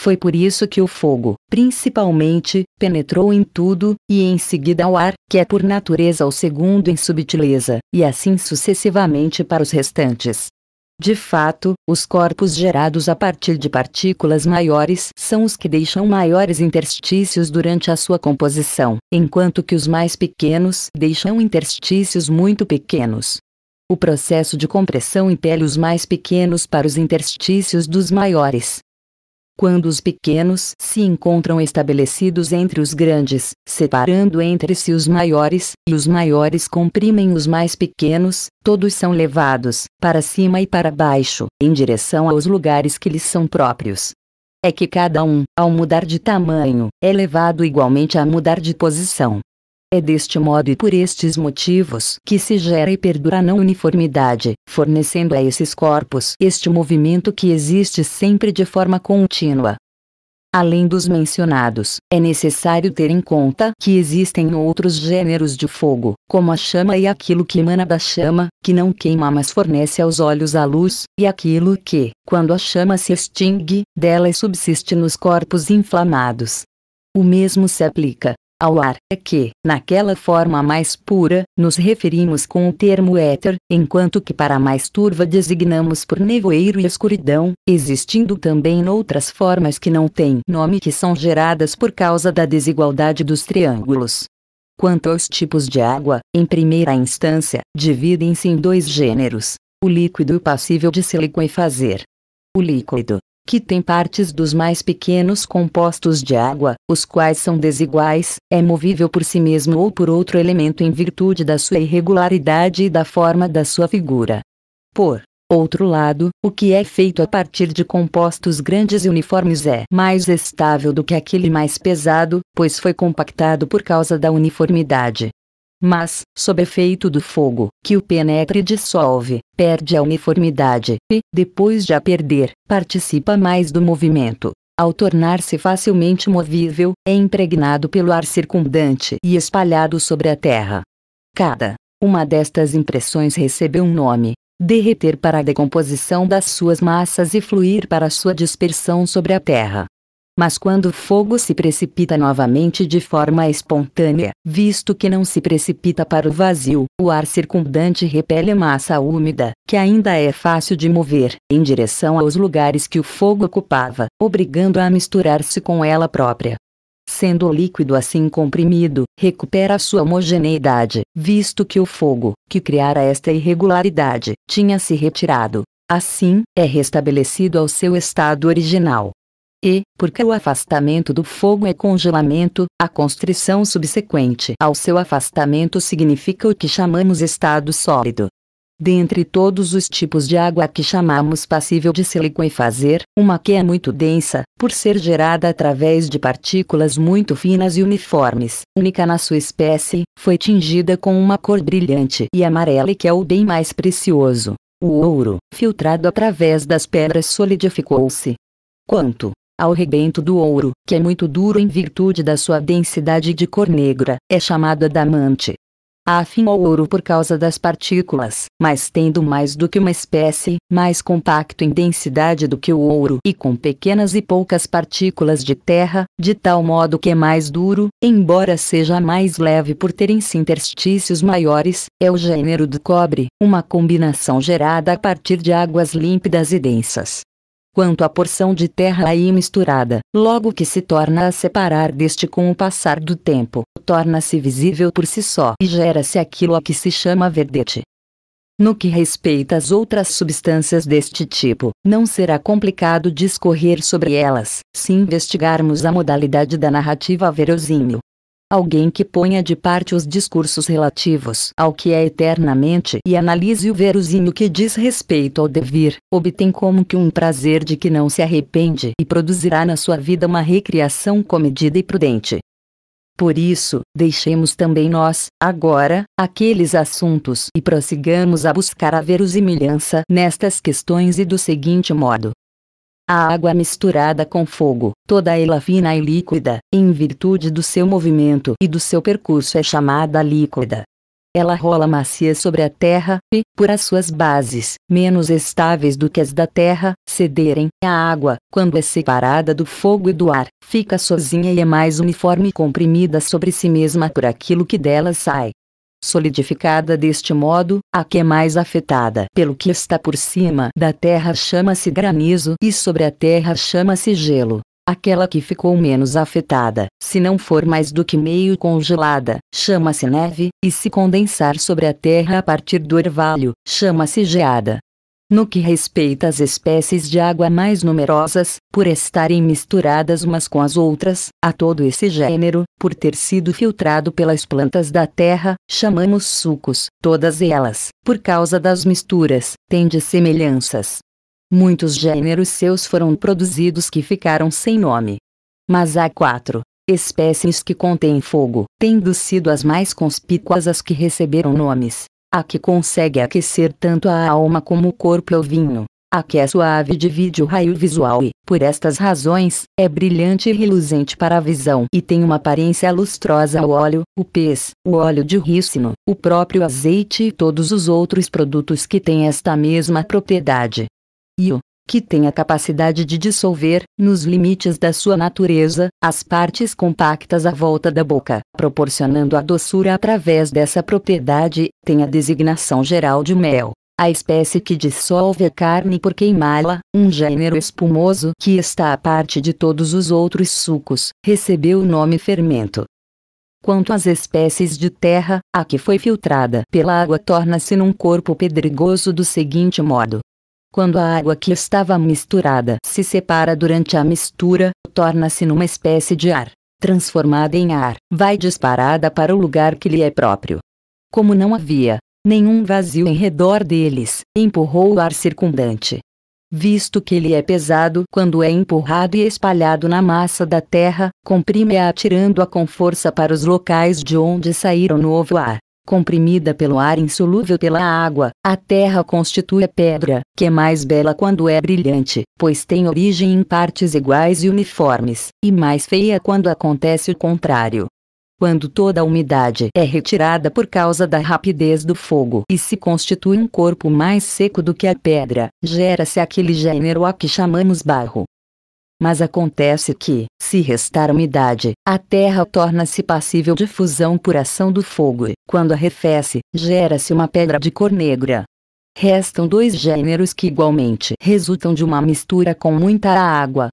Speaker 1: Foi por isso que o fogo, principalmente, penetrou em tudo, e em seguida ao ar, que é por natureza o segundo em subtileza, e assim sucessivamente para os restantes. De fato, os corpos gerados a partir de partículas maiores são os que deixam maiores interstícios durante a sua composição, enquanto que os mais pequenos deixam interstícios muito pequenos. O processo de compressão impele os mais pequenos para os interstícios dos maiores, quando os pequenos se encontram estabelecidos entre os grandes, separando entre si os maiores, e os maiores comprimem os mais pequenos, todos são levados, para cima e para baixo, em direção aos lugares que lhes são próprios. É que cada um, ao mudar de tamanho, é levado igualmente a mudar de posição, é deste modo e por estes motivos que se gera e perdura a não uniformidade, fornecendo a esses corpos este movimento que existe sempre de forma contínua. Além dos mencionados, é necessário ter em conta que existem outros gêneros de fogo, como a chama e aquilo que emana da chama, que não queima mas fornece aos olhos a luz, e aquilo que, quando a chama se extingue, dela subsiste nos corpos inflamados. O mesmo se aplica, ao ar é que, naquela forma mais pura, nos referimos com o termo éter, enquanto que para a mais turva designamos por nevoeiro e escuridão, existindo também outras formas que não têm nome que são geradas por causa da desigualdade dos triângulos. Quanto aos tipos de água, em primeira instância, dividem-se em dois gêneros: o líquido e passível de se liquefazer. O líquido, que tem partes dos mais pequenos compostos de água, os quais são desiguais, é movível por si mesmo ou por outro elemento em virtude da sua irregularidade e da forma da sua figura. Por outro lado, o que é feito a partir de compostos grandes e uniformes é mais estável do que aquele mais pesado, pois foi compactado por causa da uniformidade mas, sob efeito do fogo, que o penetra e dissolve, perde a uniformidade e, depois de a perder, participa mais do movimento. Ao tornar-se facilmente movível, é impregnado pelo ar circundante e espalhado sobre a terra. Cada uma destas impressões recebeu um nome, derreter para a decomposição das suas massas e fluir para sua dispersão sobre a terra. Mas quando o fogo se precipita novamente de forma espontânea, visto que não se precipita para o vazio, o ar circundante repele massa úmida, que ainda é fácil de mover, em direção aos lugares que o fogo ocupava, obrigando-a a, a misturar-se com ela própria. Sendo o líquido assim comprimido, recupera sua homogeneidade, visto que o fogo, que criara esta irregularidade, tinha se retirado. Assim, é restabelecido ao seu estado original e, porque o afastamento do fogo é congelamento, a constrição subsequente ao seu afastamento significa o que chamamos estado sólido. Dentre todos os tipos de água que chamamos passível de se liquefazer, uma que é muito densa, por ser gerada através de partículas muito finas e uniformes, única na sua espécie, foi tingida com uma cor brilhante e amarela que é o bem mais precioso. O ouro, filtrado através das pedras, solidificou-se. Quanto ao rebento do ouro, que é muito duro em virtude da sua densidade de cor negra, é chamada adamante. Há afim ao ouro por causa das partículas, mas tendo mais do que uma espécie, mais compacto em densidade do que o ouro e com pequenas e poucas partículas de terra, de tal modo que é mais duro, embora seja mais leve por terem-se interstícios maiores, é o gênero do cobre, uma combinação gerada a partir de águas límpidas e densas quanto à porção de terra aí misturada. Logo que se torna a separar deste com o passar do tempo, torna-se visível por si só e gera-se aquilo a que se chama verdete. No que respeita às outras substâncias deste tipo, não será complicado discorrer sobre elas, se investigarmos a modalidade da narrativa verosímil, Alguém que ponha de parte os discursos relativos ao que é eternamente e analise o verozinho que diz respeito ao devir, obtém como que um prazer de que não se arrepende e produzirá na sua vida uma recriação comedida e prudente. Por isso, deixemos também nós, agora, aqueles assuntos e prossigamos a buscar a verosimilhança nestas questões e do seguinte modo a água misturada com fogo, toda ela fina e líquida, em virtude do seu movimento e do seu percurso é chamada líquida. Ela rola macia sobre a terra, e, por as suas bases, menos estáveis do que as da terra, cederem, a água, quando é separada do fogo e do ar, fica sozinha e é mais uniforme e comprimida sobre si mesma por aquilo que dela sai. Solidificada deste modo, a que é mais afetada pelo que está por cima da terra chama-se granizo e sobre a terra chama-se gelo. Aquela que ficou menos afetada, se não for mais do que meio congelada, chama-se neve, e se condensar sobre a terra a partir do orvalho, chama-se geada. No que respeita às espécies de água mais numerosas, por estarem misturadas umas com as outras, a todo esse gênero, por ter sido filtrado pelas plantas da terra, chamamos sucos. Todas elas, por causa das misturas, têm de semelhanças. Muitos gêneros seus foram produzidos que ficaram sem nome. Mas há quatro espécies que contêm fogo, tendo sido as mais conspícuas as que receberam nomes a que consegue aquecer tanto a alma como o corpo é o vinho, a que é suave divide o raio visual e, por estas razões, é brilhante e reluzente para a visão e tem uma aparência lustrosa ao óleo, o pez, o óleo de rícino, o próprio azeite e todos os outros produtos que têm esta mesma propriedade. E o que tem a capacidade de dissolver, nos limites da sua natureza, as partes compactas à volta da boca, proporcionando a doçura através dessa propriedade, tem a designação geral de mel. A espécie que dissolve a carne por queimá-la, um gênero espumoso que está à parte de todos os outros sucos, recebeu o nome fermento. Quanto às espécies de terra, a que foi filtrada pela água torna-se num corpo pedregoso do seguinte modo: quando a água que estava misturada se separa durante a mistura, torna-se numa espécie de ar. Transformada em ar, vai disparada para o lugar que lhe é próprio. Como não havia nenhum vazio em redor deles, empurrou o ar circundante. Visto que ele é pesado quando é empurrado e espalhado na massa da terra, comprime-a atirando-a com força para os locais de onde saíram novo ar comprimida pelo ar insolúvel pela água, a terra constitui a pedra, que é mais bela quando é brilhante, pois tem origem em partes iguais e uniformes, e mais feia quando acontece o contrário. Quando toda a umidade é retirada por causa da rapidez do fogo e se constitui um corpo mais seco do que a pedra, gera-se aquele gênero a que chamamos barro. Mas acontece que, se restar umidade, a terra torna-se passível de fusão por ação do fogo e, quando arrefece, gera-se uma pedra de cor negra. Restam dois gêneros que igualmente resultam de uma mistura com muita água,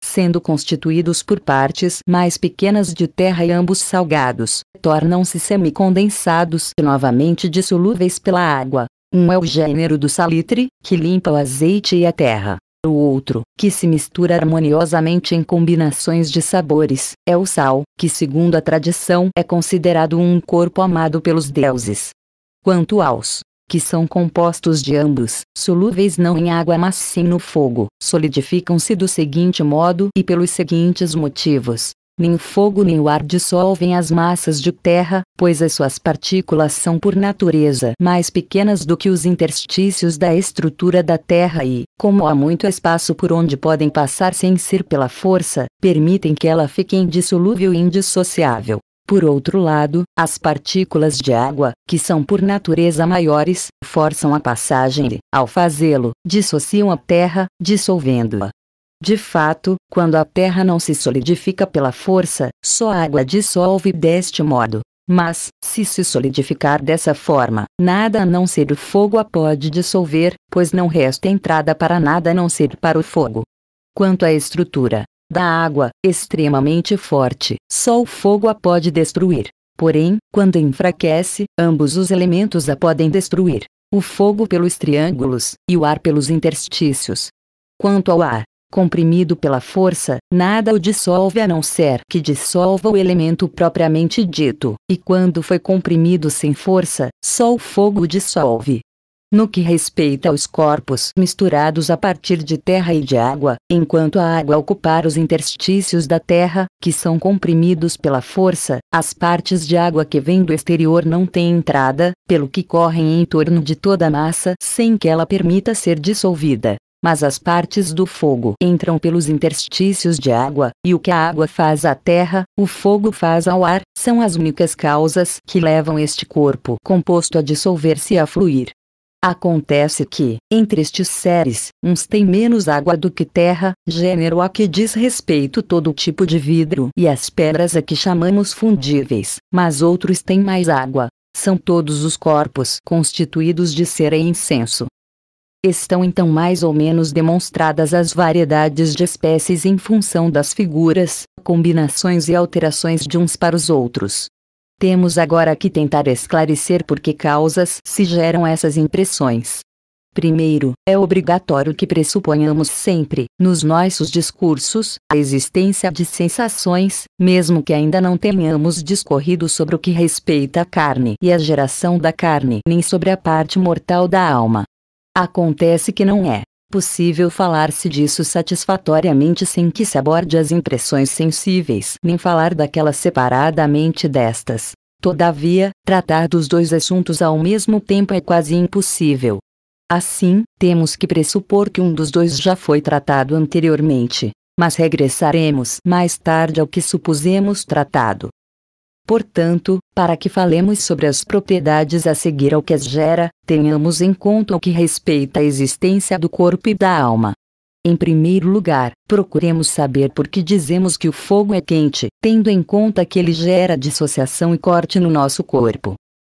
Speaker 1: sendo constituídos por partes mais pequenas de terra e ambos salgados, tornam-se semicondensados e novamente dissolúveis pela água. Um é o gênero do salitre, que limpa o azeite e a terra, o outro, que se mistura harmoniosamente em combinações de sabores, é o sal, que segundo a tradição é considerado um corpo amado pelos deuses. Quanto aos que são compostos de ambos, solúveis não em água mas sim no fogo, solidificam-se do seguinte modo e pelos seguintes motivos. Nem o fogo nem o ar dissolvem as massas de terra, pois as suas partículas são por natureza mais pequenas do que os interstícios da estrutura da terra e, como há muito espaço por onde podem passar sem ser pela força, permitem que ela fique indissolúvel e indissociável. Por outro lado, as partículas de água, que são por natureza maiores, forçam a passagem e, ao fazê-lo, dissociam a terra, dissolvendo-a. De fato, quando a terra não se solidifica pela força, só a água dissolve deste modo. Mas, se se solidificar dessa forma, nada a não ser o fogo a pode dissolver, pois não resta entrada para nada a não ser para o fogo. Quanto à estrutura da água, extremamente forte, só o fogo a pode destruir. Porém, quando enfraquece, ambos os elementos a podem destruir: o fogo pelos triângulos e o ar pelos interstícios. Quanto ao ar, comprimido pela força, nada o dissolve a não ser que dissolva o elemento propriamente dito, e quando foi comprimido sem força, só o fogo o dissolve. No que respeita aos corpos misturados a partir de terra e de água, enquanto a água ocupar os interstícios da terra, que são comprimidos pela força, as partes de água que vêm do exterior não têm entrada, pelo que correm em torno de toda a massa sem que ela permita ser dissolvida mas as partes do fogo entram pelos interstícios de água, e o que a água faz à terra, o fogo faz ao ar, são as únicas causas que levam este corpo composto a dissolver-se e a fluir. Acontece que, entre estes seres, uns têm menos água do que terra, gênero a que diz respeito todo tipo de vidro e as pedras a que chamamos fundíveis, mas outros têm mais água. São todos os corpos constituídos de cera e incenso, Estão então mais ou menos demonstradas as variedades de espécies em função das figuras, combinações e alterações de uns para os outros. Temos agora que tentar esclarecer por que causas se geram essas impressões. Primeiro, é obrigatório que pressuponhamos sempre, nos nossos discursos, a existência de sensações, mesmo que ainda não tenhamos discorrido sobre o que respeita à carne e à geração da carne, nem sobre a parte mortal da alma. Acontece que não é possível falar-se disso satisfatoriamente sem que se aborde as impressões sensíveis, nem falar daquelas separadamente destas. Todavia, tratar dos dois assuntos ao mesmo tempo é quase impossível. Assim, temos que pressupor que um dos dois já foi tratado anteriormente, mas regressaremos mais tarde ao que supusemos tratado. Portanto, para que falemos sobre as propriedades a seguir ao que as gera, tenhamos em conta o que respeita à existência do corpo e da alma. Em primeiro lugar, procuremos saber por que dizemos que o fogo é quente, tendo em conta que ele gera dissociação e corte no nosso corpo.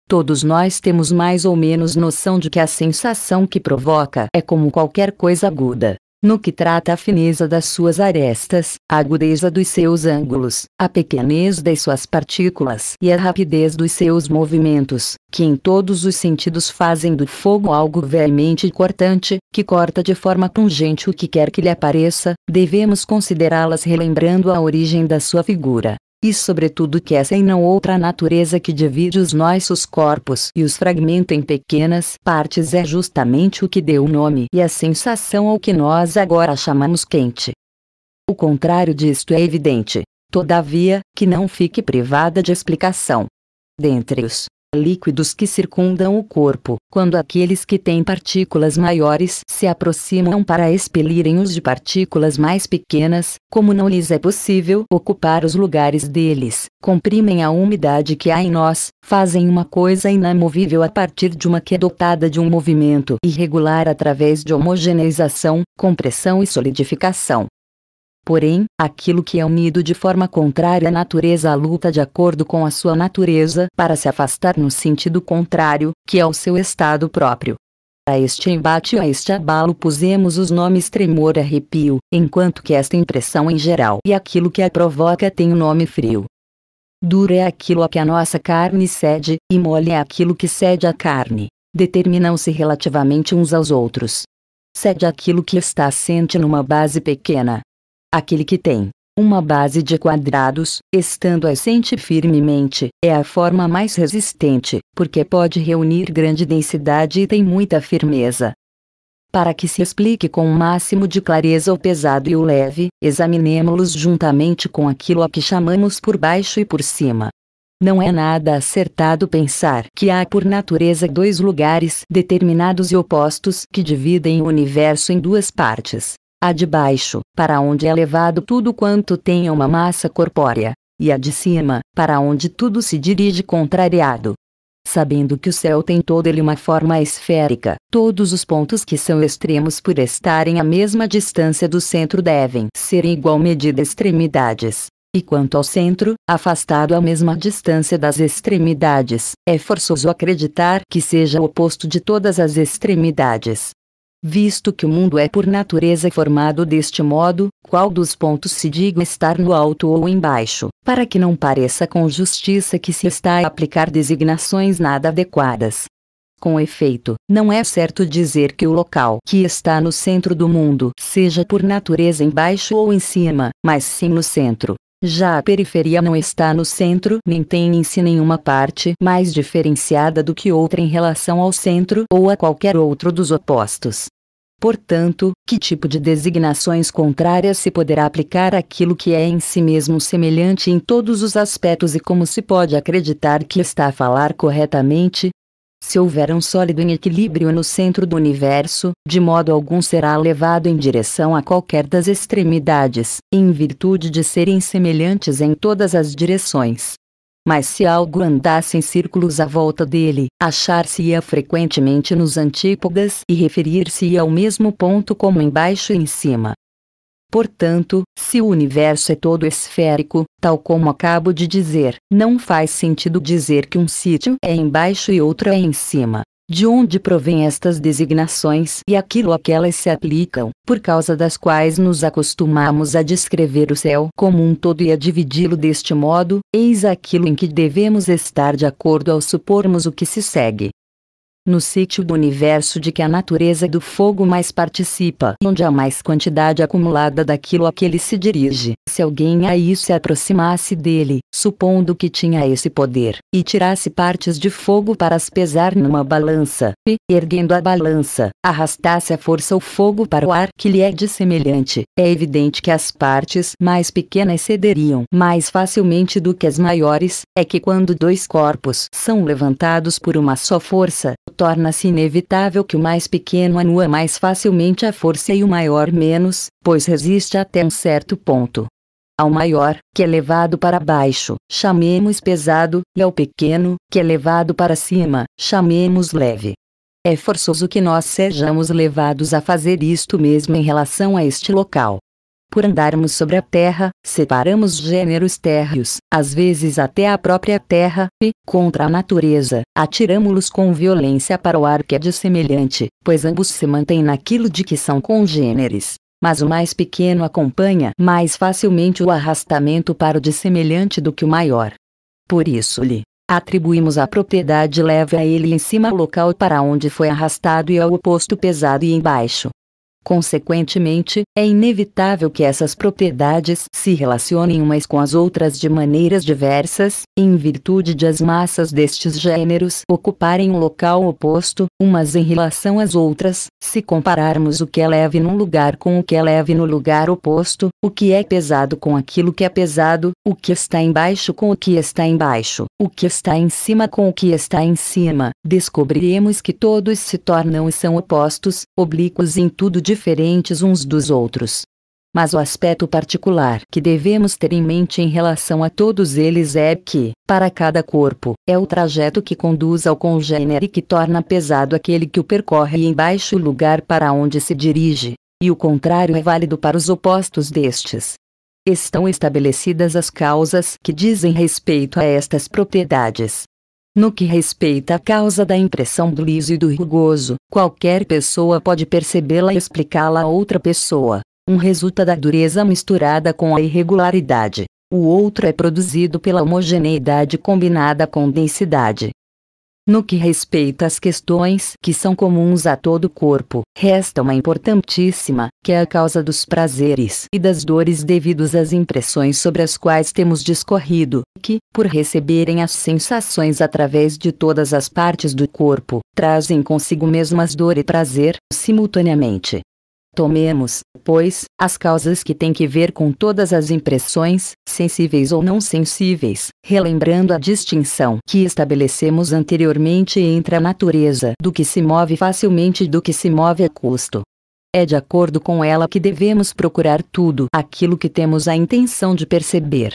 Speaker 1: Todos nós temos mais ou menos noção de que a sensação que provoca é como qualquer coisa aguda, no que trata a fineza das suas arestas, a agudeza dos seus ângulos, a pequenez das suas partículas e a rapidez dos seus movimentos, que em todos os sentidos fazem do fogo algo veemente e cortante, que corta de forma pungente o que quer que lhe apareça, devemos considerá-las relembrando a origem da sua figura, e sobretudo que essa e não outra natureza que divide os nossos corpos e os fragmenta em pequenas partes é justamente o que deu o nome e a sensação ao que nós agora chamamos quente. O contrário disto é evidente, todavia, que não fique privada de explicação. Dentre os líquidos que circundam o corpo, quando aqueles que têm partículas maiores se aproximam para expelirem os de partículas mais pequenas, como não lhes é possível ocupar os lugares deles, comprimem a umidade que há em nós, fazem uma coisa inamovível a partir de uma que é dotada de um movimento irregular através de homogeneização, compressão e solidificação, Porém, aquilo que é unido de forma contrária à natureza luta de acordo com a sua natureza para se afastar no sentido contrário, que é o seu estado próprio. A este embate e a este abalo pusemos os nomes tremor e arrepio, enquanto que esta impressão em geral e aquilo que a provoca tem o um nome frio. Duro é aquilo a que a nossa carne cede, e mole é aquilo que cede à carne. Determinam-se relativamente uns aos outros. Cede aquilo que está assente numa base pequena, Aquele que tem uma base de quadrados, estando assente firmemente, é a forma mais resistente, porque pode reunir grande densidade e tem muita firmeza. Para que se explique com o máximo de clareza o pesado e o leve, examinemo-los juntamente com aquilo a que chamamos por baixo e por cima. Não é nada acertado pensar que há por natureza dois lugares determinados e opostos que dividem o universo em duas partes, a de baixo, para onde é levado tudo quanto tenha uma massa corpórea, e a de cima, para onde tudo se dirige contrariado. Sabendo que o céu tem todo ele uma forma esférica, todos os pontos que são extremos por estarem à mesma distância do centro devem ser em igual medida extremidades. E quanto ao centro, afastado à mesma distância das extremidades, é forçoso acreditar que seja o oposto de todas as extremidades. Visto que o mundo é por natureza formado deste modo, qual dos pontos se diga estar no alto ou embaixo, para que não pareça com justiça que se está a aplicar designações nada adequadas. Com efeito, não é certo dizer que o local que está no centro do mundo seja por natureza embaixo ou em cima, mas sim no centro, já a periferia não está no centro, nem tem em si nenhuma parte mais diferenciada do que outra em relação ao centro ou a qualquer outro dos opostos. Portanto, que tipo de designações contrárias se poderá aplicar àquilo que é em si mesmo semelhante em todos os aspectos e como se pode acreditar que está a falar corretamente, se houver um sólido em equilíbrio no centro do universo, de modo algum será levado em direção a qualquer das extremidades, em virtude de serem semelhantes em todas as direções. Mas se algo andasse em círculos à volta dele, achar-se-ia frequentemente nos antípodas e referir-se-ia ao mesmo ponto como embaixo e em cima. Portanto, se o universo é todo esférico, tal como acabo de dizer, não faz sentido dizer que um sítio é embaixo e outro é em cima. De onde provém estas designações e aquilo a que elas se aplicam, por causa das quais nos acostumamos a descrever o céu como um todo e a dividi-lo deste modo, eis aquilo em que devemos estar de acordo ao supormos o que se segue no sítio do universo de que a natureza do fogo mais participa, onde há mais quantidade acumulada daquilo a que ele se dirige. Se alguém aí se aproximasse dele, supondo que tinha esse poder, e tirasse partes de fogo para as pesar numa balança, e, erguendo a balança, arrastasse a força o fogo para o ar que lhe é semelhante, é evidente que as partes mais pequenas cederiam mais facilmente do que as maiores, é que quando dois corpos são levantados por uma só força, torna-se inevitável que o mais pequeno anua mais facilmente a força e o maior menos, pois resiste até um certo ponto. Ao maior, que é levado para baixo, chamemos pesado, e ao pequeno, que é levado para cima, chamemos leve. É forçoso que nós sejamos levados a fazer isto mesmo em relação a este local. Por andarmos sobre a terra, separamos gêneros térreos, às vezes até a própria terra, e, contra a natureza, atiramos-los com violência para o ar que é de semelhante, pois ambos se mantêm naquilo de que são congêneres. Mas o mais pequeno acompanha mais facilmente o arrastamento para o dissemelhante do que o maior. Por isso lhe atribuímos a propriedade leve a ele em cima o local para onde foi arrastado e ao oposto pesado e embaixo, Consequentemente, é inevitável que essas propriedades se relacionem umas com as outras de maneiras diversas, em virtude de as massas destes gêneros ocuparem um local oposto, umas em relação às outras, se compararmos o que é leve num lugar com o que é leve no lugar oposto, o que é pesado com aquilo que é pesado, o que está embaixo com o que está embaixo, o que está em cima com o que está em cima, descobriremos que todos se tornam e são opostos, oblíquos em tudo de diferentes uns dos outros. Mas o aspecto particular que devemos ter em mente em relação a todos eles é que, para cada corpo, é o trajeto que conduz ao e que torna pesado aquele que o percorre e embaixo o lugar para onde se dirige, e o contrário é válido para os opostos destes. Estão estabelecidas as causas que dizem respeito a estas propriedades, no que respeita à causa da impressão do liso e do rugoso, qualquer pessoa pode percebê-la e explicá-la a outra pessoa. Um resulta da dureza misturada com a irregularidade. O outro é produzido pela homogeneidade combinada com densidade. No que respeita às questões que são comuns a todo o corpo, resta uma importantíssima, que é a causa dos prazeres e das dores devidos às impressões sobre as quais temos discorrido, que, por receberem as sensações através de todas as partes do corpo, trazem consigo mesmas dor e prazer, simultaneamente. Tomemos, pois, as causas que têm que ver com todas as impressões, sensíveis ou não sensíveis, relembrando a distinção que estabelecemos anteriormente entre a natureza do que se move facilmente e do que se move a custo. É de acordo com ela que devemos procurar tudo aquilo que temos a intenção de perceber.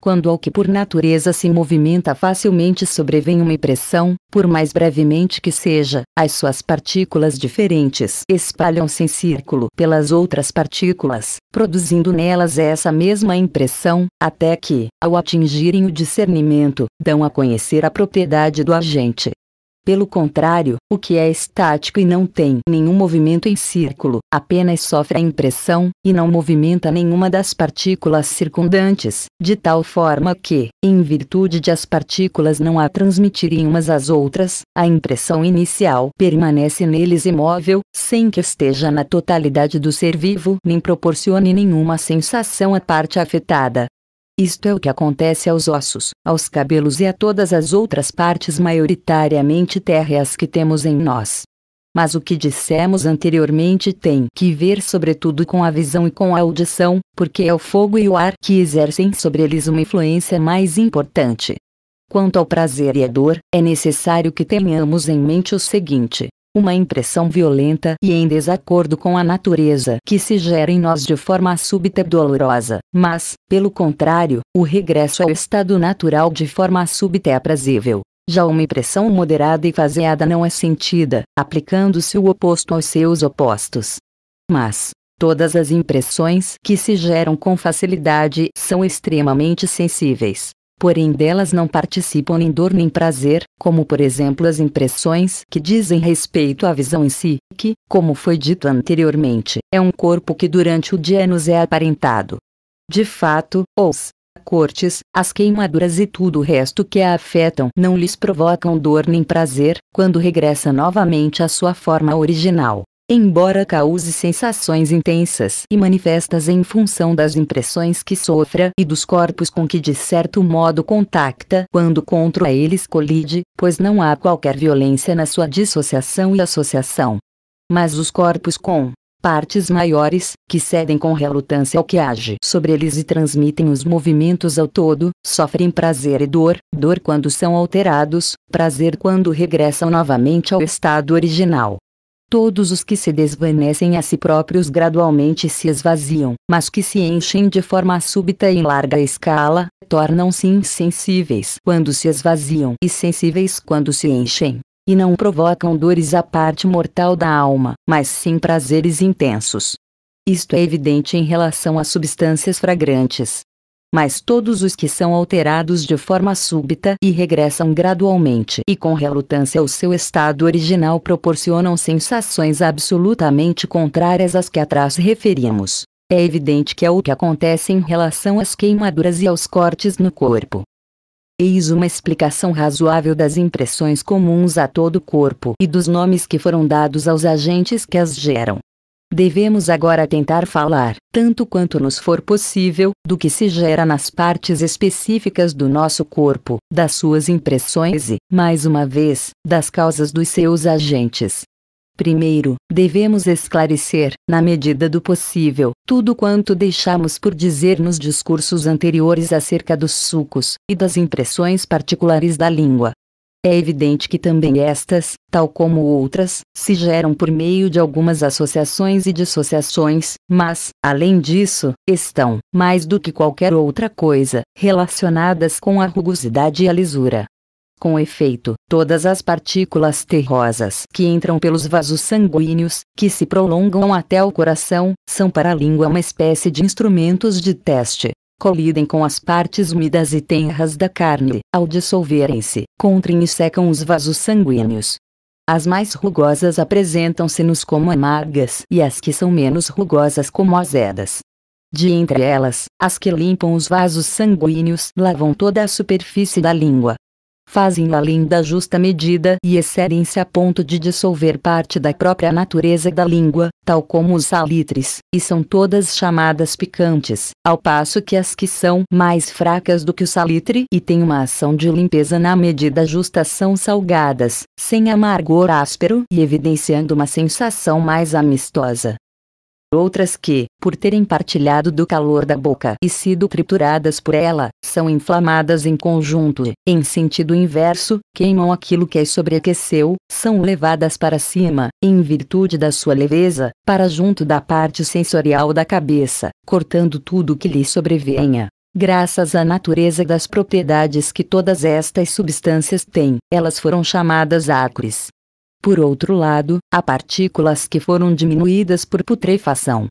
Speaker 1: Quando ao que por natureza se movimenta facilmente sobrevém uma impressão, por mais brevemente que seja, as suas partículas diferentes espalham-se em círculo pelas outras partículas, produzindo nelas essa mesma impressão, até que, ao atingirem o discernimento, dão a conhecer a propriedade do agente. Pelo contrário, o que é estático e não tem nenhum movimento em círculo, apenas sofre a impressão, e não movimenta nenhuma das partículas circundantes, de tal forma que, em virtude de as partículas não a transmitirem umas às outras, a impressão inicial permanece neles imóvel, sem que esteja na totalidade do ser vivo nem proporcione nenhuma sensação à parte afetada. Isto é o que acontece aos ossos, aos cabelos e a todas as outras partes maioritariamente térreas que temos em nós. Mas o que dissemos anteriormente tem que ver sobretudo com a visão e com a audição, porque é o fogo e o ar que exercem sobre eles uma influência mais importante. Quanto ao prazer e à dor, é necessário que tenhamos em mente o seguinte: uma impressão violenta e em desacordo com a natureza que se gera em nós de forma súbita e dolorosa, mas, pelo contrário, o regresso ao estado natural de forma súbita é aprazível. Já uma impressão moderada e faseada não é sentida, aplicando-se o oposto aos seus opostos. Mas, todas as impressões que se geram com facilidade são extremamente sensíveis porém delas não participam nem dor nem prazer, como por exemplo as impressões que dizem respeito à visão em si, que, como foi dito anteriormente, é um corpo que durante o dia nos é aparentado. De fato, os cortes, as queimaduras e tudo o resto que a afetam não lhes provocam dor nem prazer, quando regressa novamente à sua forma original embora cause sensações intensas e manifestas em função das impressões que sofra e dos corpos com que de certo modo contacta quando contra eles colide, pois não há qualquer violência na sua dissociação e associação. Mas os corpos com partes maiores, que cedem com relutância ao que age sobre eles e transmitem os movimentos ao todo, sofrem prazer e dor, dor quando são alterados, prazer quando regressam novamente ao estado original. Todos os que se desvanecem a si próprios gradualmente se esvaziam, mas que se enchem de forma súbita e em larga escala, tornam-se insensíveis quando se esvaziam e sensíveis quando se enchem. E não provocam dores à parte mortal da alma, mas sim prazeres intensos. Isto é evidente em relação às substâncias fragrantes, mas todos os que são alterados de forma súbita e regressam gradualmente e com relutância ao seu estado original proporcionam sensações absolutamente contrárias às que atrás referimos. É evidente que é o que acontece em relação às queimaduras e aos cortes no corpo. Eis uma explicação razoável das impressões comuns a todo o corpo e dos nomes que foram dados aos agentes que as geram. Devemos agora tentar falar, tanto quanto nos for possível, do que se gera nas partes específicas do nosso corpo, das suas impressões e, mais uma vez, das causas dos seus agentes. Primeiro, devemos esclarecer, na medida do possível, tudo quanto deixamos por dizer nos discursos anteriores acerca dos sucos e das impressões particulares da língua, é evidente que também estas, tal como outras, se geram por meio de algumas associações e dissociações, mas, além disso, estão, mais do que qualquer outra coisa, relacionadas com a rugosidade e a lisura. Com efeito, todas as partículas terrosas que entram pelos vasos sanguíneos, que se prolongam até o coração, são para a língua uma espécie de instrumentos de teste, colidem com as partes úmidas e tenras da carne, ao dissolverem-se, contraem e secam os vasos sanguíneos. As mais rugosas apresentam-se-nos como amargas e as que são menos rugosas como azedas. De entre elas, as que limpam os vasos sanguíneos lavam toda a superfície da língua, fazem-no além da justa medida e excedem-se a ponto de dissolver parte da própria natureza da língua, tal como os salitres, e são todas chamadas picantes, ao passo que as que são mais fracas do que o salitre e têm uma ação de limpeza na medida justa são salgadas, sem amargor áspero e evidenciando uma sensação mais amistosa outras que, por terem partilhado do calor da boca e sido trituradas por ela, são inflamadas em conjunto e, em sentido inverso, queimam aquilo que as sobreaqueceu, são levadas para cima, em virtude da sua leveza, para junto da parte sensorial da cabeça, cortando tudo que lhe sobrevenha. Graças à natureza das propriedades que todas estas substâncias têm, elas foram chamadas acres. Por outro lado, há partículas que foram diminuídas por putrefação.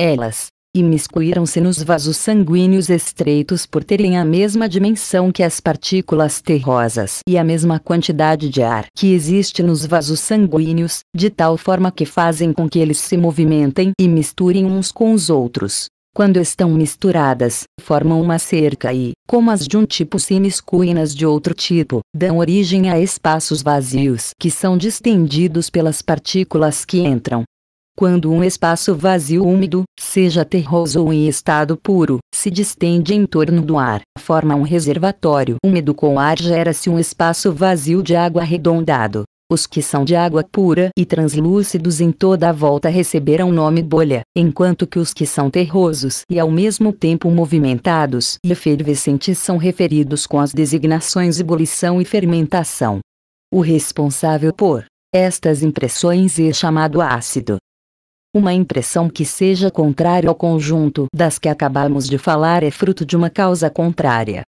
Speaker 1: Elas, imiscuíram-se nos vasos sanguíneos estreitos por terem a mesma dimensão que as partículas terrosas e a mesma quantidade de ar que existe nos vasos sanguíneos, de tal forma que fazem com que eles se movimentem e misturem uns com os outros. Quando estão misturadas, formam uma cerca e, como as de um tipo se miscuem nas de outro tipo, dão origem a espaços vazios que são distendidos pelas partículas que entram. Quando um espaço vazio úmido, seja terroso ou em estado puro, se distende em torno do ar, forma um reservatório úmido com ar gera-se um espaço vazio de água arredondado, os que são de água pura e translúcidos em toda a volta receberam o nome bolha, enquanto que os que são terrosos e ao mesmo tempo movimentados e efervescentes são referidos com as designações ebulição e fermentação. O responsável por estas impressões é chamado ácido. Uma impressão que seja contrária ao conjunto das que acabamos de falar é fruto de uma causa contrária,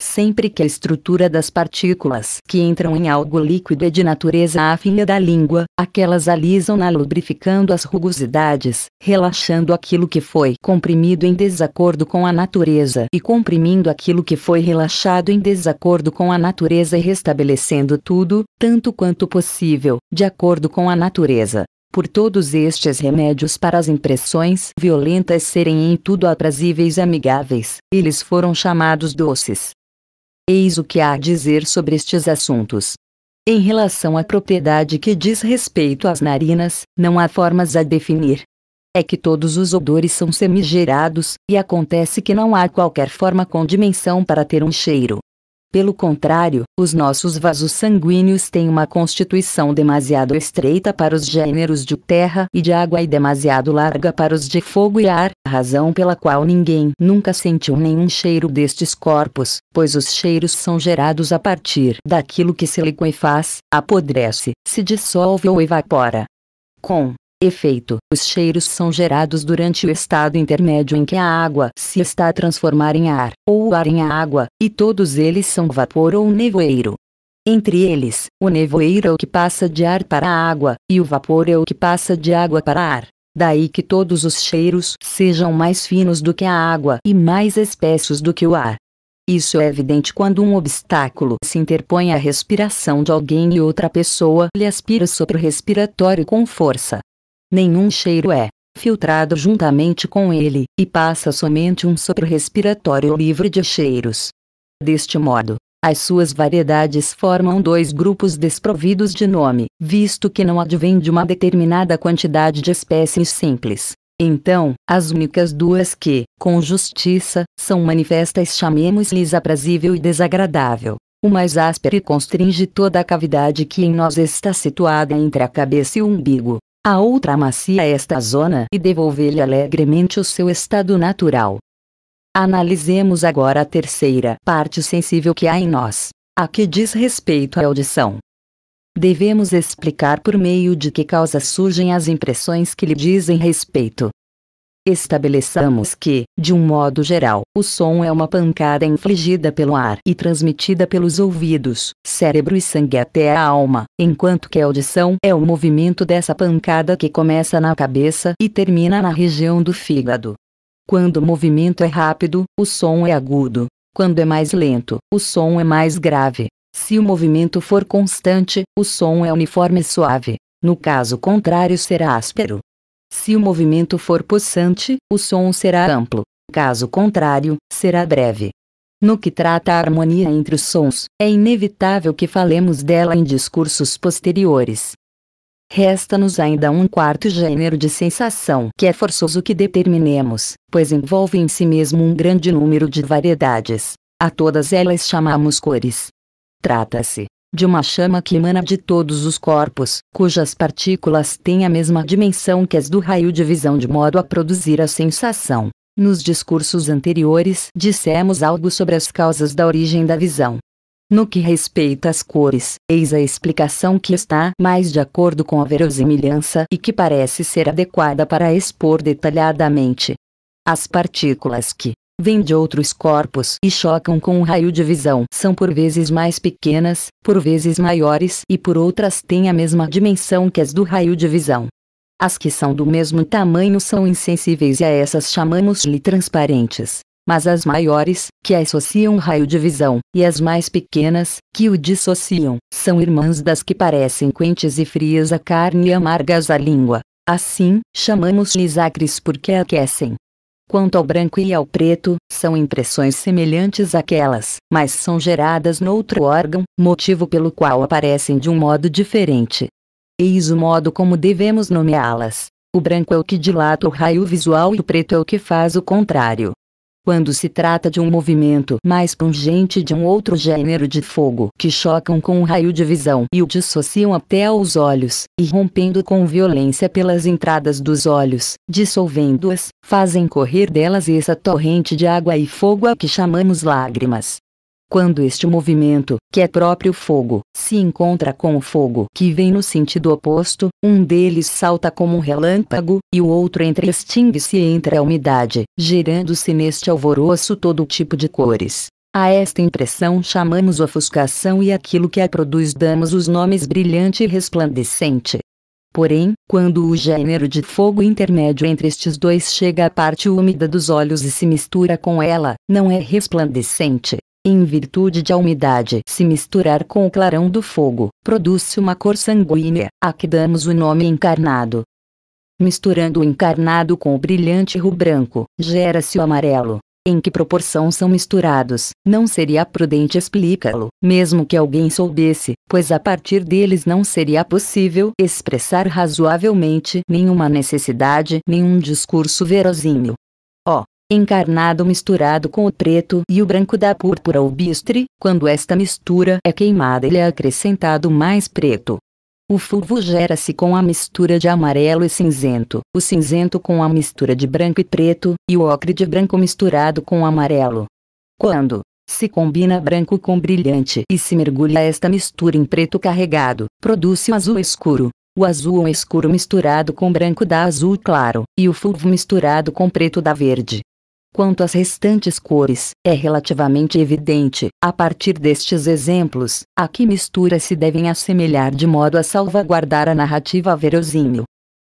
Speaker 1: sempre que a estrutura das partículas que entram em algo líquido é de natureza afim da língua, aquelas alisam-na lubrificando as rugosidades, relaxando aquilo que foi comprimido em desacordo com a natureza e comprimindo aquilo que foi relaxado em desacordo com a natureza e restabelecendo tudo, tanto quanto possível, de acordo com a natureza por todos estes remédios para as impressões violentas serem em tudo aprazíveis e amigáveis, eles foram chamados doces. Eis o que há a dizer sobre estes assuntos. Em relação à propriedade que diz respeito às narinas, não há formas a definir. É que todos os odores são semigerados, e acontece que não há qualquer forma com dimensão para ter um cheiro. Pelo contrário, os nossos vasos sanguíneos têm uma constituição demasiado estreita para os gêneros de terra e de água e demasiado larga para os de fogo e ar, razão pela qual ninguém nunca sentiu nenhum cheiro destes corpos, pois os cheiros são gerados a partir daquilo que se liquefaz, apodrece, se dissolve ou evapora. Com Efeito: os cheiros são gerados durante o estado intermédio em que a água se está a transformar em ar, ou o ar em água, e todos eles são vapor ou nevoeiro. Entre eles, o nevoeiro é o que passa de ar para água, e o vapor é o que passa de água para ar. Daí que todos os cheiros sejam mais finos do que a água e mais espessos do que o ar. Isso é evidente quando um obstáculo se interpõe à respiração de alguém e outra pessoa lhe aspira o sopro respiratório com força. Nenhum cheiro é filtrado juntamente com ele e passa somente um sopro respiratório livre de cheiros. Deste modo, as suas variedades formam dois grupos desprovidos de nome, visto que não advém de uma determinada quantidade de espécies simples. Então, as únicas duas que, com justiça, são manifestas chamemos-lhes aprazível e desagradável. O mais áspero e constringe toda a cavidade que em nós está situada entre a cabeça e o umbigo. A outra macia esta zona e devolver-lhe alegremente o seu estado natural. Analisemos agora a terceira parte sensível que há em nós, a que diz respeito à audição. Devemos explicar por meio de que causa surgem as impressões que lhe dizem respeito, Estabeleçamos que, de um modo geral, o som é uma pancada infligida pelo ar e transmitida pelos ouvidos, cérebro e sangue até a alma, enquanto que a audição é o movimento dessa pancada que começa na cabeça e termina na região do fígado. Quando o movimento é rápido, o som é agudo. Quando é mais lento, o som é mais grave. Se o movimento for constante, o som é uniforme e suave. No caso contrário, será áspero. Se o movimento for possante, o som será amplo. Caso contrário, será breve. No que trata a harmonia entre os sons, é inevitável que falemos dela em discursos posteriores. Resta-nos ainda um quarto gênero de sensação que é forçoso que determinemos, pois envolve em si mesmo um grande número de variedades. A todas elas chamamos cores. Trata-se, de uma chama que emana de todos os corpos, cujas partículas têm a mesma dimensão que as do raio de visão de modo a produzir a sensação. Nos discursos anteriores, dissemos algo sobre as causas da origem da visão. No que respeita às cores, eis a explicação que está mais de acordo com a verosimilhança e que parece ser adequada para expor detalhadamente. As partículas que, vêm de outros corpos e chocam com um raio de visão. São por vezes mais pequenas, por vezes maiores e por outras têm a mesma dimensão que as do raio de visão. As que são do mesmo tamanho são insensíveis e a essas chamamos-lhe transparentes. Mas as maiores, que associam o raio de visão, e as mais pequenas, que o dissociam, são irmãs das que parecem quentes e frias a carne e amargas a língua. Assim, chamamos-lhes acres porque aquecem, Quanto ao branco e ao preto, são impressões semelhantes àquelas, mas são geradas noutro órgão, motivo pelo qual aparecem de um modo diferente. Eis o modo como devemos nomeá-las. O branco é o que dilata o raio visual e o preto é o que faz o contrário. Quando se trata de um movimento mais pungente de um outro gênero de fogo que chocam com um raio de visão e o dissociam até aos olhos, irrompendo com violência pelas entradas dos olhos, dissolvendo-as, fazem correr delas essa torrente de água e fogo a que chamamos lágrimas, quando este movimento, que é próprio fogo, se encontra com o fogo que vem no sentido oposto, um deles salta como um relâmpago, e o outro entre extingue-se entre a umidade, gerando-se neste alvoroço todo tipo de cores. A esta impressão chamamos ofuscação e aquilo que a produz damos os nomes brilhante e resplandecente. Porém, quando o gênero de fogo intermédio entre estes dois chega à parte úmida dos olhos e se mistura com ela, não é resplandecente, em virtude de a umidade se misturar com o clarão do fogo, produz-se uma cor sanguínea, a que damos o nome encarnado. Misturando o encarnado com o brilhante ru-branco, gera-se o amarelo. Em que proporção são misturados, não seria prudente explicá-lo, mesmo que alguém soubesse, pois a partir deles não seria possível expressar razoavelmente nenhuma necessidade, nenhum discurso verosímil encarnado misturado com o preto e o branco da púrpura ou bistre, quando esta mistura é queimada ele é acrescentado mais preto. O fulvo gera-se com a mistura de amarelo e cinzento, o cinzento com a mistura de branco e preto, e o ocre de branco misturado com amarelo. Quando se combina branco com brilhante e se mergulha esta mistura em preto carregado, produz-se o azul escuro. O azul é escuro misturado com branco dá azul claro, e o fulvo misturado com preto dá verde. Quanto às restantes cores, é relativamente evidente, a partir destes exemplos, a que misturas se devem assemelhar de modo a salvaguardar a narrativa verosímil.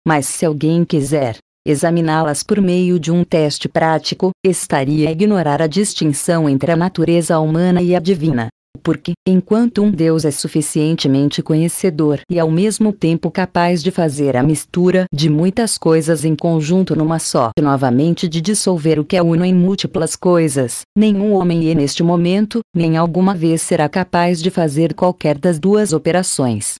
Speaker 1: Mas se alguém quiser examiná-las por meio de um teste prático, estaria a ignorar a distinção entre a natureza humana e a divina, porque, enquanto um Deus é suficientemente conhecedor e ao mesmo tempo capaz de fazer a mistura de muitas coisas em conjunto numa só, e novamente de dissolver o que é uno em múltiplas coisas, nenhum homem é neste momento, nem alguma vez será capaz de fazer qualquer das duas operações.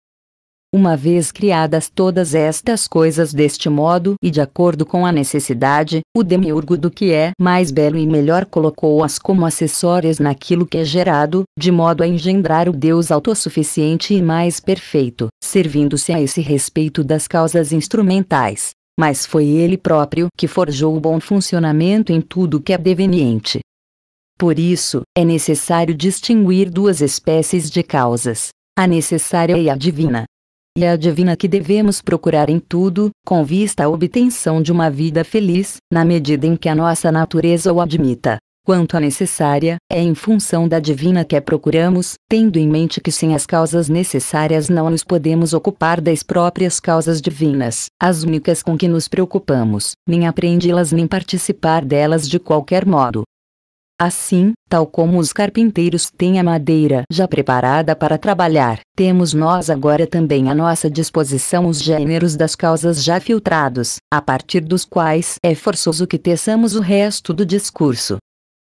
Speaker 1: Uma vez criadas todas estas coisas deste modo e de acordo com a necessidade, o demiurgo do que é mais belo e melhor colocou-as como acessórias naquilo que é gerado, de modo a engendrar o Deus autossuficiente e mais perfeito, servindo-se a esse respeito das causas instrumentais. Mas foi ele próprio que forjou o bom funcionamento em tudo que é deveniente. Por isso, é necessário distinguir duas espécies de causas: a necessária e a divina e divina que devemos procurar em tudo, com vista à obtenção de uma vida feliz, na medida em que a nossa natureza o admita. Quanto à necessária, é em função da divina que a procuramos, tendo em mente que sem as causas necessárias não nos podemos ocupar das próprias causas divinas, as únicas com que nos preocupamos, nem aprendi las nem participar delas de qualquer modo. Assim, tal como os carpinteiros têm a madeira já preparada para trabalhar, temos nós agora também à nossa disposição os gêneros das causas já filtrados, a partir dos quais é forçoso que teçamos o resto do discurso.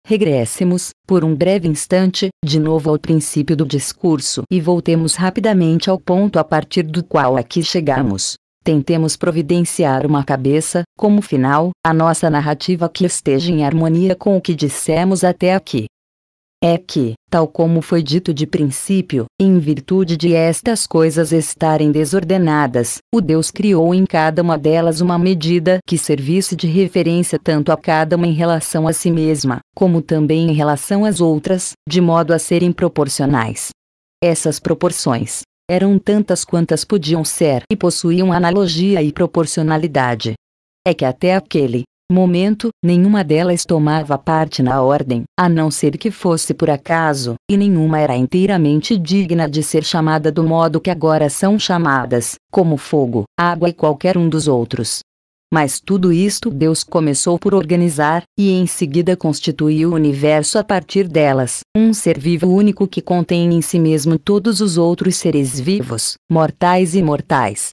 Speaker 1: Regressemos, por um breve instante, de novo ao princípio do discurso e voltemos rapidamente ao ponto a partir do qual aqui chegamos tentemos providenciar uma cabeça, como final, a nossa narrativa que esteja em harmonia com o que dissemos até aqui. É que, tal como foi dito de princípio, em virtude de estas coisas estarem desordenadas, o Deus criou em cada uma delas uma medida que servisse de referência tanto a cada uma em relação a si mesma, como também em relação às outras, de modo a serem proporcionais. Essas proporções, eram tantas quantas podiam ser e possuíam analogia e proporcionalidade. É que até aquele momento, nenhuma delas tomava parte na ordem, a não ser que fosse por acaso, e nenhuma era inteiramente digna de ser chamada do modo que agora são chamadas, como fogo, água e qualquer um dos outros. Mas tudo isto Deus começou por organizar, e em seguida constituiu o universo a partir delas. Um ser vivo único que contém em si mesmo todos os outros seres vivos, mortais e imortais.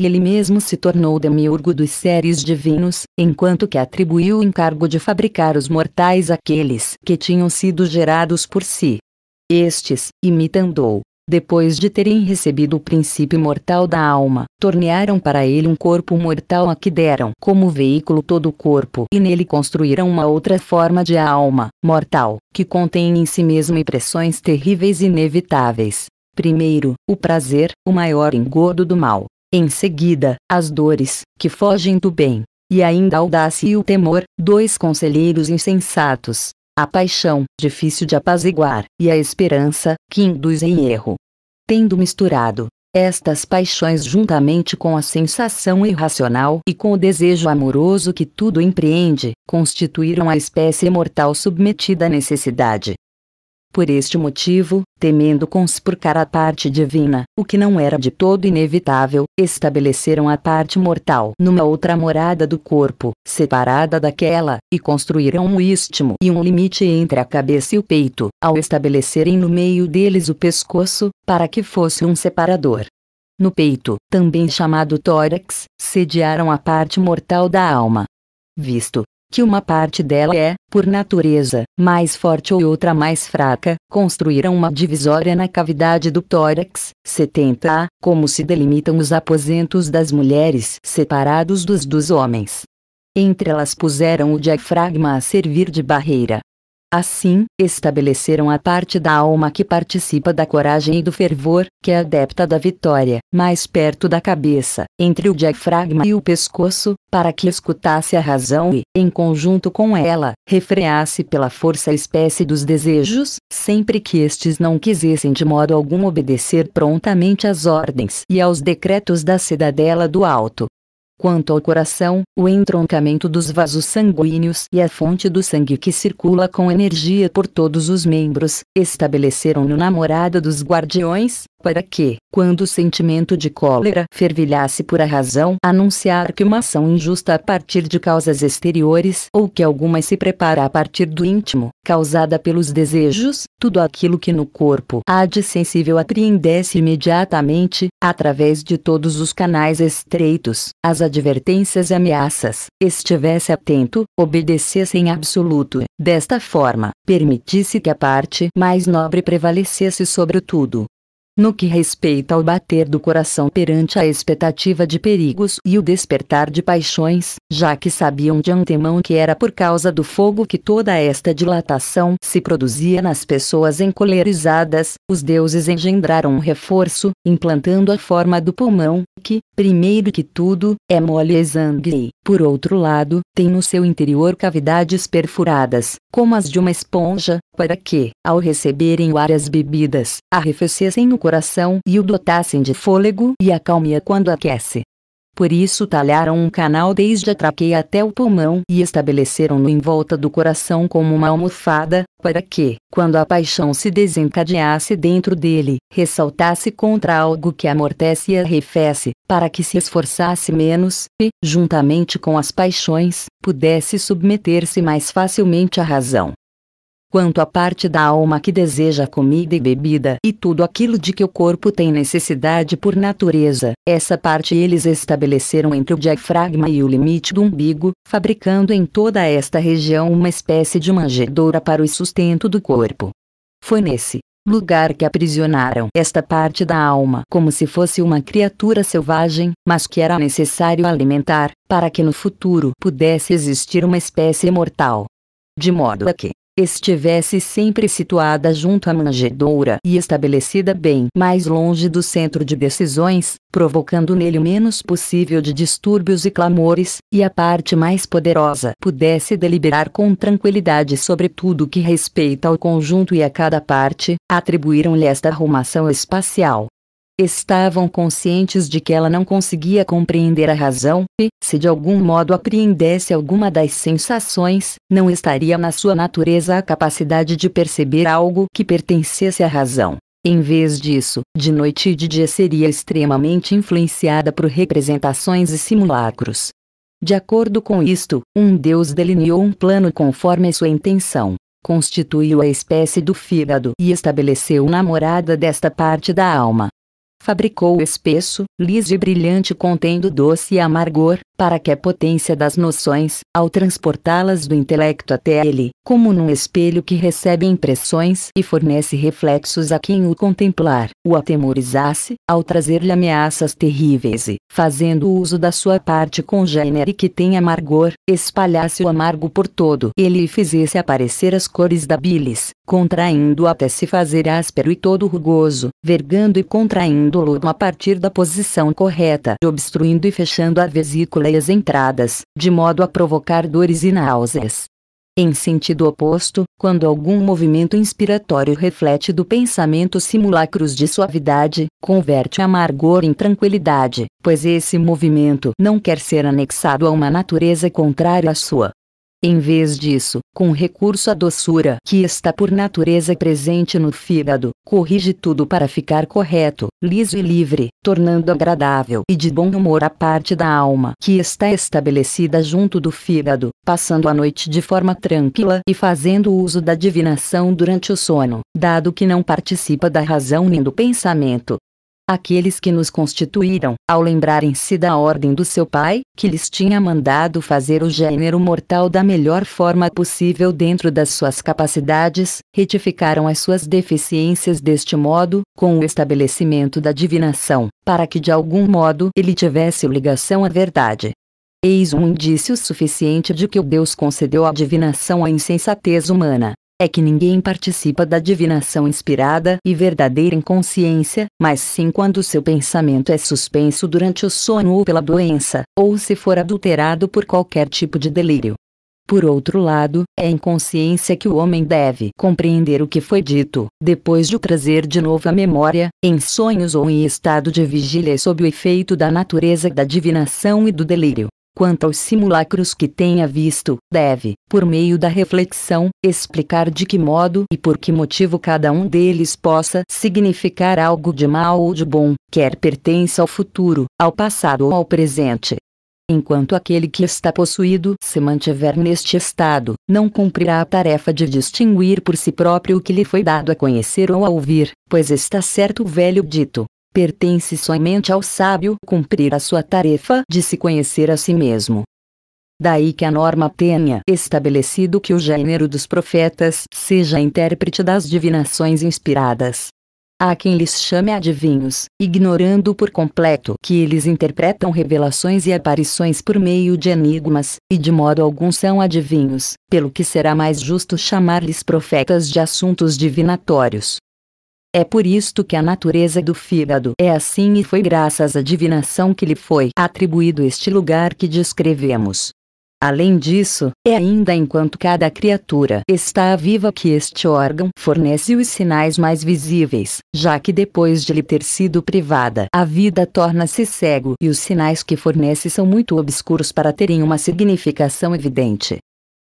Speaker 1: Ele mesmo se tornou demiurgo dos seres divinos, enquanto que atribuiu o encargo de fabricar os mortais àqueles que tinham sido gerados por si. Estes, imitando-o, depois de terem recebido o princípio mortal da alma, tornearam para ele um corpo mortal a que deram como veículo todo o corpo e nele construíram uma outra forma de alma, mortal, que contém em si mesmo impressões terríveis e inevitáveis. Primeiro, o prazer, o maior engodo do mal. Em seguida, as dores, que fogem do bem. E ainda a audácia e o temor, dois conselheiros insensatos, a paixão, difícil de apaziguar, e a esperança, que induz em erro. Tendo misturado estas paixões juntamente com a sensação irracional e com o desejo amoroso que tudo empreende, constituíram a espécie mortal submetida à necessidade. Por este motivo, temendo conspurcar a parte divina, o que não era de todo inevitável, estabeleceram a parte mortal numa outra morada do corpo, separada daquela, e construíram um istmo e um limite entre a cabeça e o peito, ao estabelecerem no meio deles o pescoço, para que fosse um separador. No peito, também chamado tórax, sediaram a parte mortal da alma. Visto que uma parte dela é, por natureza, mais forte ou outra mais fraca, construíram uma divisória na cavidade do tórax, 70A, como se delimitam os aposentos das mulheres separados dos dos homens. Entre elas puseram o diafragma a servir de barreira, Assim, estabeleceram a parte da alma que participa da coragem e do fervor, que é adepta da vitória, mais perto da cabeça, entre o diafragma e o pescoço, para que escutasse a razão e, em conjunto com ela, refreasse pela força a espécie dos desejos, sempre que estes não quisessem de modo algum obedecer prontamente às ordens e aos decretos da cidadela do alto, Quanto ao coração, o entroncamento dos vasos sanguíneos e a fonte do sangue que circula com energia por todos os membros, estabeleceram no morada dos guardiões, para que, quando o sentimento de cólera fervilhasse por a razão, anunciar que uma ação injusta a partir de causas exteriores ou que alguma se prepara a partir do íntimo, causada pelos desejos, tudo aquilo que no corpo há de sensível apreendesse imediatamente, através de todos os canais estreitos, as advertências e ameaças, estivesse atento, obedecesse em absoluto, desta forma, permitisse que a parte mais nobre prevalecesse sobre tudo, no que respeita ao bater do coração perante a expectativa de perigos e o despertar de paixões, já que sabiam de antemão que era por causa do fogo que toda esta dilatação se produzia nas pessoas encolerizadas, os deuses engendraram um reforço, implantando a forma do pulmão, que, primeiro que tudo, é mole e exangue e, por outro lado, tem no seu interior cavidades perfuradas, como as de uma esponja, para que, ao receberem o ar as bebidas, arrefecessem o coração e o dotassem de fôlego e acalmia quando aquece. Por isso talharam um canal desde a traqueia até o pulmão e estabeleceram-no em volta do coração como uma almofada, para que, quando a paixão se desencadeasse dentro dele, ressaltasse contra algo que amortece e arrefece, para que se esforçasse menos, e, juntamente com as paixões, pudesse submeter-se mais facilmente à razão quanto à parte da alma que deseja comida e bebida e tudo aquilo de que o corpo tem necessidade por natureza. Essa parte eles estabeleceram entre o diafragma e o limite do umbigo, fabricando em toda esta região uma espécie de manjedoura para o sustento do corpo. Foi nesse lugar que aprisionaram esta parte da alma como se fosse uma criatura selvagem, mas que era necessário alimentar, para que no futuro pudesse existir uma espécie imortal. De modo a que, estivesse sempre situada junto à manjedoura e estabelecida bem mais longe do centro de decisões, provocando nele o menos possível de distúrbios e clamores, e a parte mais poderosa pudesse deliberar com tranquilidade sobre tudo que respeita ao conjunto e a cada parte, atribuíram-lhe esta arrumação espacial estavam conscientes de que ela não conseguia compreender a razão, e, se de algum modo apreendesse alguma das sensações, não estaria na sua natureza a capacidade de perceber algo que pertencesse à razão. Em vez disso, de noite e de dia seria extremamente influenciada por representações e simulacros. De acordo com isto, um deus delineou um plano conforme sua intenção constituiu a espécie do fígado e estabeleceu morada desta parte da alma fabricou espesso, liso e brilhante contendo doce e amargor, para que a potência das noções, ao transportá-las do intelecto até ele, como num espelho que recebe impressões e fornece reflexos a quem o contemplar, o atemorizasse, ao trazer-lhe ameaças terríveis e, fazendo uso da sua parte congênere que tem amargor, espalhasse o amargo por todo ele e fizesse aparecer as cores da bilis, contraindo até se fazer áspero e todo rugoso, vergando e contraindo-lo o a partir da posição correta, obstruindo e fechando a vesícula leias entradas, de modo a provocar dores e náuseas. Em sentido oposto, quando algum movimento inspiratório reflete do pensamento simulacros de suavidade, converte amargor em tranquilidade, pois esse movimento não quer ser anexado a uma natureza contrária à sua. Em vez disso, com recurso à doçura que está por natureza presente no fígado, corrige tudo para ficar correto, liso e livre, tornando agradável e de bom humor a parte da alma que está estabelecida junto do fígado, passando a noite de forma tranquila e fazendo uso da divinação durante o sono, dado que não participa da razão nem do pensamento, aqueles que nos constituíram, ao lembrarem-se da ordem do seu pai, que lhes tinha mandado fazer o gênero mortal da melhor forma possível dentro das suas capacidades, retificaram as suas deficiências deste modo, com o estabelecimento da divinação, para que de algum modo ele tivesse ligação à verdade. Eis um indício suficiente de que o Deus concedeu a divinação à insensatez humana é que ninguém participa da divinação inspirada e verdadeira em consciência, mas sim quando seu pensamento é suspenso durante o sono ou pela doença, ou se for adulterado por qualquer tipo de delírio. Por outro lado, é em consciência que o homem deve compreender o que foi dito, depois de o trazer de novo à memória, em sonhos ou em estado de vigília sob o efeito da natureza da divinação e do delírio quanto aos simulacros que tenha visto, deve, por meio da reflexão, explicar de que modo e por que motivo cada um deles possa significar algo de mal ou de bom, quer pertença ao futuro, ao passado ou ao presente. Enquanto aquele que está possuído se mantiver neste estado, não cumprirá a tarefa de distinguir por si próprio o que lhe foi dado a conhecer ou a ouvir, pois está certo o velho dito: Pertence somente ao sábio cumprir a sua tarefa de se conhecer a si mesmo. Daí que a norma tenha estabelecido que o gênero dos profetas seja intérprete das divinações inspiradas. Há quem lhes chame adivinhos, ignorando por completo que eles interpretam revelações e aparições por meio de enigmas, e de modo algum são adivinhos, pelo que será mais justo chamar-lhes profetas de assuntos divinatórios. É por isto que a natureza do fígado é assim e foi graças à divinação que lhe foi atribuído este lugar que descrevemos. Além disso, é ainda enquanto cada criatura está viva que este órgão fornece os sinais mais visíveis, já que depois de lhe ter sido privada, a vida torna-se cego e os sinais que fornece são muito obscuros para terem uma significação evidente.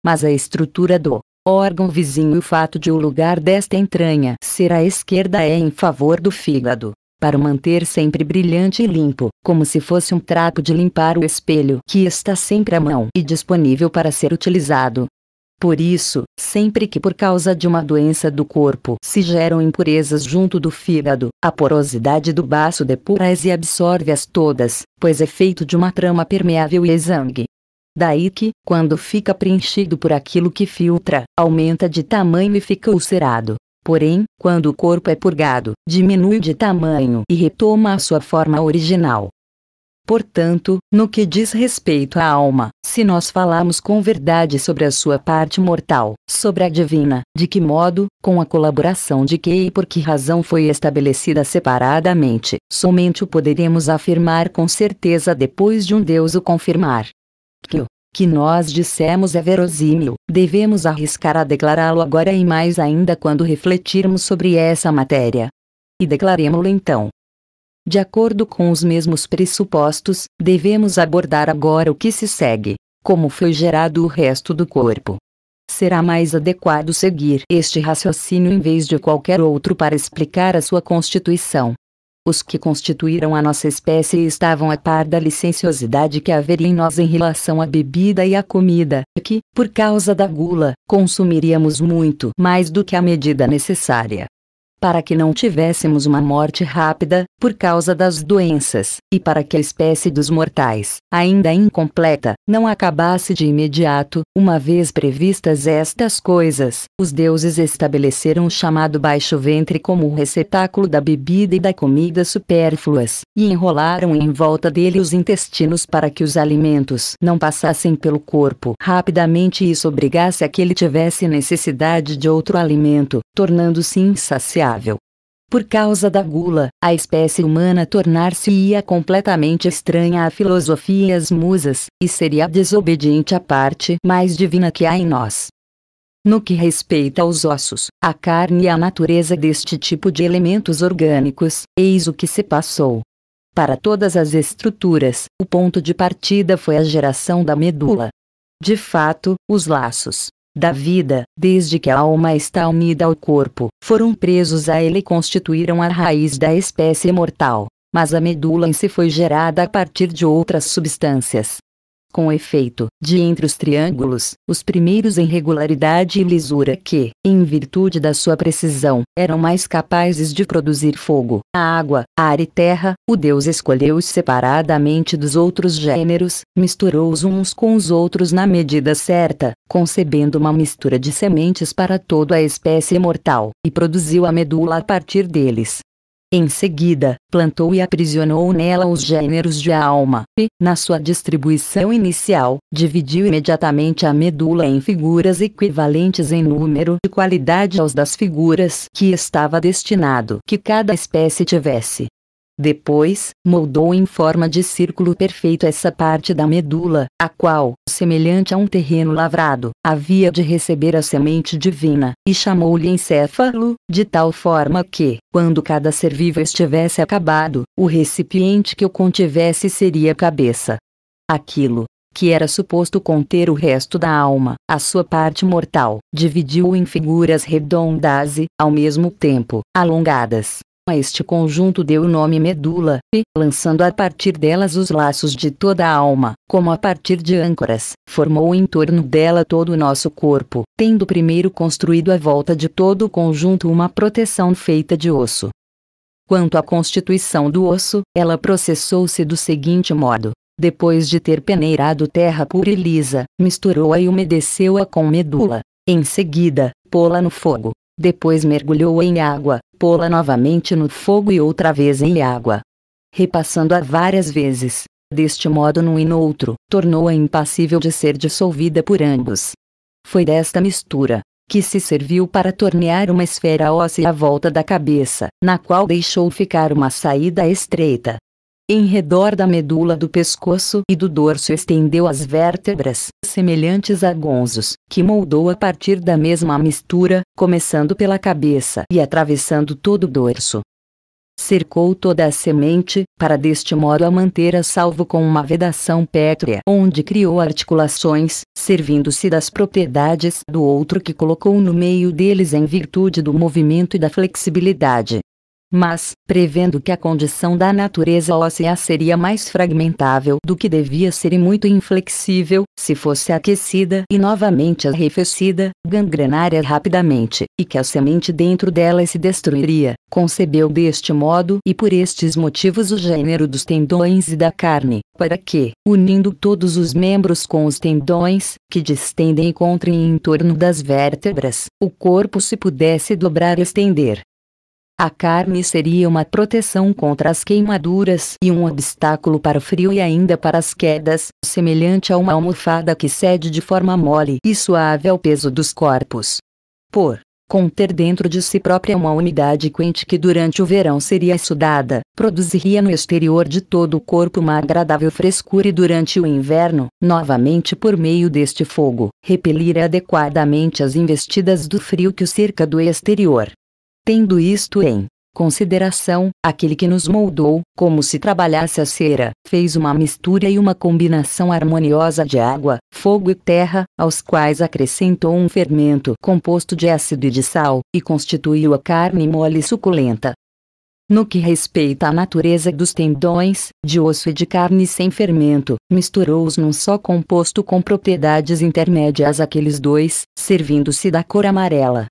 Speaker 1: Mas a estrutura do órgão vizinho e o fato de o lugar desta entranha ser à esquerda é em favor do fígado. Para o manter sempre brilhante e limpo, como se fosse um trapo de limpar o espelho que está sempre à mão e disponível para ser utilizado. Por isso, sempre que por causa de uma doença do corpo se geram impurezas junto do fígado, a porosidade do baço depura-as e absorve-as todas, pois é feito de uma trama permeável e exangue. Daí que, quando fica preenchido por aquilo que filtra, aumenta de tamanho e fica ulcerado. Porém, quando o corpo é purgado, diminui de tamanho e retoma a sua forma original. Portanto, no que diz respeito à alma, se nós falamos com verdade sobre a sua parte mortal, sobre a divina, de que modo, com a colaboração de que e por que razão foi estabelecida separadamente, somente o poderemos afirmar com certeza depois de um Deus o confirmar que o que nós dissemos é verosímil, devemos arriscar a declará-lo agora e mais ainda quando refletirmos sobre essa matéria. E declaremo-lo então. De acordo com os mesmos pressupostos, devemos abordar agora o que se segue, como foi gerado o resto do corpo. Será mais adequado seguir este raciocínio em vez de qualquer outro para explicar a sua constituição, os que constituíram a nossa espécie estavam a par da licenciosidade que haveria em nós em relação à bebida e à comida, que, por causa da gula, consumiríamos muito mais do que a medida necessária para que não tivéssemos uma morte rápida, por causa das doenças, e para que a espécie dos mortais, ainda incompleta, não acabasse de imediato, uma vez previstas estas coisas, os deuses estabeleceram o chamado baixo ventre como o receptáculo da bebida e da comida supérfluas, e enrolaram em volta dele os intestinos para que os alimentos não passassem pelo corpo rapidamente e isso obrigasse a que ele tivesse necessidade de outro alimento, tornando-se insaciável saudável. Por causa da gula, a espécie humana tornar-se-ia completamente estranha à filosofia e às musas, e seria desobediente à parte mais divina que há em nós. No que respeita aos ossos, à carne e à natureza deste tipo de elementos orgânicos, eis o que se passou. Para todas as estruturas, o ponto de partida foi a geração da medula. De fato, os laços, da vida, desde que a alma está unida ao corpo, foram presos a ele e constituíram a raiz da espécie mortal. Mas a medula em si foi gerada a partir de outras substâncias, com efeito, de entre os triângulos, os primeiros em regularidade e lisura que, em virtude da sua precisão, eram mais capazes de produzir fogo, a água, ar e terra, o Deus escolheu-os separadamente dos outros gêneros, misturou-os uns com os outros na medida certa, concebendo uma mistura de sementes para toda a espécie mortal, e produziu a medula a partir deles, em seguida, plantou e aprisionou nela os gêneros de alma, e, na sua distribuição inicial, dividiu imediatamente a medula em figuras equivalentes em número e qualidade aos das figuras que estava destinado que cada espécie tivesse. Depois, moldou em forma de círculo perfeito essa parte da medula, a qual, semelhante a um terreno lavrado, havia de receber a semente divina, e chamou-lhe encéfalo, de tal forma que, quando cada ser vivo estivesse acabado, o recipiente que o contivesse seria a cabeça. Aquilo, que era suposto conter o resto da alma, a sua parte mortal, dividiu-o em figuras redondas e, ao mesmo tempo, alongadas, a este conjunto deu o nome medula, e, lançando a partir delas os laços de toda a alma, como a partir de âncoras, formou em torno dela todo o nosso corpo, tendo primeiro construído à volta de todo o conjunto uma proteção feita de osso. Quanto à constituição do osso, ela processou-se do seguinte modo. Depois de ter peneirado terra pura e lisa, misturou-a e umedeceu-a com medula. Em seguida, pô-la no fogo, depois mergulhou em água, pô-la novamente no fogo e outra vez em água. Repassando-a várias vezes, deste modo num e no outro, tornou-a impassível de ser dissolvida por ambos. Foi desta mistura, que se serviu para tornear uma esfera óssea à volta da cabeça, na qual deixou ficar uma saída estreita, em redor da medula do pescoço e do dorso estendeu as vértebras, semelhantes a gonzos, que moldou a partir da mesma mistura, começando pela cabeça e atravessando todo o dorso. Cercou toda a semente, para deste modo a manter a salvo com uma vedação pétrea, onde criou articulações, servindo-se das propriedades do outro que colocou no meio deles em virtude do movimento e da flexibilidade mas, prevendo que a condição da natureza óssea seria mais fragmentável do que devia ser e muito inflexível, se fosse aquecida e novamente arrefecida, gangrenária rapidamente, e que a semente dentro dela se destruiria, concebeu deste modo e por estes motivos o gênero dos tendões e da carne, para que, unindo todos os membros com os tendões, que distendem e contraem em torno das vértebras, o corpo se pudesse dobrar e estender, a carne seria uma proteção contra as queimaduras e um obstáculo para o frio e ainda para as quedas, semelhante a uma almofada que cede de forma mole e suave ao peso dos corpos. Por conter dentro de si própria uma umidade quente que durante o verão seria sudada, produziria no exterior de todo o corpo uma agradável frescura e durante o inverno, novamente por meio deste fogo, repelir adequadamente as investidas do frio que o cerca do exterior tendo isto em consideração, aquele que nos moldou, como se trabalhasse a cera, fez uma mistura e uma combinação harmoniosa de água, fogo e terra, aos quais acrescentou um fermento composto de ácido e de sal, e constituiu a carne mole e suculenta. No que respeita à natureza dos tendões, de osso e de carne sem fermento, misturou-os num só composto com propriedades intermédias àqueles dois, servindo-se da cor amarela.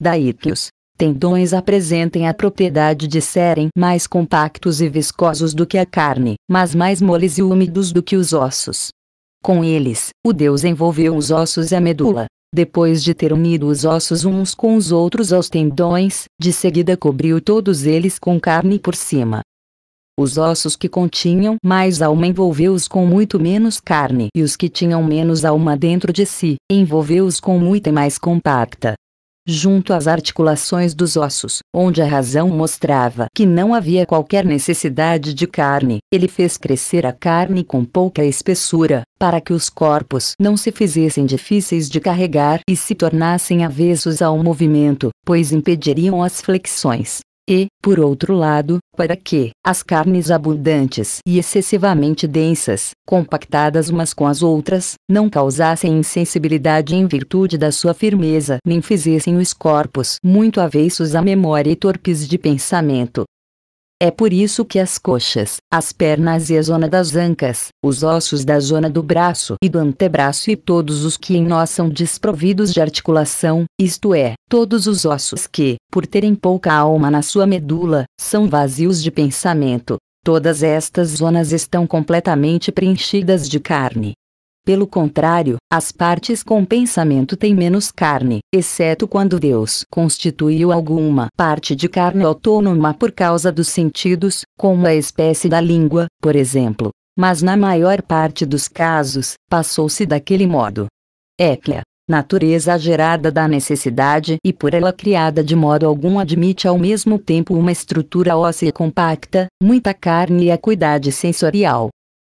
Speaker 1: Daí que os tendões apresentem a propriedade de serem mais compactos e viscosos do que a carne, mas mais moles e úmidos do que os ossos. Com eles, o Deus envolveu os ossos e a medula. Depois de ter unido os ossos uns com os outros aos tendões, de seguida cobriu todos eles com carne por cima. Os ossos que continham mais alma envolveu-os com muito menos carne, e os que tinham menos alma dentro de si, envolveu-os com muita mais compacta junto às articulações dos ossos, onde a razão mostrava que não havia qualquer necessidade de carne. Ele fez crescer a carne com pouca espessura, para que os corpos não se fizessem difíceis de carregar e se tornassem avessos ao movimento, pois impediriam as flexões e, por outro lado, para que as carnes abundantes e excessivamente densas, compactadas umas com as outras, não causassem insensibilidade em virtude da sua firmeza, nem fizessem os corpos muito avessos à memória e torpes de pensamento, é por isso que as coxas, as pernas e a zona das ancas, os ossos da zona do braço e do antebraço e todos os que em nós são desprovidos de articulação, isto é, todos os ossos que, por terem pouca alma na sua medula, são vazios de pensamento, Todas estas zonas estão completamente preenchidas de carne, pelo contrário, as partes com pensamento têm menos carne, exceto quando Deus constituiu alguma parte de carne autônoma por causa dos sentidos, como a espécie da língua, por exemplo. Mas na maior parte dos casos, passou-se daquele modo. Éclea natureza gerada da necessidade e por ela criada de modo algum admite ao mesmo tempo uma estrutura óssea compacta, muita carne e acuidade sensorial,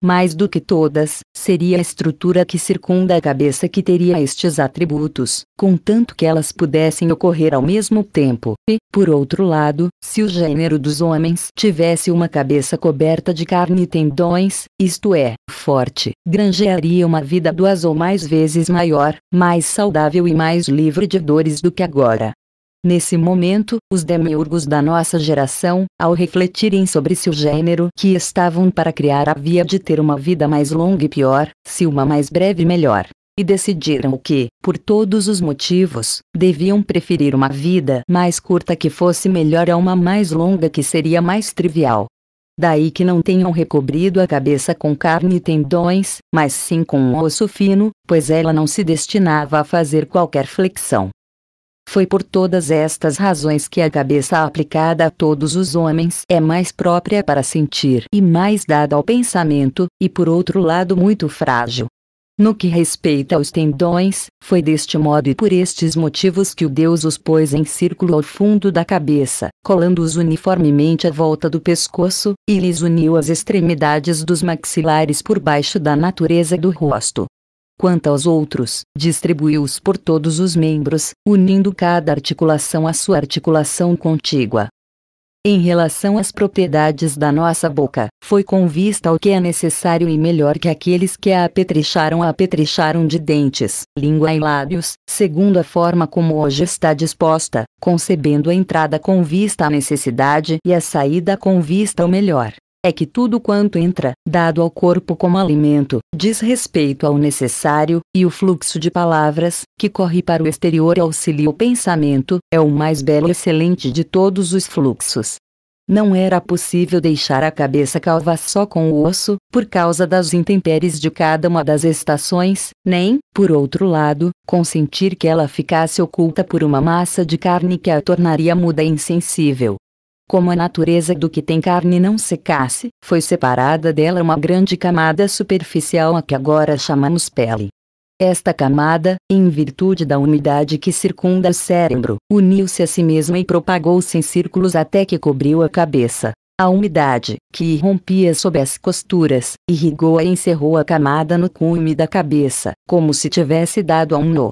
Speaker 1: mais do que todas, seria a estrutura que circunda a cabeça que teria estes atributos, contanto que elas pudessem ocorrer ao mesmo tempo. E, por outro lado, se o gênero dos homens tivesse uma cabeça coberta de carne e tendões, isto é, forte, granjearia uma vida duas ou mais vezes maior, mais saudável e mais livre de dores do que agora. Nesse momento, os demiurgos da nossa geração, ao refletirem sobre se o gênero que estavam para criar havia de ter uma vida mais longa e pior, se uma mais breve melhor, e decidiram que, por todos os motivos, deviam preferir uma vida mais curta que fosse melhor a uma mais longa que seria mais trivial. Daí que não tenham recobrido a cabeça com carne e tendões, mas sim com um osso fino, pois ela não se destinava a fazer qualquer flexão. Foi por todas estas razões que a cabeça aplicada a todos os homens é mais própria para sentir e mais dada ao pensamento, e por outro lado muito frágil. No que respeita aos tendões, foi deste modo e por estes motivos que o Deus os pôs em círculo ao fundo da cabeça, colando-os uniformemente à volta do pescoço, e lhes uniu as extremidades dos maxilares por baixo da natureza do rosto quanto aos outros, distribuiu-os por todos os membros, unindo cada articulação à sua articulação contígua. Em relação às propriedades da nossa boca, foi com vista ao que é necessário e melhor que aqueles que a apetrecharam a apetrecharam de dentes, língua e lábios, segundo a forma como hoje está disposta, concebendo a entrada com vista à necessidade e a saída com vista ao melhor é que tudo quanto entra, dado ao corpo como alimento, diz respeito ao necessário, e o fluxo de palavras, que corre para o exterior e auxilia o pensamento, é o mais belo e excelente de todos os fluxos. Não era possível deixar a cabeça calva só com o osso, por causa das intempéries de cada uma das estações, nem, por outro lado, consentir que ela ficasse oculta por uma massa de carne que a tornaria muda e insensível. Como a natureza do que tem carne não secasse, foi separada dela uma grande camada superficial a que agora chamamos pele. Esta camada, em virtude da umidade que circunda o cérebro, uniu-se a si mesma e propagou-se em círculos até que cobriu a cabeça. A umidade, que irrompia sob as costuras, irrigou e encerrou a camada no cume da cabeça, como se tivesse dado a um nó.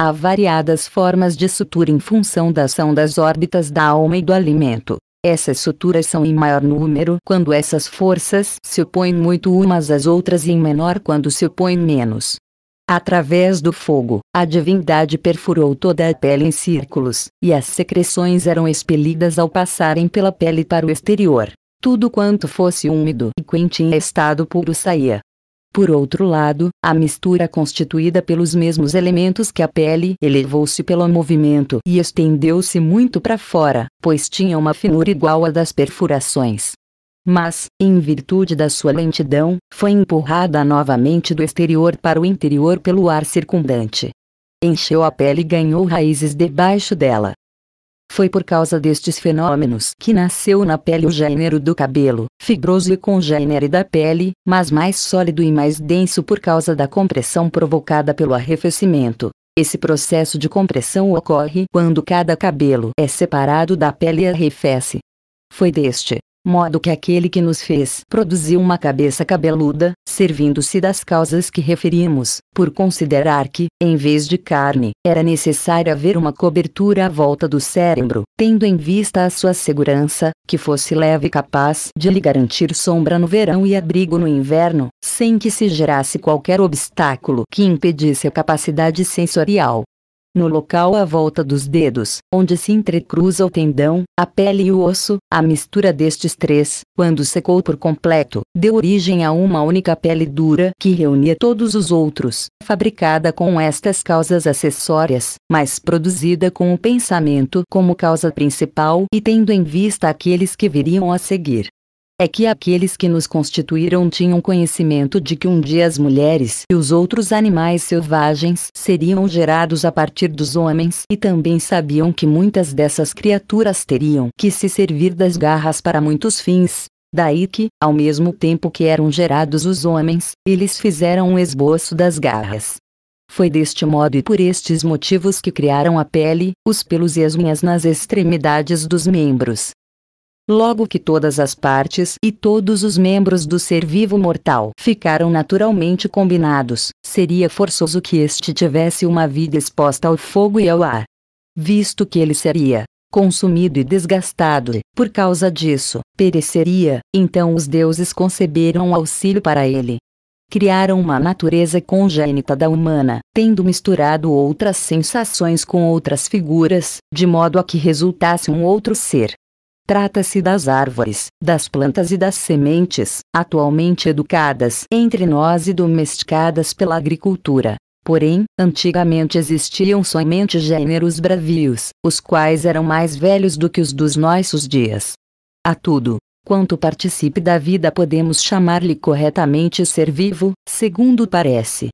Speaker 1: Há variadas formas de sutura em função da ação das órbitas da alma e do alimento, essas suturas são em maior número quando essas forças se opõem muito umas às outras e em menor quando se opõem menos. Através do fogo, a divindade perfurou toda a pele em círculos, e as secreções eram expelidas ao passarem pela pele para o exterior. Tudo quanto fosse úmido e quente em estado puro saía. Por outro lado, a mistura constituída pelos mesmos elementos que a pele elevou-se pelo movimento e estendeu-se muito para fora, pois tinha uma finura igual à das perfurações. Mas, em virtude da sua lentidão, foi empurrada novamente do exterior para o interior pelo ar circundante. Encheu a pele e ganhou raízes debaixo dela, foi por causa destes fenômenos que nasceu na pele o gênero do cabelo, fibroso e congênere da pele, mas mais sólido e mais denso por causa da compressão provocada pelo arrefecimento. Esse processo de compressão ocorre quando cada cabelo é separado da pele e arrefece. Foi deste modo que aquele que nos fez produziu uma cabeça cabeluda, servindo-se das causas que referimos, por considerar que, em vez de carne, era necessário haver uma cobertura à volta do cérebro, tendo em vista a sua segurança, que fosse leve e capaz de lhe garantir sombra no verão e abrigo no inverno, sem que se gerasse qualquer obstáculo que impedisse a capacidade sensorial no local à volta dos dedos, onde se entrecruza o tendão, a pele e o osso, a mistura destes três, quando secou por completo, deu origem a uma única pele dura que reunia todos os outros, fabricada com estas causas acessórias, mas produzida com o pensamento como causa principal e tendo em vista aqueles que viriam a seguir é que aqueles que nos constituíram tinham conhecimento de que um dia as mulheres e os outros animais selvagens seriam gerados a partir dos homens e também sabiam que muitas dessas criaturas teriam que se servir das garras para muitos fins. Daí que, ao mesmo tempo que eram gerados os homens, eles fizeram um esboço das garras. Foi deste modo e por estes motivos que criaram a pele, os pelos e as unhas nas extremidades dos membros, logo que todas as partes e todos os membros do ser vivo mortal ficaram naturalmente combinados, seria forçoso que este tivesse uma vida exposta ao fogo e ao ar. Visto que ele seria consumido e desgastado, e, por causa disso, pereceria, então os deuses conceberam um auxílio para ele. Criaram uma natureza congênita da humana, tendo misturado outras sensações com outras figuras, de modo a que resultasse um outro ser Trata-se das árvores, das plantas e das sementes, atualmente educadas entre nós e domesticadas pela agricultura. Porém, antigamente existiam somente gêneros bravios, os quais eram mais velhos do que os dos nossos dias. A tudo, quanto participe da vida podemos chamar-lhe corretamente ser vivo, segundo parece.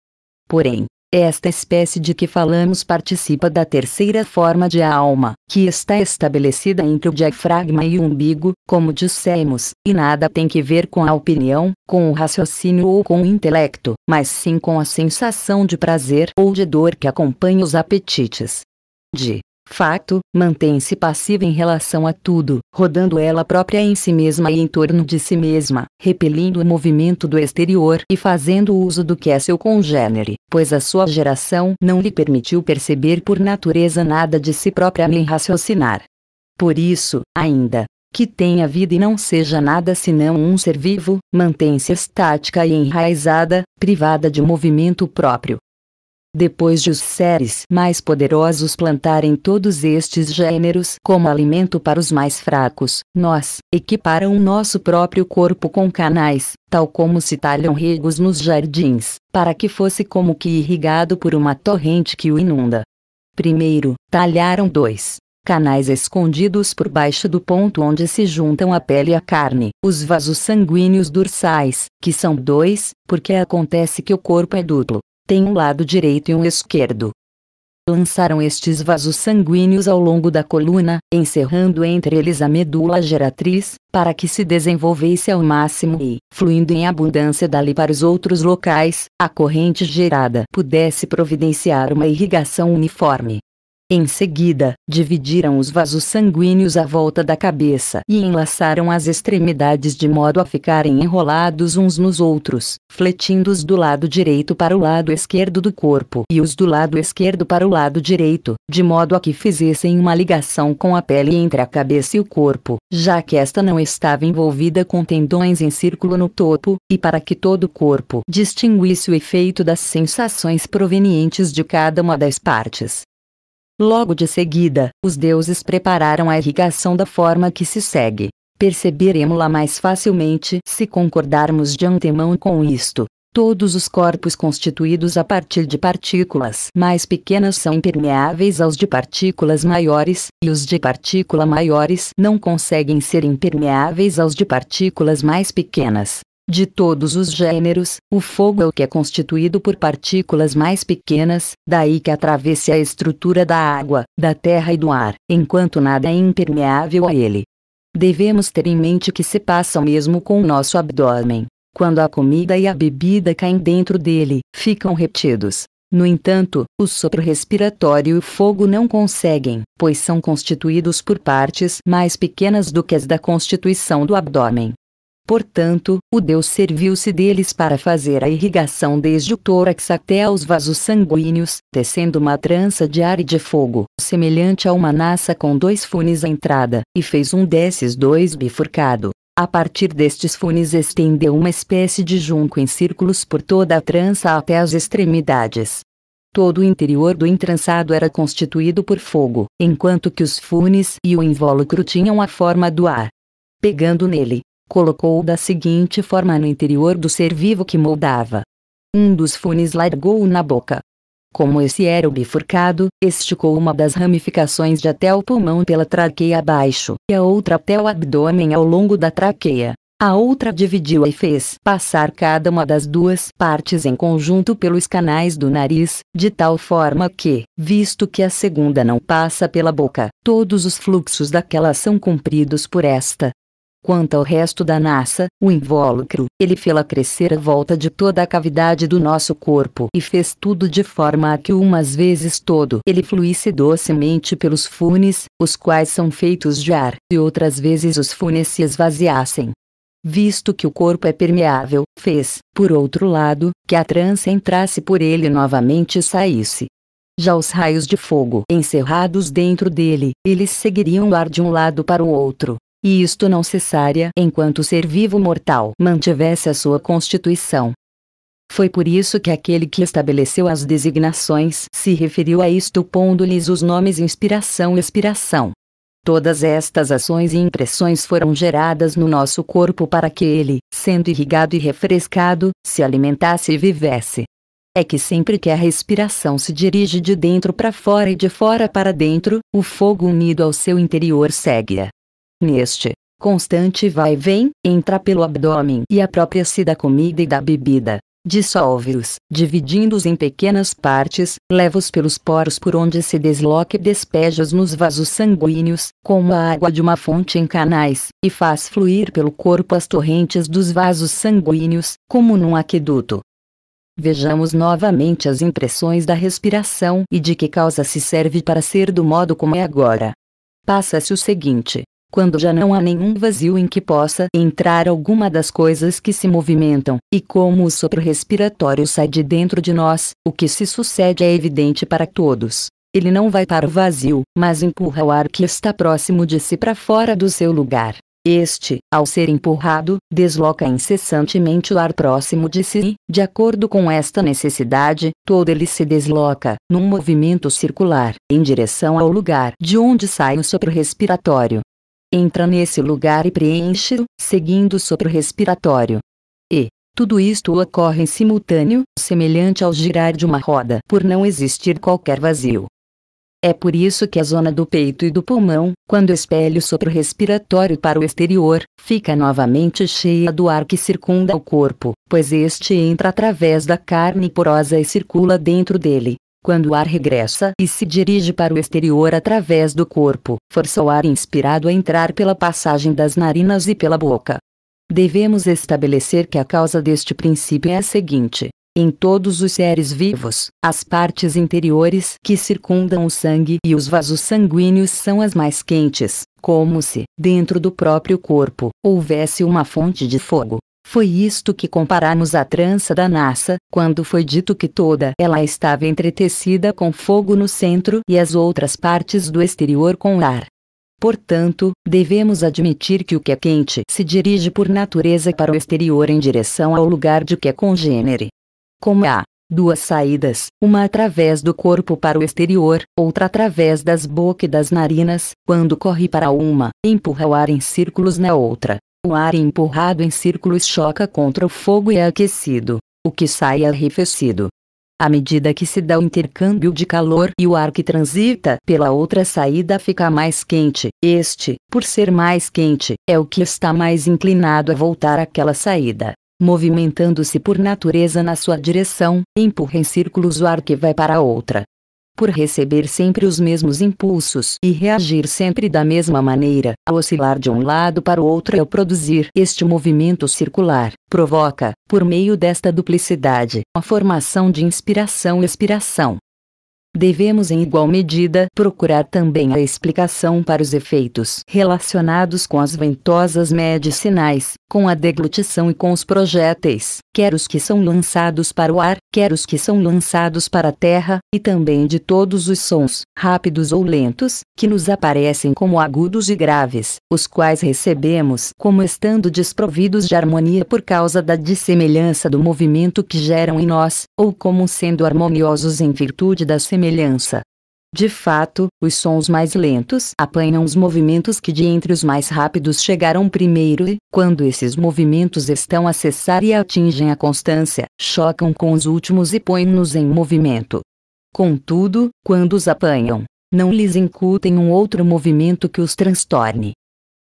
Speaker 1: Porém, esta espécie de que falamos participa da terceira forma de alma, que está estabelecida entre o diafragma e o umbigo, como dissemos, e nada tem que ver com a opinião, com o raciocínio ou com o intelecto, mas sim com a sensação de prazer ou de dor que acompanha os apetites. De fato, mantém-se passiva em relação a tudo, rodando ela própria em si mesma e em torno de si mesma, repelindo o movimento do exterior e fazendo uso do que é seu congênere, pois a sua geração não lhe permitiu perceber por natureza nada de si própria nem raciocinar. Por isso, ainda, que tenha vida e não seja nada senão um ser vivo, mantém-se estática e enraizada, privada de movimento próprio, depois de os seres mais poderosos plantarem todos estes gêneros como alimento para os mais fracos, nós, equiparam o nosso próprio corpo com canais, tal como se talham regos nos jardins, para que fosse como que irrigado por uma torrente que o inunda. Primeiro, talharam dois canais escondidos por baixo do ponto onde se juntam a pele e a carne, os vasos sanguíneos dorsais, que são dois, porque acontece que o corpo é duplo, tem um lado direito e um esquerdo. Lançaram estes vasos sanguíneos ao longo da coluna, encerrando entre eles a medula geratriz, para que se desenvolvesse ao máximo e, fluindo em abundância dali para os outros locais, a corrente gerada pudesse providenciar uma irrigação uniforme. Em seguida, dividiram os vasos sanguíneos à volta da cabeça e enlaçaram as extremidades de modo a ficarem enrolados uns nos outros, fletindo os do lado direito para o lado esquerdo do corpo e os do lado esquerdo para o lado direito, de modo a que fizessem uma ligação com a pele entre a cabeça e o corpo, já que esta não estava envolvida com tendões em círculo no topo, e para que todo o corpo distinguisse o efeito das sensações provenientes de cada uma das partes. Logo de seguida, os deuses prepararam a irrigação da forma que se segue. Perceberemos-la mais facilmente se concordarmos de antemão com isto. Todos os corpos constituídos a partir de partículas mais pequenas são impermeáveis aos de partículas maiores, e os de partícula maiores não conseguem ser impermeáveis aos de partículas mais pequenas. De todos os gêneros, o fogo é o que é constituído por partículas mais pequenas, daí que atravesse a estrutura da água, da terra e do ar, enquanto nada é impermeável a ele. Devemos ter em mente que se passa o mesmo com o nosso abdômen. Quando a comida e a bebida caem dentro dele, ficam retidos. No entanto, o sopro respiratório e o fogo não conseguem, pois são constituídos por partes mais pequenas do que as da constituição do abdômen. Portanto, o deus serviu-se deles para fazer a irrigação desde o tórax até aos vasos sanguíneos, tecendo uma trança de ar e de fogo, semelhante a uma naça com dois funes à entrada, e fez um desses dois bifurcado. A partir destes funes estendeu uma espécie de junco em círculos por toda a trança até as extremidades. Todo o interior do entrançado era constituído por fogo, enquanto que os funes e o invólucro tinham a forma do ar. Pegando nele, colocou-o da seguinte forma no interior do ser vivo que moldava. Um dos funes largou-o na boca. Como esse era o bifurcado, esticou uma das ramificações de até o pulmão pela traqueia abaixo e a outra até o abdômen ao longo da traqueia. A outra dividiu-a e fez passar cada uma das duas partes em conjunto pelos canais do nariz, de tal forma que, visto que a segunda não passa pela boca, todos os fluxos daquela são cumpridos por esta, Quanto ao resto da nassa, o invólucro, ele fê-la crescer à volta de toda a cavidade do nosso corpo e fez tudo de forma a que umas vezes todo ele fluísse docemente pelos funes, os quais são feitos de ar, e outras vezes os funes se esvaziassem. Visto que o corpo é permeável, fez, por outro lado, que a trança entrasse por ele novamente e saísse. Já os raios de fogo encerrados dentro dele, eles seguiriam o ar de um lado para o outro, e isto não cessaria enquanto o ser vivo mortal mantivesse a sua constituição. Foi por isso que aquele que estabeleceu as designações se referiu a isto pondo-lhes os nomes inspiração e expiração. Todas estas ações e impressões foram geradas no nosso corpo para que ele, sendo irrigado e refrescado, se alimentasse e vivesse. É que sempre que a respiração se dirige de dentro para fora e de fora para dentro, o fogo unido ao seu interior segue-a. Neste constante vai e vem, entra pelo abdômen e apropria-se da comida e da bebida. Dissolve-os, dividindo-os em pequenas partes, leva-os pelos poros por onde se desloca e despeja-os nos vasos sanguíneos, como a água de uma fonte em canais, e faz fluir pelo corpo as torrentes dos vasos sanguíneos, como num aqueduto. Vejamos novamente as impressões da respiração e de que causa se serve para ser do modo como é agora. Passa-se o seguinte: quando já não há nenhum vazio em que possa entrar alguma das coisas que se movimentam, e como o sopro respiratório sai de dentro de nós, o que se sucede é evidente para todos. Ele não vai para o vazio, mas empurra o ar que está próximo de si para fora do seu lugar. Este, ao ser empurrado, desloca incessantemente o ar próximo de si e, de acordo com esta necessidade, todo ele se desloca, num movimento circular, em direção ao lugar de onde sai o sopro respiratório entra nesse lugar e preenche-o, seguindo o sopro respiratório. E, tudo isto ocorre em simultâneo, semelhante ao girar de uma roda por não existir qualquer vazio. É por isso que a zona do peito e do pulmão, quando expele o sopro respiratório para o exterior, fica novamente cheia do ar que circunda o corpo, pois este entra através da carne porosa e circula dentro dele, quando o ar regressa e se dirige para o exterior através do corpo, força o ar inspirado a entrar pela passagem das narinas e pela boca. Devemos estabelecer que a causa deste princípio é a seguinte: em todos os seres vivos, as partes interiores que circundam o sangue e os vasos sanguíneos são as mais quentes, como se, dentro do próprio corpo, houvesse uma fonte de fogo. Foi isto que comparamos à trança da Nassa, quando foi dito que toda ela estava entretecida com fogo no centro e as outras partes do exterior com ar. Portanto, devemos admitir que o que é quente se dirige por natureza para o exterior em direção ao lugar de que é congênere. Como há duas saídas, uma através do corpo para o exterior, outra através das bocas e das narinas, quando corre para uma, empurra o ar em círculos na outra. O ar empurrado em círculos choca contra o fogo e é aquecido, o que sai arrefecido. À medida que se dá o intercâmbio de calor e o ar que transita pela outra saída fica mais quente, este, por ser mais quente, é o que está mais inclinado a voltar àquela saída. Movimentando-se por natureza na sua direção, empurra em círculos o ar que vai para a outra por receber sempre os mesmos impulsos e reagir sempre da mesma maneira, a oscilar de um lado para o outro ao produzir este movimento circular, provoca, por meio desta duplicidade, a formação de inspiração e expiração devemos em igual medida procurar também a explicação para os efeitos relacionados com as ventosas medicinais, com a deglutição e com os projéteis, quer os que são lançados para o ar, quer os que são lançados para a terra, e também de todos os sons, rápidos ou lentos, que nos aparecem como agudos e graves, os quais recebemos como estando desprovidos de harmonia por causa da dissemelhança do movimento que geram em nós, ou como sendo harmoniosos em virtude da semelhança semelhança. De fato, os sons mais lentos apanham os movimentos que de entre os mais rápidos chegaram primeiro e, quando esses movimentos estão a cessar e atingem a constância, chocam com os últimos e põem-nos em movimento. Contudo, quando os apanham, não lhes incutem um outro movimento que os transtorne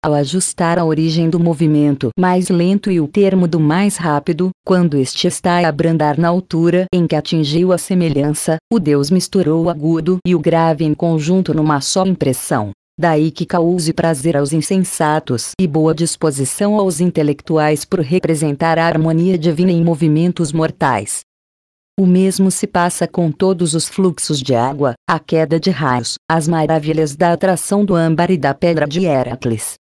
Speaker 1: ao ajustar a origem do movimento mais lento e o termo do mais rápido, quando este está a abrandar na altura em que atingiu a semelhança, o Deus misturou o agudo e o grave em conjunto numa só impressão. Daí que cause prazer aos insensatos e boa disposição aos intelectuais por representar a harmonia divina em movimentos mortais. O mesmo se passa com todos os fluxos de água, a queda de raios, as maravilhas da atração do âmbar e da pedra de Heracles,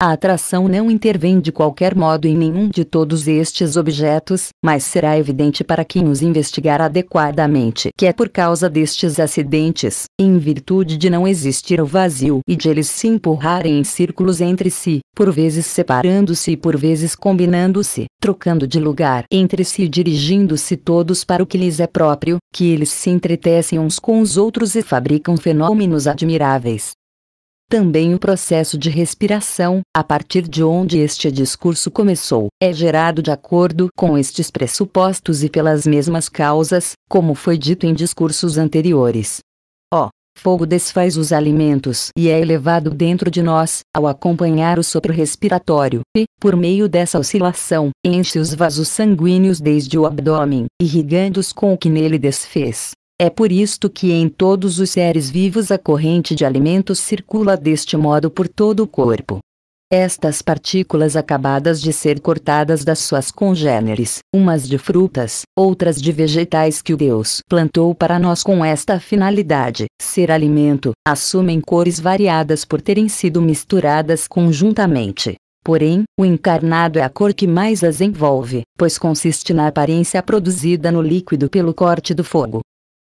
Speaker 1: a atração não intervém de qualquer modo em nenhum de todos estes objetos, mas será evidente para quem os investigar adequadamente que é por causa destes acidentes, em virtude de não existir o vazio e de eles se empurrarem em círculos entre si, por vezes separando-se e por vezes combinando-se, trocando de lugar entre si e dirigindo-se todos para o que lhes é próprio, que eles se entretecem uns com os outros e fabricam fenômenos admiráveis. Também o processo de respiração, a partir de onde este discurso começou, é gerado de acordo com estes pressupostos e pelas mesmas causas, como foi dito em discursos anteriores. Ó, fogo desfaz os alimentos e é elevado dentro de nós, ao acompanhar o sopro respiratório, e, por meio dessa oscilação, enche os vasos sanguíneos desde o abdômen, irrigando-os com o que nele desfez. É por isto que em todos os seres vivos a corrente de alimentos circula deste modo por todo o corpo. Estas partículas acabadas de ser cortadas das suas congêneres, umas de frutas, outras de vegetais que o Deus plantou para nós com esta finalidade, ser alimento, assumem cores variadas por terem sido misturadas conjuntamente. Porém, o encarnado é a cor que mais as envolve, pois consiste na aparência produzida no líquido pelo corte do fogo.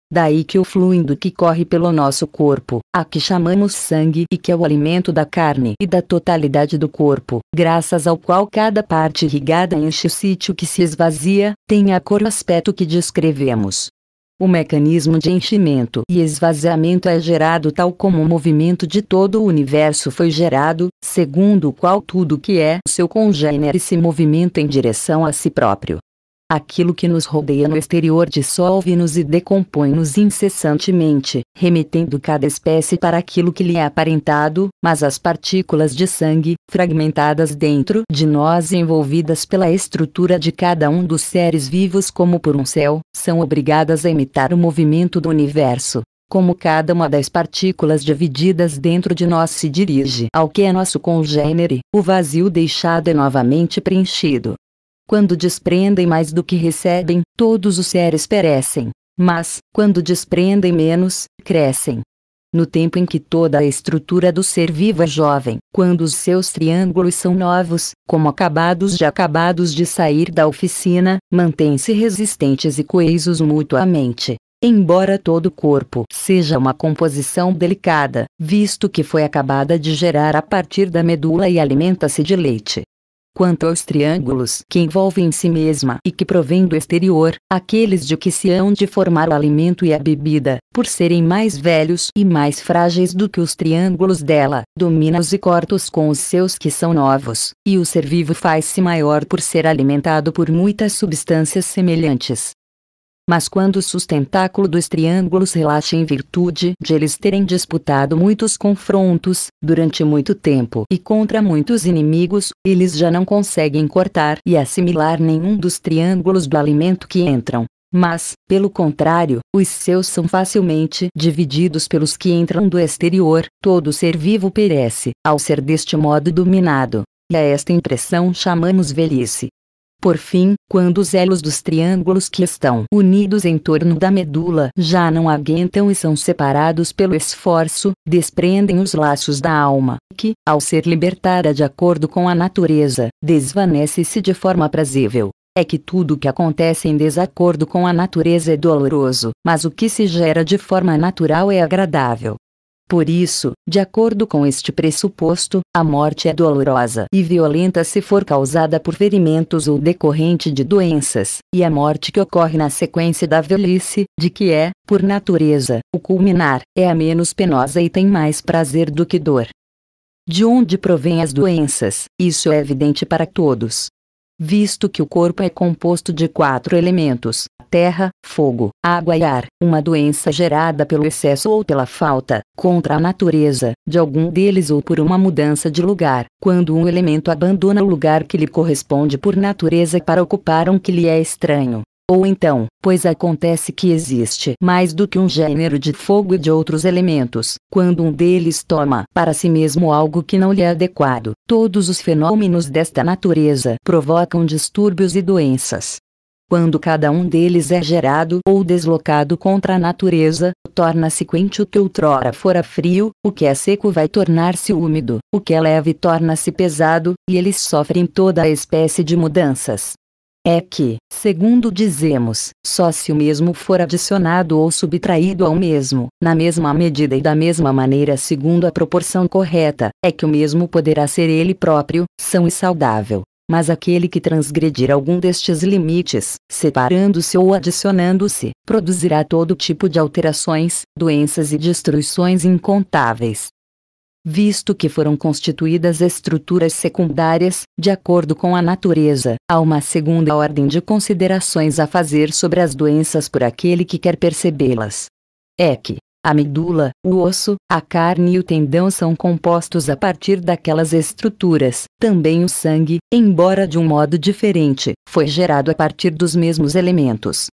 Speaker 1: Daí que o fluindo que corre pelo nosso corpo, a que chamamos sangue e que é o alimento da carne e da totalidade do corpo, graças ao qual cada parte irrigada enche o sítio que se esvazia, tem a cor o aspecto que descrevemos. O mecanismo de enchimento e esvaziamento é gerado tal como o movimento de todo o universo foi gerado, segundo o qual tudo que é seu congênere se movimenta em direção a si próprio. Aquilo que nos rodeia no exterior dissolve-nos e decompõe-nos incessantemente, remetendo cada espécie para aquilo que lhe é aparentado, mas as partículas de sangue, fragmentadas dentro de nós e envolvidas pela estrutura de cada um dos seres vivos como por um céu, são obrigadas a imitar o movimento do universo. Como cada uma das partículas divididas dentro de nós se dirige ao que é nosso congênere, o vazio deixado é novamente preenchido. Quando desprendem mais do que recebem, todos os seres perecem. Mas, quando desprendem menos, crescem. No tempo em que toda a estrutura do ser vivo é jovem, quando os seus triângulos são novos, como acabados de acabados de sair da oficina, mantêm-se resistentes e coesos mutuamente. Embora todo o corpo seja uma composição delicada, visto que foi acabada de gerar a partir da medula e alimenta-se de leite, quanto aos triângulos que envolvem si mesma e que provêm do exterior, aqueles de que se hão de formar o alimento e a bebida, por serem mais velhos e mais frágeis do que os triângulos dela, domina-os e corta-os com os seus que são novos, e o ser vivo faz-se maior por ser alimentado por muitas substâncias semelhantes, mas quando o sustentáculo dos triângulos relaxa em virtude de eles terem disputado muitos confrontos, durante muito tempo e contra muitos inimigos, eles já não conseguem cortar e assimilar nenhum dos triângulos do alimento que entram. Mas, pelo contrário, os seus são facilmente divididos pelos que entram do exterior, todo ser vivo perece, ao ser deste modo dominado. E a esta impressão chamamos velhice. Por fim, quando os elos dos triângulos que estão unidos em torno da medula já não aguentam e são separados pelo esforço, desprendem os laços da alma, que, ao ser libertada de acordo com a natureza, desvanece-se de forma prazível. É que tudo o que acontece em desacordo com a natureza é doloroso, mas o que se gera de forma natural é agradável. Por isso, de acordo com este pressuposto, a morte é dolorosa e violenta se for causada por ferimentos ou decorrente de doenças, e a morte que ocorre na sequência da velhice, de que é, por natureza, o culminar, é a menos penosa e tem mais prazer do que dor. De onde provém as doenças, isso é evidente para todos, visto que o corpo é composto de quatro elementos: terra, fogo, água e ar. Uma doença gerada pelo excesso ou pela falta, contra a natureza, de algum deles ou por uma mudança de lugar, quando um elemento abandona o lugar que lhe corresponde por natureza para ocupar um que lhe é estranho, ou então, pois acontece que existe mais do que um gênero de fogo e de outros elementos, quando um deles toma para si mesmo algo que não lhe é adequado, todos os fenômenos desta natureza provocam distúrbios e doenças. Quando cada um deles é gerado ou deslocado contra a natureza, torna-se quente o que outrora fora frio, o que é seco vai tornar-se úmido, o que é leve torna-se pesado, e eles sofrem toda a espécie de mudanças, é que, segundo dizemos, só se o mesmo for adicionado ou subtraído ao mesmo, na mesma medida e da mesma maneira segundo a proporção correta, é que o mesmo poderá ser ele próprio, são e saudável. Mas aquele que transgredir algum destes limites, separando-se ou adicionando-se, produzirá todo tipo de alterações, doenças e destruições incontáveis visto que foram constituídas estruturas secundárias, de acordo com a natureza. Há uma segunda ordem de considerações a fazer sobre as doenças por aquele que quer percebê-las. É que, a medula, o osso, a carne e o tendão são compostos a partir daquelas estruturas. Também o sangue, embora de um modo diferente, foi gerado a partir dos mesmos elementos.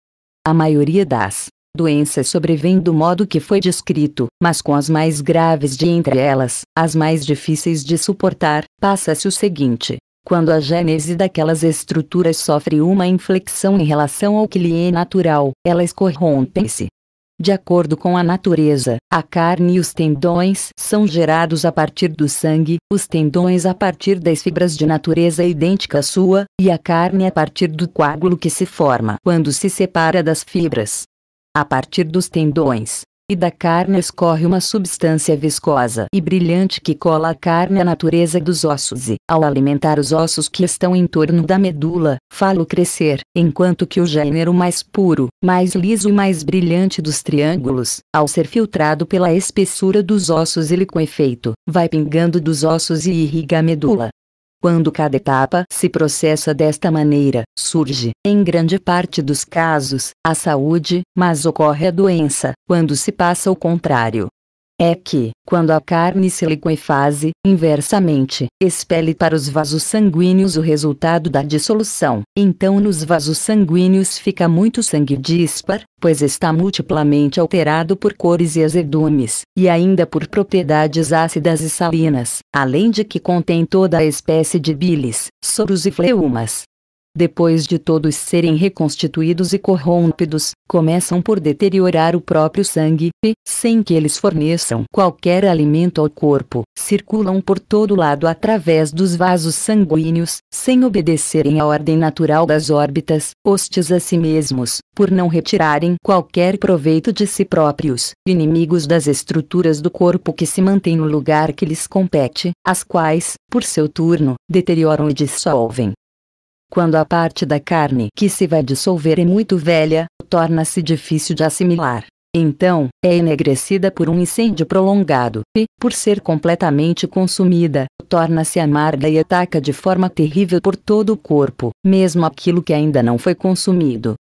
Speaker 1: A maioria das doenças sobrevém do modo que foi descrito, mas com as mais graves de entre elas, as mais difíceis de suportar, passa-se o seguinte. Quando a gênese daquelas estruturas sofre uma inflexão em relação ao que lhe é natural, elas corrompem-se. De acordo com a natureza, a carne e os tendões são gerados a partir do sangue, os tendões a partir das fibras de natureza idêntica à sua, e a carne a partir do coágulo que se forma quando se separa das fibras. A partir dos tendões e da carne escorre uma substância viscosa e brilhante que cola a carne à natureza dos ossos e, ao alimentar os ossos que estão em torno da medula, fala-o crescer, enquanto que o gênero mais puro, mais liso e mais brilhante dos triângulos, ao ser filtrado pela espessura dos ossos ele com efeito, vai pingando dos ossos e irriga a medula, quando cada etapa se processa desta maneira, surge, em grande parte dos casos, a saúde, mas ocorre a doença, quando se passa o contrário é que, quando a carne se liquefaz, inversamente, expele para os vasos sanguíneos o resultado da dissolução. Então nos vasos sanguíneos fica muito sangue dispar, pois está multiplamente alterado por cores e azedumes, e ainda por propriedades ácidas e salinas, além de que contém toda a espécie de bilis, soros e fleumas, depois de todos serem reconstituídos e corrompidos, começam por deteriorar o próprio sangue, e, sem que eles forneçam qualquer alimento ao corpo, circulam por todo lado através dos vasos sanguíneos, sem obedecerem à ordem natural das órbitas, hostes a si mesmos, por não retirarem qualquer proveito de si próprios, inimigos das estruturas do corpo que se mantêm no lugar que lhes compete, as quais, por seu turno, deterioram e dissolvem quando a parte da carne que se vai dissolver é muito velha, torna-se difícil de assimilar. Então, é enegrecida por um incêndio prolongado, e, por ser completamente consumida, torna-se amarga e ataca de forma terrível por todo o corpo, mesmo aquilo que ainda não foi consumido.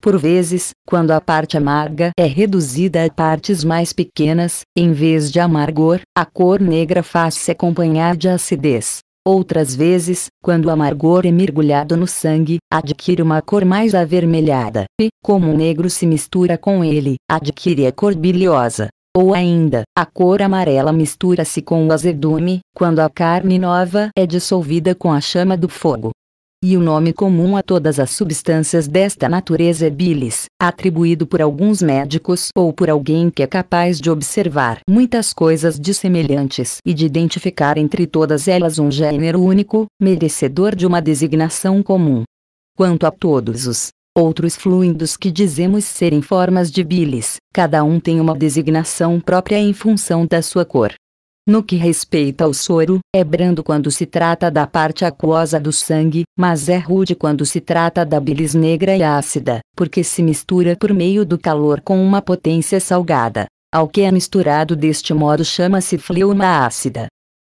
Speaker 1: Por vezes, quando a parte amarga é reduzida a partes mais pequenas, em vez de amargor, a cor negra faz-se acompanhar de acidez, Outras vezes, quando o amargor é mergulhado no sangue, adquire uma cor mais avermelhada, e, como o negro se mistura com ele, adquire a cor biliosa. Ou ainda, a cor amarela mistura-se com o azedume, quando a carne nova é dissolvida com a chama do fogo e o nome comum a todas as substâncias desta natureza é bilis, atribuído por alguns médicos ou por alguém que é capaz de observar muitas coisas dissemelhantes e de identificar entre todas elas um gênero único, merecedor de uma designação comum. Quanto a todos os outros fluidos que dizemos serem formas de bilis, cada um tem uma designação própria em função da sua cor, no que respeita ao soro, é brando quando se trata da parte aquosa do sangue, mas é rude quando se trata da bilis negra e ácida, porque se mistura por meio do calor com uma potência salgada. Ao que é misturado deste modo chama-se fleuma ácida.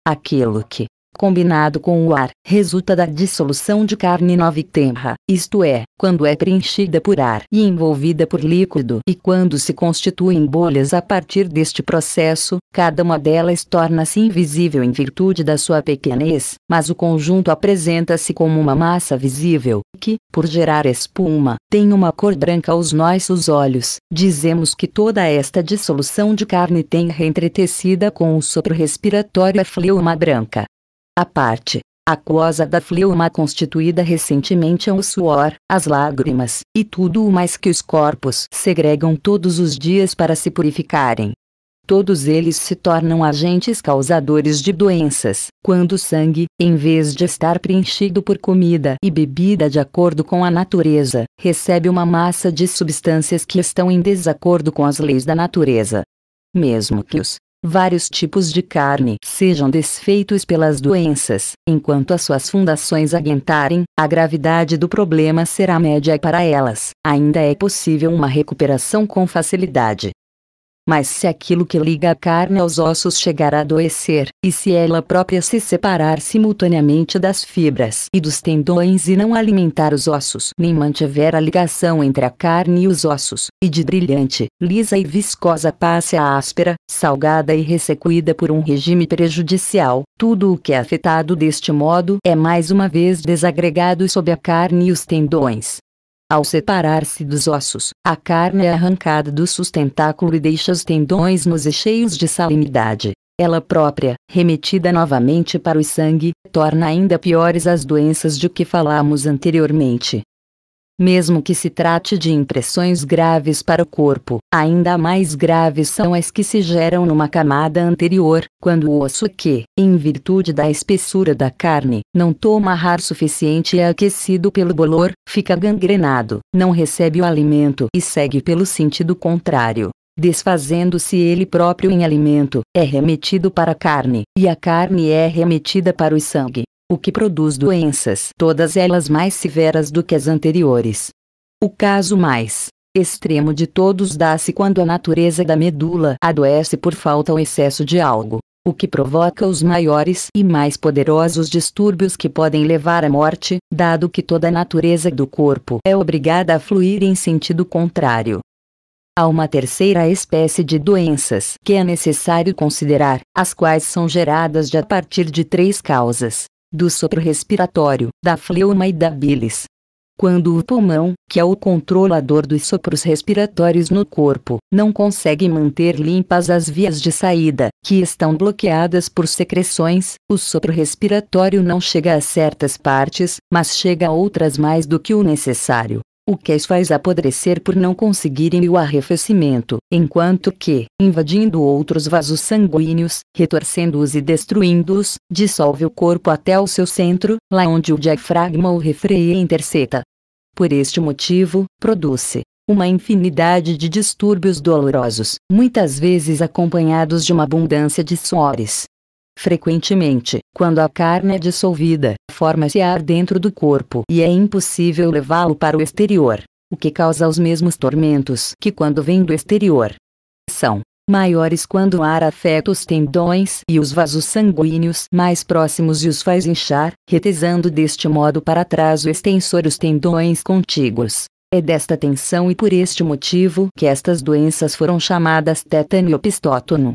Speaker 1: Aquilo que, combinado com o ar, resulta da dissolução de carne novitenra, isto é, quando é preenchida por ar e envolvida por líquido e quando se constituem bolhas a partir deste processo, cada uma delas torna-se invisível em virtude da sua pequenez, mas o conjunto apresenta-se como uma massa visível, que, por gerar espuma, tem uma cor branca aos nossos olhos. Dizemos que toda esta dissolução de carne tem reentretecida com o sopro respiratório a fleuma branca, a parte aquosa da fleuma constituída recentemente é o suor, as lágrimas, e tudo o mais que os corpos segregam todos os dias para se purificarem. Todos eles se tornam agentes causadores de doenças, quando o sangue, em vez de estar preenchido por comida e bebida de acordo com a natureza, recebe uma massa de substâncias que estão em desacordo com as leis da natureza. Mesmo que os vários tipos de carne sejam desfeitos pelas doenças, enquanto as suas fundações aguentarem, a gravidade do problema será média para elas. Ainda é possível uma recuperação com facilidade. Mas se aquilo que liga a carne aos ossos chegar a adoecer, e se ela própria se separar simultaneamente das fibras e dos tendões e não alimentar os ossos, nem mantiver a ligação entre a carne e os ossos, e de brilhante, lisa e viscosa passe a áspera, salgada e ressecuída por um regime prejudicial, tudo o que é afetado deste modo é mais uma vez desagregado sob a carne e os tendões, ao separar-se dos ossos, a carne é arrancada do sustentáculo e deixa os tendões nos cheios de salinidade. Ela própria, remetida novamente para o sangue, torna ainda piores as doenças de que falamos anteriormente. Mesmo que se trate de impressões graves para o corpo, ainda mais graves são as que se geram numa camada anterior, quando o osso é que, em virtude da espessura da carne, não toma ar suficiente e é aquecido pelo bolor, fica gangrenado, não recebe o alimento e segue pelo sentido contrário desfazendo-se ele próprio em alimento, é remetido para a carne, e a carne é remetida para o sangue o que produz doenças, todas elas mais severas do que as anteriores. O caso mais extremo de todos dá-se quando a natureza da medula adoece por falta ou excesso de algo, o que provoca os maiores e mais poderosos distúrbios que podem levar à morte, dado que toda a natureza do corpo é obrigada a fluir em sentido contrário. Há uma terceira espécie de doenças que é necessário considerar, as quais são geradas a partir de três causas, do sopro respiratório, da fleuma e da bilis. Quando o pulmão, que é o controlador dos sopros respiratórios no corpo, não consegue manter limpas as vias de saída, que estão bloqueadas por secreções, o sopro respiratório não chega a certas partes, mas chega a outras mais do que o necessário o que as faz apodrecer por não conseguirem o arrefecimento, enquanto que, invadindo outros vasos sanguíneos, retorcendo-os e destruindo-os, dissolve o corpo até o seu centro, lá onde o diafragma o refreia e intercepta. Por este motivo, produz-se uma infinidade de distúrbios dolorosos, muitas vezes acompanhados de uma abundância de suores, Frequentemente, quando a carne é dissolvida, forma-se ar dentro do corpo e é impossível levá-lo para o exterior, o que causa os mesmos tormentos que quando vem do exterior. São maiores quando o ar afeta os tendões e os vasos sanguíneos mais próximos e os faz inchar, retesando deste modo para trás o extensor os tendões contíguos. É desta tensão e por este motivo que estas doenças foram chamadas opistótono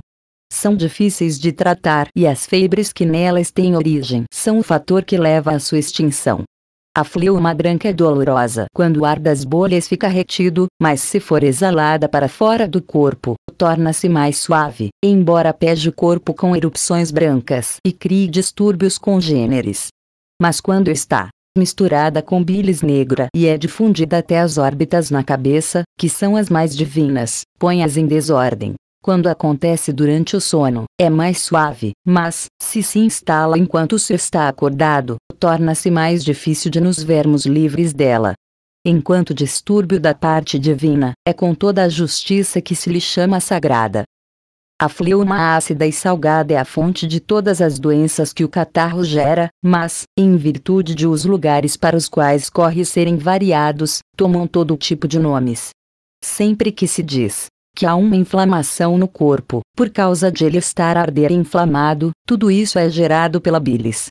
Speaker 1: são difíceis de tratar e as febres que nelas têm origem são o fator que leva à sua extinção. A fleuma é branca é dolorosa quando o ar das bolhas fica retido, mas se for exalada para fora do corpo, torna-se mais suave, embora pegue o corpo com erupções brancas e crie distúrbios congêneres. Mas quando está misturada com bilis negra e é difundida até as órbitas na cabeça, que são as mais divinas, põe-as em desordem. Quando acontece durante o sono, é mais suave, mas, se se instala enquanto se está acordado, torna-se mais difícil de nos vermos livres dela. Enquanto distúrbio da parte divina, é com toda a justiça que se lhe chama sagrada. A fleuma ácida e salgada é a fonte de todas as doenças que o catarro gera, mas, em virtude de os lugares para os quais corre serem variados, tomam todo tipo de nomes. Sempre que se diz que há uma inflamação no corpo, por causa de ele estar arder inflamado, tudo isso é gerado pela bilis.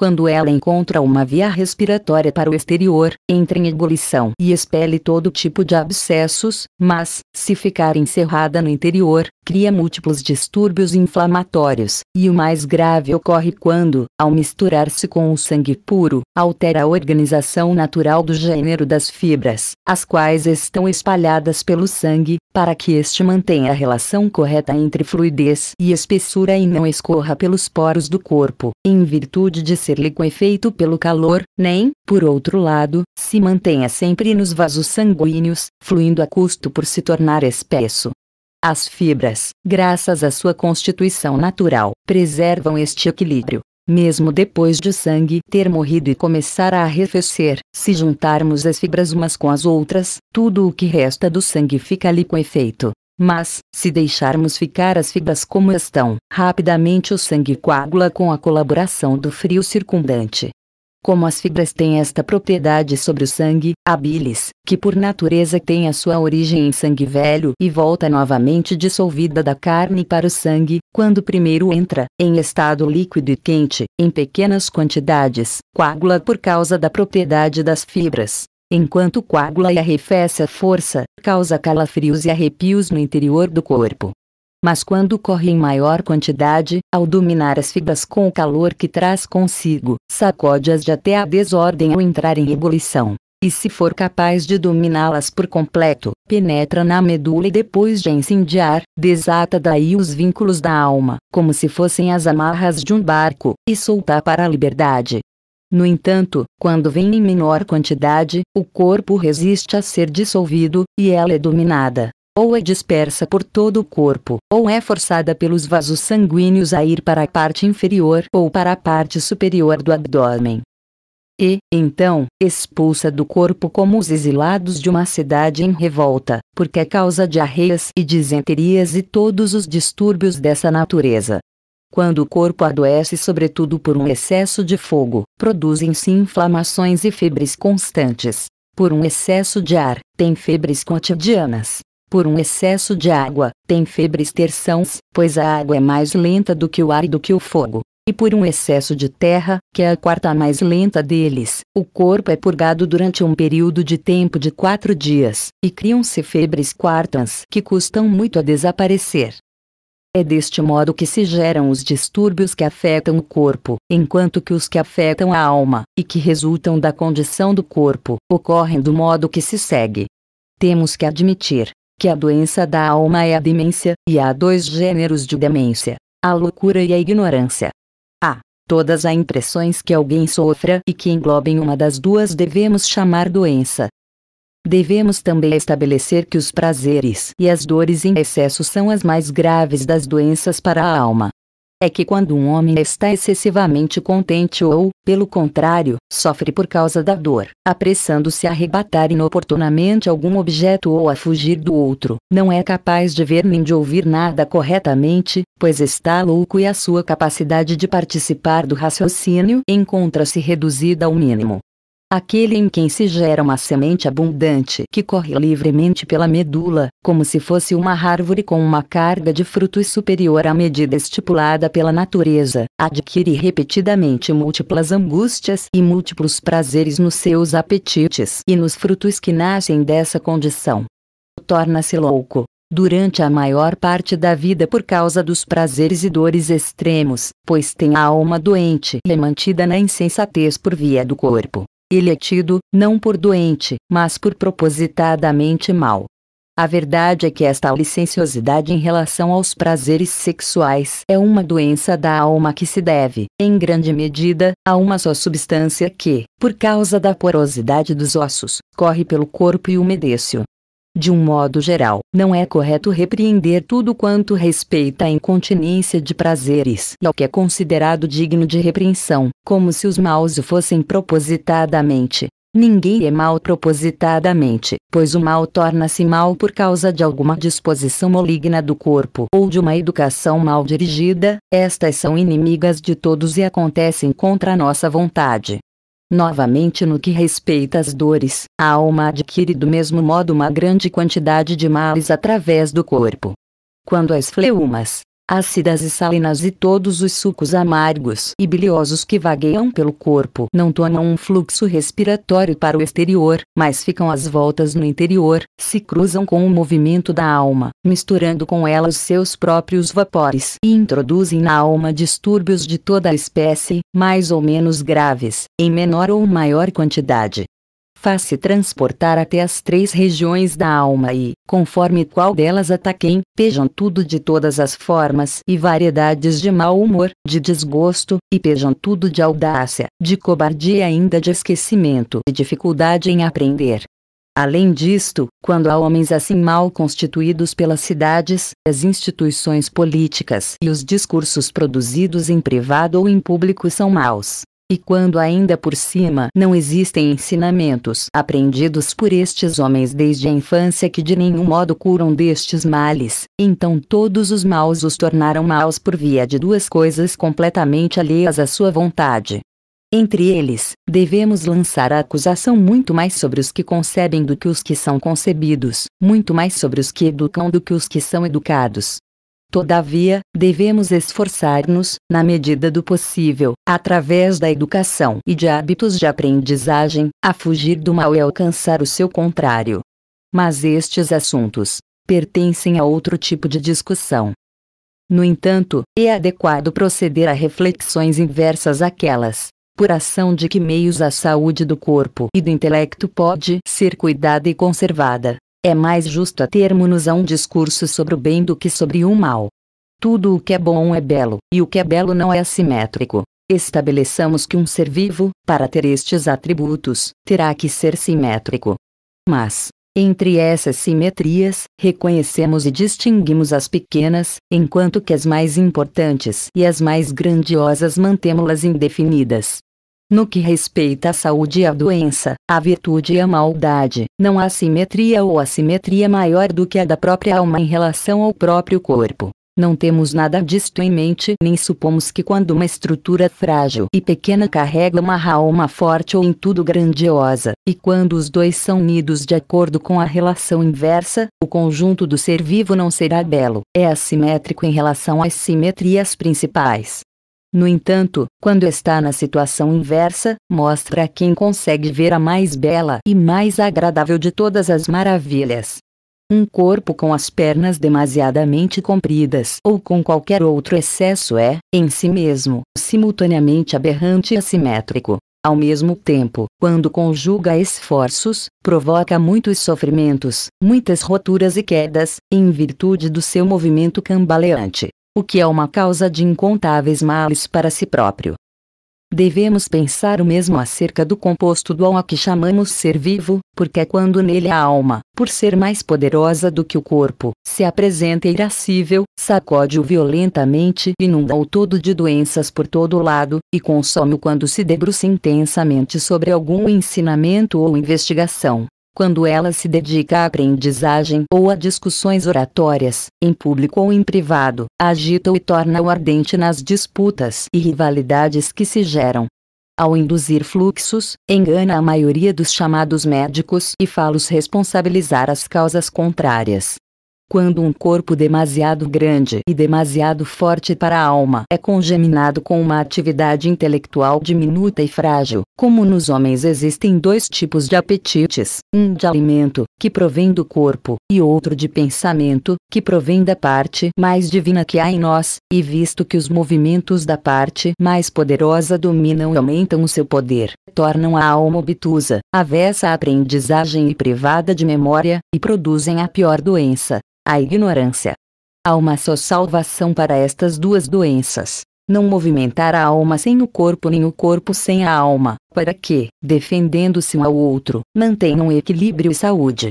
Speaker 1: Quando ela encontra uma via respiratória para o exterior, entra em ebulição e expele todo tipo de abscessos, mas, se ficar encerrada no interior, cria múltiplos distúrbios inflamatórios, e o mais grave ocorre quando, ao misturar-se com o sangue puro, altera a organização natural do gênero das fibras, as quais estão espalhadas pelo sangue, para que este mantenha a relação correta entre fluidez e espessura e não escorra pelos poros do corpo, em virtude de se ser efeito pelo calor, nem, por outro lado, se mantenha sempre nos vasos sanguíneos, fluindo a custo por se tornar espesso. As fibras, graças à sua constituição natural, preservam este equilíbrio. Mesmo depois de o sangue ter morrido e começar a arrefecer, se juntarmos as fibras umas com as outras, tudo o que resta do sangue fica liquefeito. Mas, se deixarmos ficar as fibras como estão, rapidamente o sangue coagula com a colaboração do frio circundante. Como as fibras têm esta propriedade sobre o sangue, a bilis, que por natureza tem a sua origem em sangue velho e volta novamente dissolvida da carne para o sangue, quando primeiro entra, em estado líquido e quente, em pequenas quantidades, coagula por causa da propriedade das fibras enquanto coagula e arrefece a força, causa calafrios e arrepios no interior do corpo. Mas quando corre em maior quantidade, ao dominar as fibras com o calor que traz consigo, sacode-as de até a desordem ao entrar em ebulição. E se for capaz de dominá-las por completo, penetra na medula e depois de incendiar, desata daí os vínculos da alma, como se fossem as amarras de um barco, e solta para a liberdade. No entanto, quando vem em menor quantidade, o corpo resiste a ser dissolvido, e ela é dominada. Ou é dispersa por todo o corpo, ou é forçada pelos vasos sanguíneos a ir para a parte inferior ou para a parte superior do abdômen. E, então, expulsa do corpo como os exilados de uma cidade em revolta, porque é causa de arreias e disenterias e todos os distúrbios dessa natureza. Quando o corpo adoece, sobretudo por um excesso de fogo, produzem-se inflamações e febres constantes. Por um excesso de ar, tem febres cotidianas. Por um excesso de água, tem febres terçãos, pois a água é mais lenta do que o ar e do que o fogo. E por um excesso de terra, que é a quarta mais lenta deles, o corpo é purgado durante um período de tempo de quatro dias, e criam-se febres quartas que custam muito a desaparecer. É deste modo que se geram os distúrbios que afetam o corpo, enquanto que os que afetam a alma, e que resultam da condição do corpo, ocorrem do modo que se segue. Temos que admitir que a doença da alma é a demência, e há dois gêneros de demência: a loucura e a ignorância. A. Todas as impressões que alguém sofra e que englobem uma das duas devemos chamar doença, Devemos também estabelecer que os prazeres e as dores em excesso são as mais graves das doenças para a alma. É que quando um homem está excessivamente contente ou, pelo contrário, sofre por causa da dor, apressando-se a arrebatar inoportunamente algum objeto ou a fugir do outro, não é capaz de ver nem de ouvir nada corretamente, pois está louco e a sua capacidade de participar do raciocínio encontra-se reduzida ao mínimo aquele em quem se gera uma semente abundante que corre livremente pela medula, como se fosse uma árvore com uma carga de frutos superior à medida estipulada pela natureza, adquire repetidamente múltiplas angústias e múltiplos prazeres nos seus apetites e nos frutos que nascem dessa condição. Torna-se louco, durante a maior parte da vida por causa dos prazeres e dores extremos, pois tem a alma doente e é mantida na insensatez por via do corpo. Ele é tido, não por doente, mas por propositadamente mal. A verdade é que esta licenciosidade em relação aos prazeres sexuais é uma doença da alma que se deve, em grande medida, a uma só substância que, por causa da porosidade dos ossos, corre pelo corpo e umedece-o. De um modo geral, não é correto repreender tudo quanto respeita à incontinência de prazeres e ao que é considerado digno de repreensão, como se os maus o fossem propositadamente. Ninguém é mal propositadamente, pois o mal torna-se mal por causa de alguma disposição maligna do corpo ou de uma educação mal dirigida, estas são inimigas de todos e acontecem contra a nossa vontade. Novamente no que respeita às dores, a alma adquire do mesmo modo uma grande quantidade de males através do corpo. Quando as fleumas, ácidas e salinas e todos os sucos amargos e biliosos que vagueiam pelo corpo não tomam um fluxo respiratório para o exterior, mas ficam às voltas no interior, se cruzam com o movimento da alma, misturando com ela os seus próprios vapores e introduzem na alma distúrbios de toda a espécie, mais ou menos graves, em menor ou maior quantidade faz-se transportar até as três regiões da alma e, conforme qual delas ataquem, pejam tudo de todas as formas e variedades de mau humor, de desgosto, e pejam tudo de audácia, de cobardia e ainda de esquecimento e dificuldade em aprender. Além disto, quando há homens assim mal constituídos pelas cidades, as instituições políticas e os discursos produzidos em privado ou em público são maus. E quando ainda por cima não existem ensinamentos aprendidos por estes homens desde a infância que de nenhum modo curam destes males, então todos os maus os tornaram maus por via de duas coisas completamente alheias à sua vontade. Entre eles, devemos lançar a acusação muito mais sobre os que concebem do que os que são concebidos, muito mais sobre os que educam do que os que são educados, Todavia, devemos esforçar-nos, na medida do possível, através da educação e de hábitos de aprendizagem, a fugir do mal e alcançar o seu contrário. Mas estes assuntos pertencem a outro tipo de discussão. No entanto, é adequado proceder a reflexões inversas àquelas, por ação de que meios a saúde do corpo e do intelecto pode ser cuidada e conservada, é mais justo atermos a um discurso sobre o bem do que sobre o mal. Tudo o que é bom é belo, e o que é belo não é assimétrico. Estabeleçamos que um ser vivo, para ter estes atributos, terá que ser simétrico. Mas, entre essas simetrias, reconhecemos e distinguimos as pequenas, enquanto que as mais importantes e as mais grandiosas mantemos-las indefinidas. No que respeita à saúde e à doença, à virtude e à maldade, não há simetria ou assimetria maior do que a da própria alma em relação ao próprio corpo. Não temos nada disto em mente nem supomos que quando uma estrutura frágil e pequena carrega uma alma forte ou em tudo grandiosa, e quando os dois são unidos de acordo com a relação inversa, o conjunto do ser vivo não será belo. É assimétrico em relação às simetrias principais. No entanto, quando está na situação inversa, mostra a quem consegue ver a mais bela e mais agradável de todas as maravilhas. Um corpo com as pernas demasiadamente compridas ou com qualquer outro excesso é, em si mesmo, simultaneamente aberrante e assimétrico. Ao mesmo tempo, quando conjuga esforços, provoca muitos sofrimentos, muitas roturas e quedas, em virtude do seu movimento cambaleante o que é uma causa de incontáveis males para si próprio. Devemos pensar o mesmo acerca do composto do alma que chamamos ser vivo, porque é quando nele a alma, por ser mais poderosa do que o corpo, se apresenta irascível, sacode-o violentamente, inunda-o todo de doenças por todo lado, e consome-o quando se debruça intensamente sobre algum ensinamento ou investigação, quando ela se dedica à aprendizagem ou a discussões oratórias, em público ou em privado, agita-o e torna-o ardente nas disputas e rivalidades que se geram. Ao induzir fluxos, engana a maioria dos chamados médicos e fala os responsabilizar as causas contrárias quando um corpo demasiado grande e demasiado forte para a alma é congeminado com uma atividade intelectual diminuta e frágil. Como nos homens existem dois tipos de apetites, um de alimento, que provém do corpo, e outro de pensamento, que provém da parte mais divina que há em nós, e visto que os movimentos da parte mais poderosa dominam e aumentam o seu poder, tornam a alma obtusa, avessa à aprendizagem e privada de memória, e produzem a pior doença, a ignorância. Há uma só salvação para estas duas doenças: não movimentar a alma sem o corpo nem o corpo sem a alma, para que, defendendo-se um ao outro, mantenham equilíbrio e saúde.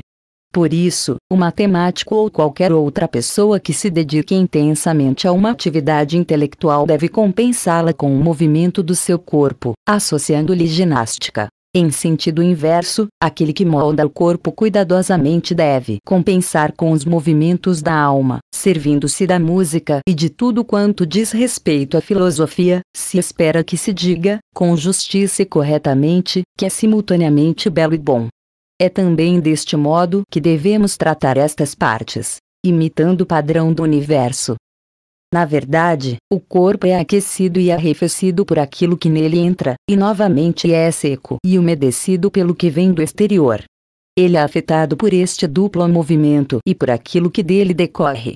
Speaker 1: Por isso, o matemático ou qualquer outra pessoa que se dedique intensamente a uma atividade intelectual deve compensá-la com o movimento do seu corpo, associando-lhe ginástica, em sentido inverso, aquele que molda o corpo cuidadosamente deve compensar com os movimentos da alma, servindo-se da música e de tudo quanto diz respeito à filosofia, se espera que se diga, com justiça e corretamente, que é simultaneamente belo e bom. É também deste modo que devemos tratar estas partes, imitando o padrão do universo, na verdade, o corpo é aquecido e arrefecido por aquilo que nele entra, e novamente é seco e umedecido pelo que vem do exterior. Ele é afetado por este duplo movimento e por aquilo que dele decorre.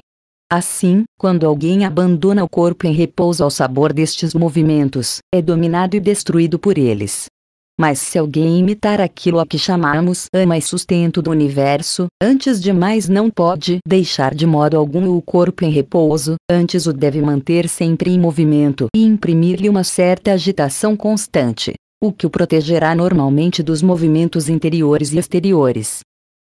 Speaker 1: Assim, quando alguém abandona o corpo em repouso ao sabor destes movimentos, é dominado e destruído por eles. Mas se alguém imitar aquilo a que chamamos ama e sustento do universo, antes de mais não pode deixar de modo algum o corpo em repouso, antes o deve manter sempre em movimento e imprimir-lhe uma certa agitação constante, o que o protegerá normalmente dos movimentos interiores e exteriores.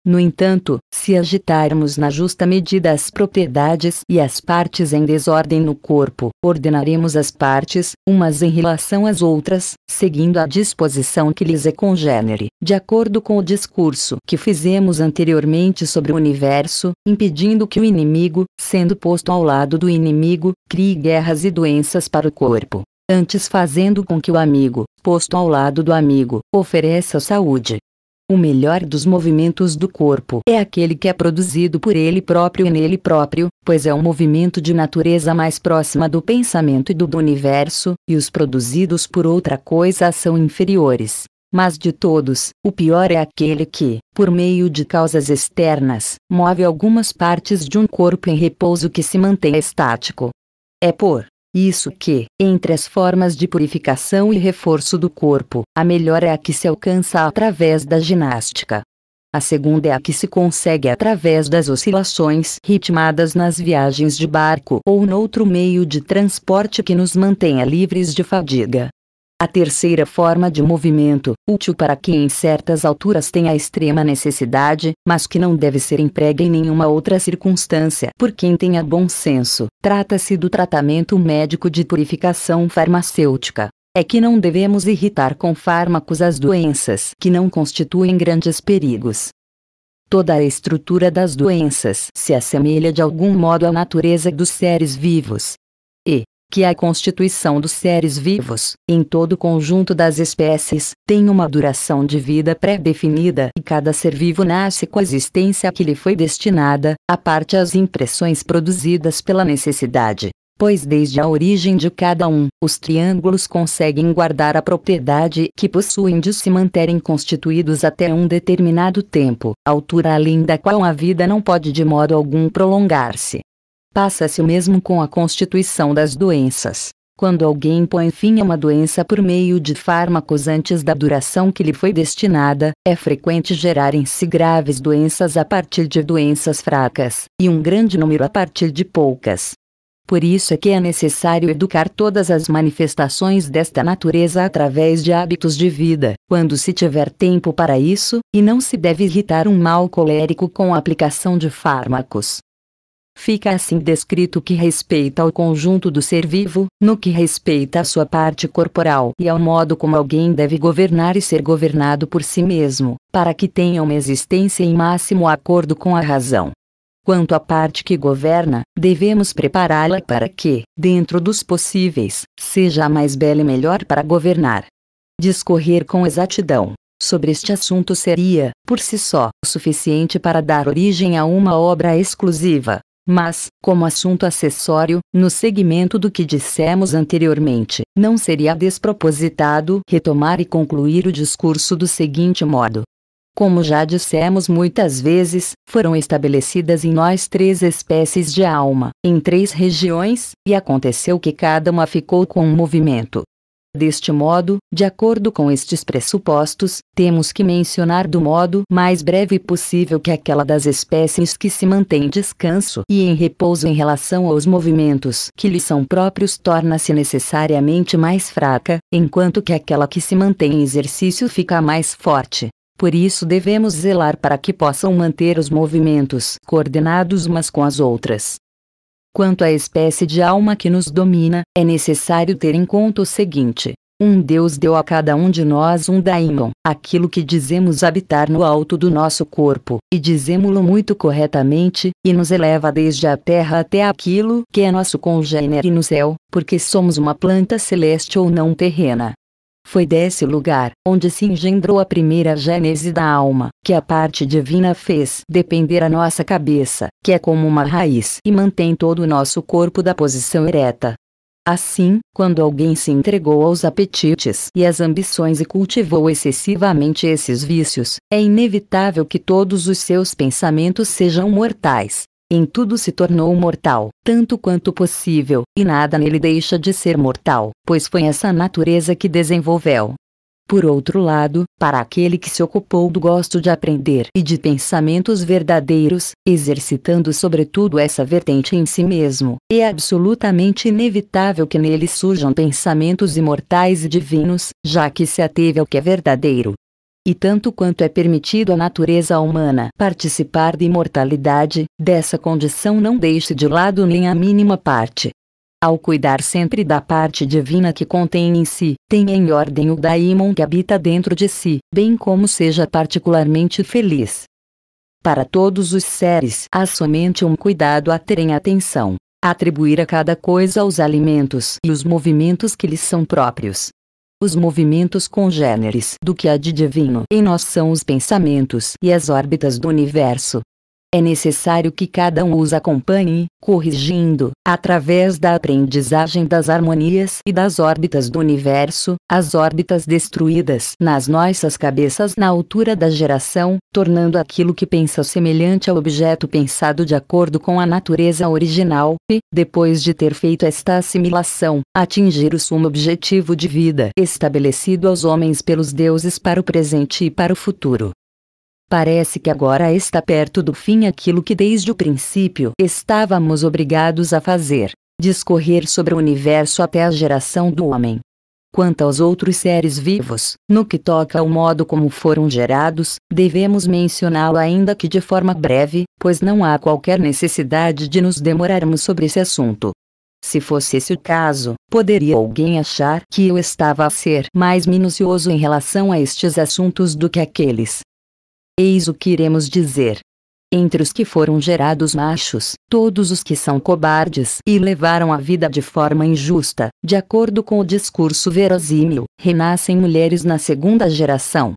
Speaker 1: No entanto, se agitarmos na justa medida as propriedades e as partes em desordem no corpo, ordenaremos as partes, umas em relação às outras, seguindo a disposição que lhes é congênere, de acordo com o discurso que fizemos anteriormente sobre o universo, impedindo que o inimigo, sendo posto ao lado do inimigo, crie guerras e doenças para o corpo antes fazendo com que o amigo, posto ao lado do amigo, ofereça saúde, o melhor dos movimentos do corpo é aquele que é produzido por ele próprio e nele próprio, pois é um movimento de natureza mais próxima do pensamento e do, do universo, e os produzidos por outra coisa são inferiores. Mas de todos, o pior é aquele que, por meio de causas externas, move algumas partes de um corpo em repouso que se mantém estático. É por isso que, entre as formas de purificação e reforço do corpo, a melhor é a que se alcança através da ginástica. A segunda é a que se consegue através das oscilações ritmadas nas viagens de barco ou noutro meio de transporte que nos mantenha livres de fadiga. A terceira forma de movimento, útil para quem em certas alturas tem a extrema necessidade, mas que não deve ser emprega em nenhuma outra circunstância. Por quem tenha bom senso, trata-se do tratamento médico de purificação farmacêutica. É que não devemos irritar com fármacos as doenças que não constituem grandes perigos. Toda a estrutura das doenças se assemelha de algum modo à natureza dos seres vivos. E, que a constituição dos seres vivos, em todo o conjunto das espécies, tem uma duração de vida pré-definida e cada ser vivo nasce com a existência que lhe foi destinada, a parte as impressões produzidas pela necessidade. Pois desde a origem de cada um, os triângulos conseguem guardar a propriedade que possuem de se manterem constituídos até um determinado tempo, altura além da qual a vida não pode de modo algum prolongar-se. Passa-se o mesmo com a constituição das doenças. Quando alguém põe fim a uma doença por meio de fármacos antes da duração que lhe foi destinada, é frequente gerarem-se graves doenças a partir de doenças fracas, e um grande número a partir de poucas. Por isso é que é necessário educar todas as manifestações desta natureza através de hábitos de vida, quando se tiver tempo para isso, e não se deve irritar um mal colérico com a aplicação de fármacos, Fica assim descrito que respeita ao conjunto do ser vivo, no que respeita à sua parte corporal e ao modo como alguém deve governar e ser governado por si mesmo, para que tenha uma existência em máximo acordo com a razão. Quanto à parte que governa, devemos prepará-la para que, dentro dos possíveis, seja a mais bela e melhor para governar. Discorrer com exatidão sobre este assunto seria, por si só, suficiente para dar origem a uma obra exclusiva, mas, como assunto acessório, no segmento do que dissemos anteriormente, não seria despropositado retomar e concluir o discurso do seguinte modo. Como já dissemos muitas vezes, foram estabelecidas em nós três espécies de alma, em três regiões, e aconteceu que cada uma ficou com um movimento, Deste modo, de acordo com estes pressupostos, temos que mencionar do modo mais breve possível que aquela das espécies que se mantém em descanso e em repouso em relação aos movimentos que lhes são próprios torna-se necessariamente mais fraca, enquanto que aquela que se mantém em exercício fica mais forte. Por isso devemos zelar para que possam manter os movimentos coordenados umas com as outras, Quanto à espécie de alma que nos domina, é necessário ter em conta o seguinte: um Deus deu a cada um de nós um daimon, aquilo que dizemos habitar no alto do nosso corpo, e dizemos-lo muito corretamente, e nos eleva desde a terra até aquilo que é nosso congênere no céu, porque somos uma planta celeste ou não terrena. Foi desse lugar, onde se engendrou a primeira gênese da alma, que a parte divina fez depender a nossa cabeça, que é como uma raiz e mantém todo o nosso corpo da posição ereta. Assim, quando alguém se entregou aos apetites e às ambições e cultivou excessivamente esses vícios, é inevitável que todos os seus pensamentos sejam mortais, em tudo se tornou mortal, tanto quanto possível, e nada nele deixa de ser mortal, pois foi essa natureza que desenvolveu. Por outro lado, para aquele que se ocupou do gosto de aprender e de pensamentos verdadeiros, exercitando sobretudo essa vertente em si mesmo, é absolutamente inevitável que nele surjam pensamentos imortais e divinos, já que se ateve ao que é verdadeiro, e tanto quanto é permitido à natureza humana participar de imortalidade, dessa condição não deixe de lado nem a mínima parte. Ao cuidar sempre da parte divina que contém em si, tenha em ordem o daimon que habita dentro de si, bem como seja particularmente feliz. Para todos os seres há somente um cuidado a ter em atenção atribuir a cada coisa os alimentos e os movimentos que lhes são próprios, os movimentos congêneres do que há de divino em nós são os pensamentos e as órbitas do universo, é necessário que cada um os acompanhe, corrigindo, através da aprendizagem das harmonias e das órbitas do universo, as órbitas destruídas nas nossas cabeças na altura da geração, tornando aquilo que pensa semelhante ao objeto pensado de acordo com a natureza original, e, depois de ter feito esta assimilação, atingir o sumo objetivo de vida estabelecido aos homens pelos deuses para o presente e para o futuro. Parece que agora está perto do fim aquilo que desde o princípio estávamos obrigados a fazer: discorrer sobre o universo até a geração do homem. Quanto aos outros seres vivos, no que toca ao modo como foram gerados, devemos mencioná-lo ainda que de forma breve, pois não há qualquer necessidade de nos demorarmos sobre esse assunto. Se fosse esse o caso, poderia alguém achar que eu estava a ser mais minucioso em relação a estes assuntos do que aqueles Eis o que iremos dizer. Entre os que foram gerados machos, todos os que são cobardes e levaram a vida de forma injusta, de acordo com o discurso verosímil, renascem mulheres na segunda geração.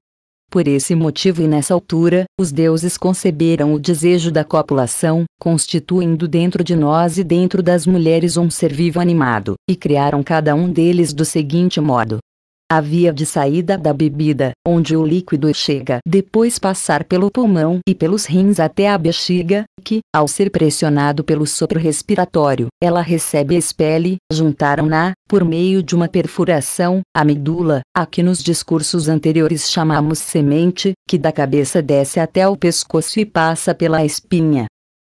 Speaker 1: Por esse motivo e nessa altura, os deuses conceberam o desejo da copulação, constituindo dentro de nós e dentro das mulheres um ser vivo animado, e criaram cada um deles do seguinte modo: a via de saída da bebida, onde o líquido chega depois passar pelo pulmão e pelos rins até a bexiga, que, ao ser pressionado pelo sopro respiratório, ela recebe e expele, juntaram-na, por meio de uma perfuração, a medula, a que nos discursos anteriores chamamos semente, que da cabeça desce até o pescoço e passa pela espinha,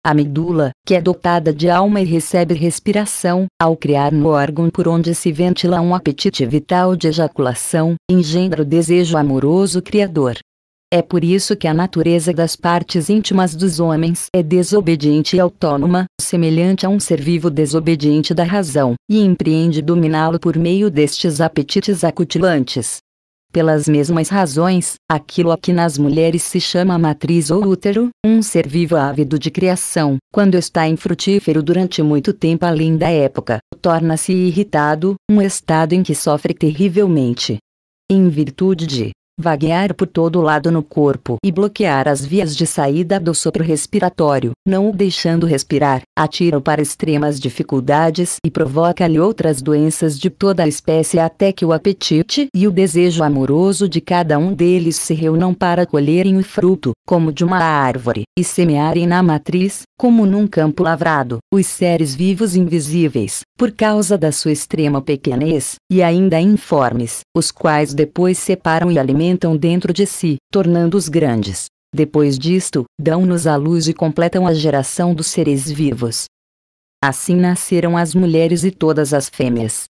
Speaker 1: a medula, que é dotada de alma e recebe respiração, ao criar no órgão por onde se ventila um apetite vital de ejaculação, engendra o desejo amoroso criador. É por isso que a natureza das partes íntimas dos homens é desobediente e autônoma, semelhante a um ser vivo desobediente da razão, e empreende dominá-lo por meio destes apetites acutilantes pelas mesmas razões, aquilo a que nas mulheres se chama matriz ou útero, um ser vivo ávido de criação, quando está infrutífero durante muito tempo além da época, torna-se irritado, um estado em que sofre terrivelmente. Em virtude de vaguear por todo lado no corpo e bloquear as vias de saída do sopro respiratório, não o deixando respirar, atira-o para extremas dificuldades e provoca-lhe outras doenças de toda a espécie até que o apetite e o desejo amoroso de cada um deles se reunam para colherem o fruto, como de uma árvore, e semearem na matriz, como num campo lavrado, os seres vivos invisíveis, por causa da sua extrema pequenez, e ainda informes, os quais depois separam e alimentam alimentam dentro de si, tornando-os grandes. Depois disto, dão-nos a luz e completam a geração dos seres vivos. Assim nasceram as mulheres e todas as fêmeas.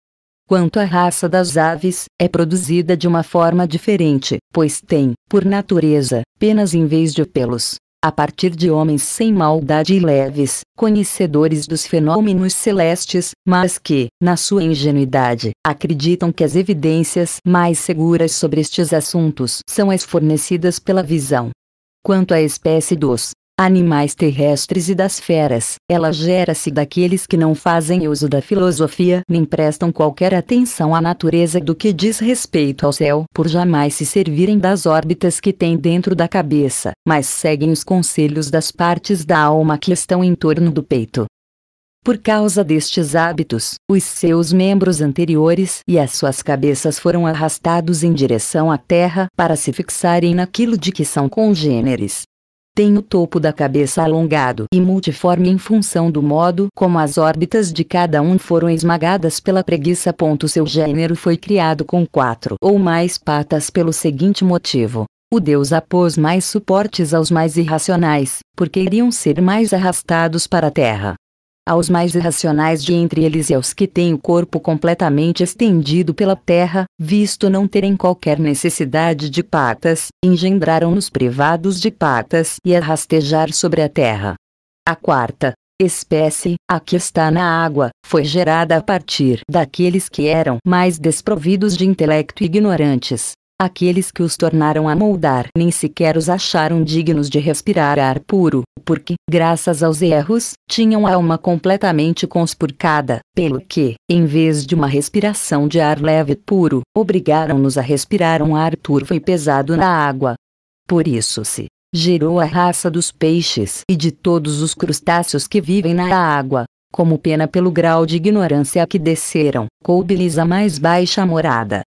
Speaker 1: Quanto à raça das aves, é produzida de uma forma diferente, pois tem, por natureza, penas em vez de pelos a partir de homens sem maldade e leves, conhecedores dos fenômenos celestes, mas que, na sua ingenuidade, acreditam que as evidências mais seguras sobre estes assuntos são as fornecidas pela visão. Quanto à espécie dos animais terrestres e das feras. Ela gera-se daqueles que não fazem uso da filosofia nem prestam qualquer atenção à natureza do que diz respeito ao céu, por jamais se servirem das órbitas que têm dentro da cabeça, mas seguem os conselhos das partes da alma que estão em torno do peito. Por causa destes hábitos, os seus membros anteriores e as suas cabeças foram arrastados em direção à terra para se fixarem naquilo de que são congêneres. Tem o topo da cabeça alongado e multiforme em função do modo como as órbitas de cada um foram esmagadas pela preguiça. Seu gênero foi criado com quatro ou mais patas pelo seguinte motivo. O deus apôs mais suportes aos mais irracionais, porque iriam ser mais arrastados para a terra aos mais irracionais de entre eles e aos que têm o corpo completamente estendido pela terra, visto não terem qualquer necessidade de patas, engendraram-nos privados de patas e a rastejar sobre a terra. A quarta espécie, a que está na água, foi gerada a partir daqueles que eram mais desprovidos de intelecto e ignorantes, Aqueles que os tornaram a moldar nem sequer os acharam dignos de respirar ar puro, porque, graças aos erros, tinham a alma completamente conspurcada, pelo que, em vez de uma respiração de ar leve e puro, obrigaram-nos a respirar um ar turvo e pesado na água. Por isso se gerou a raça dos peixes e de todos os crustáceos que vivem na água. Como pena pelo grau de ignorância a que desceram, coube-lhes a mais baixa morada,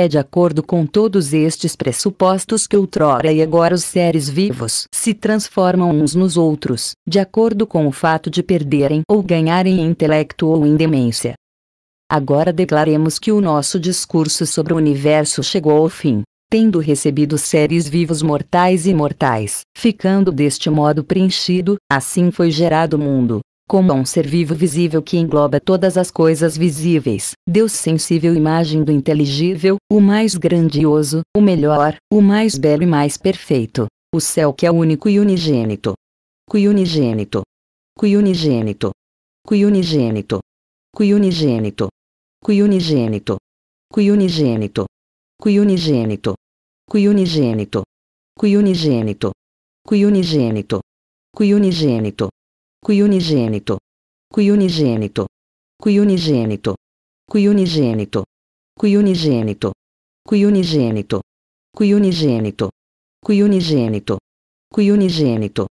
Speaker 1: é de acordo com todos estes pressupostos que outrora e agora os seres vivos se transformam uns nos outros, de acordo com o fato de perderem ou ganharem intelecto ou em demência. Agora declaremos que o nosso discurso sobre o universo chegou ao fim tendo recebido seres vivos mortais e imortais, ficando deste modo preenchido, assim foi gerado o mundo, como um ser vivo visível que engloba todas as coisas visíveis. Deus sensível imagem do inteligível, o mais grandioso, o melhor, o mais belo e mais perfeito. O céu que é único e unigênito. Cui unigênito. Cui unigênito. Cui unigênito. Cui unigênito. Cui unigênito. Cui unigênito. Cui unigênito. Cui unigênito. Cui unigênito. Cui unigênito. Cui unigênito Qui unigenito. Qui unigenito. Qui unigenito. Qui unigenito. Qui unigenito. Qui unigenito. Qui unigenito.
Speaker 2: Qui unigenito. Qui unigenito.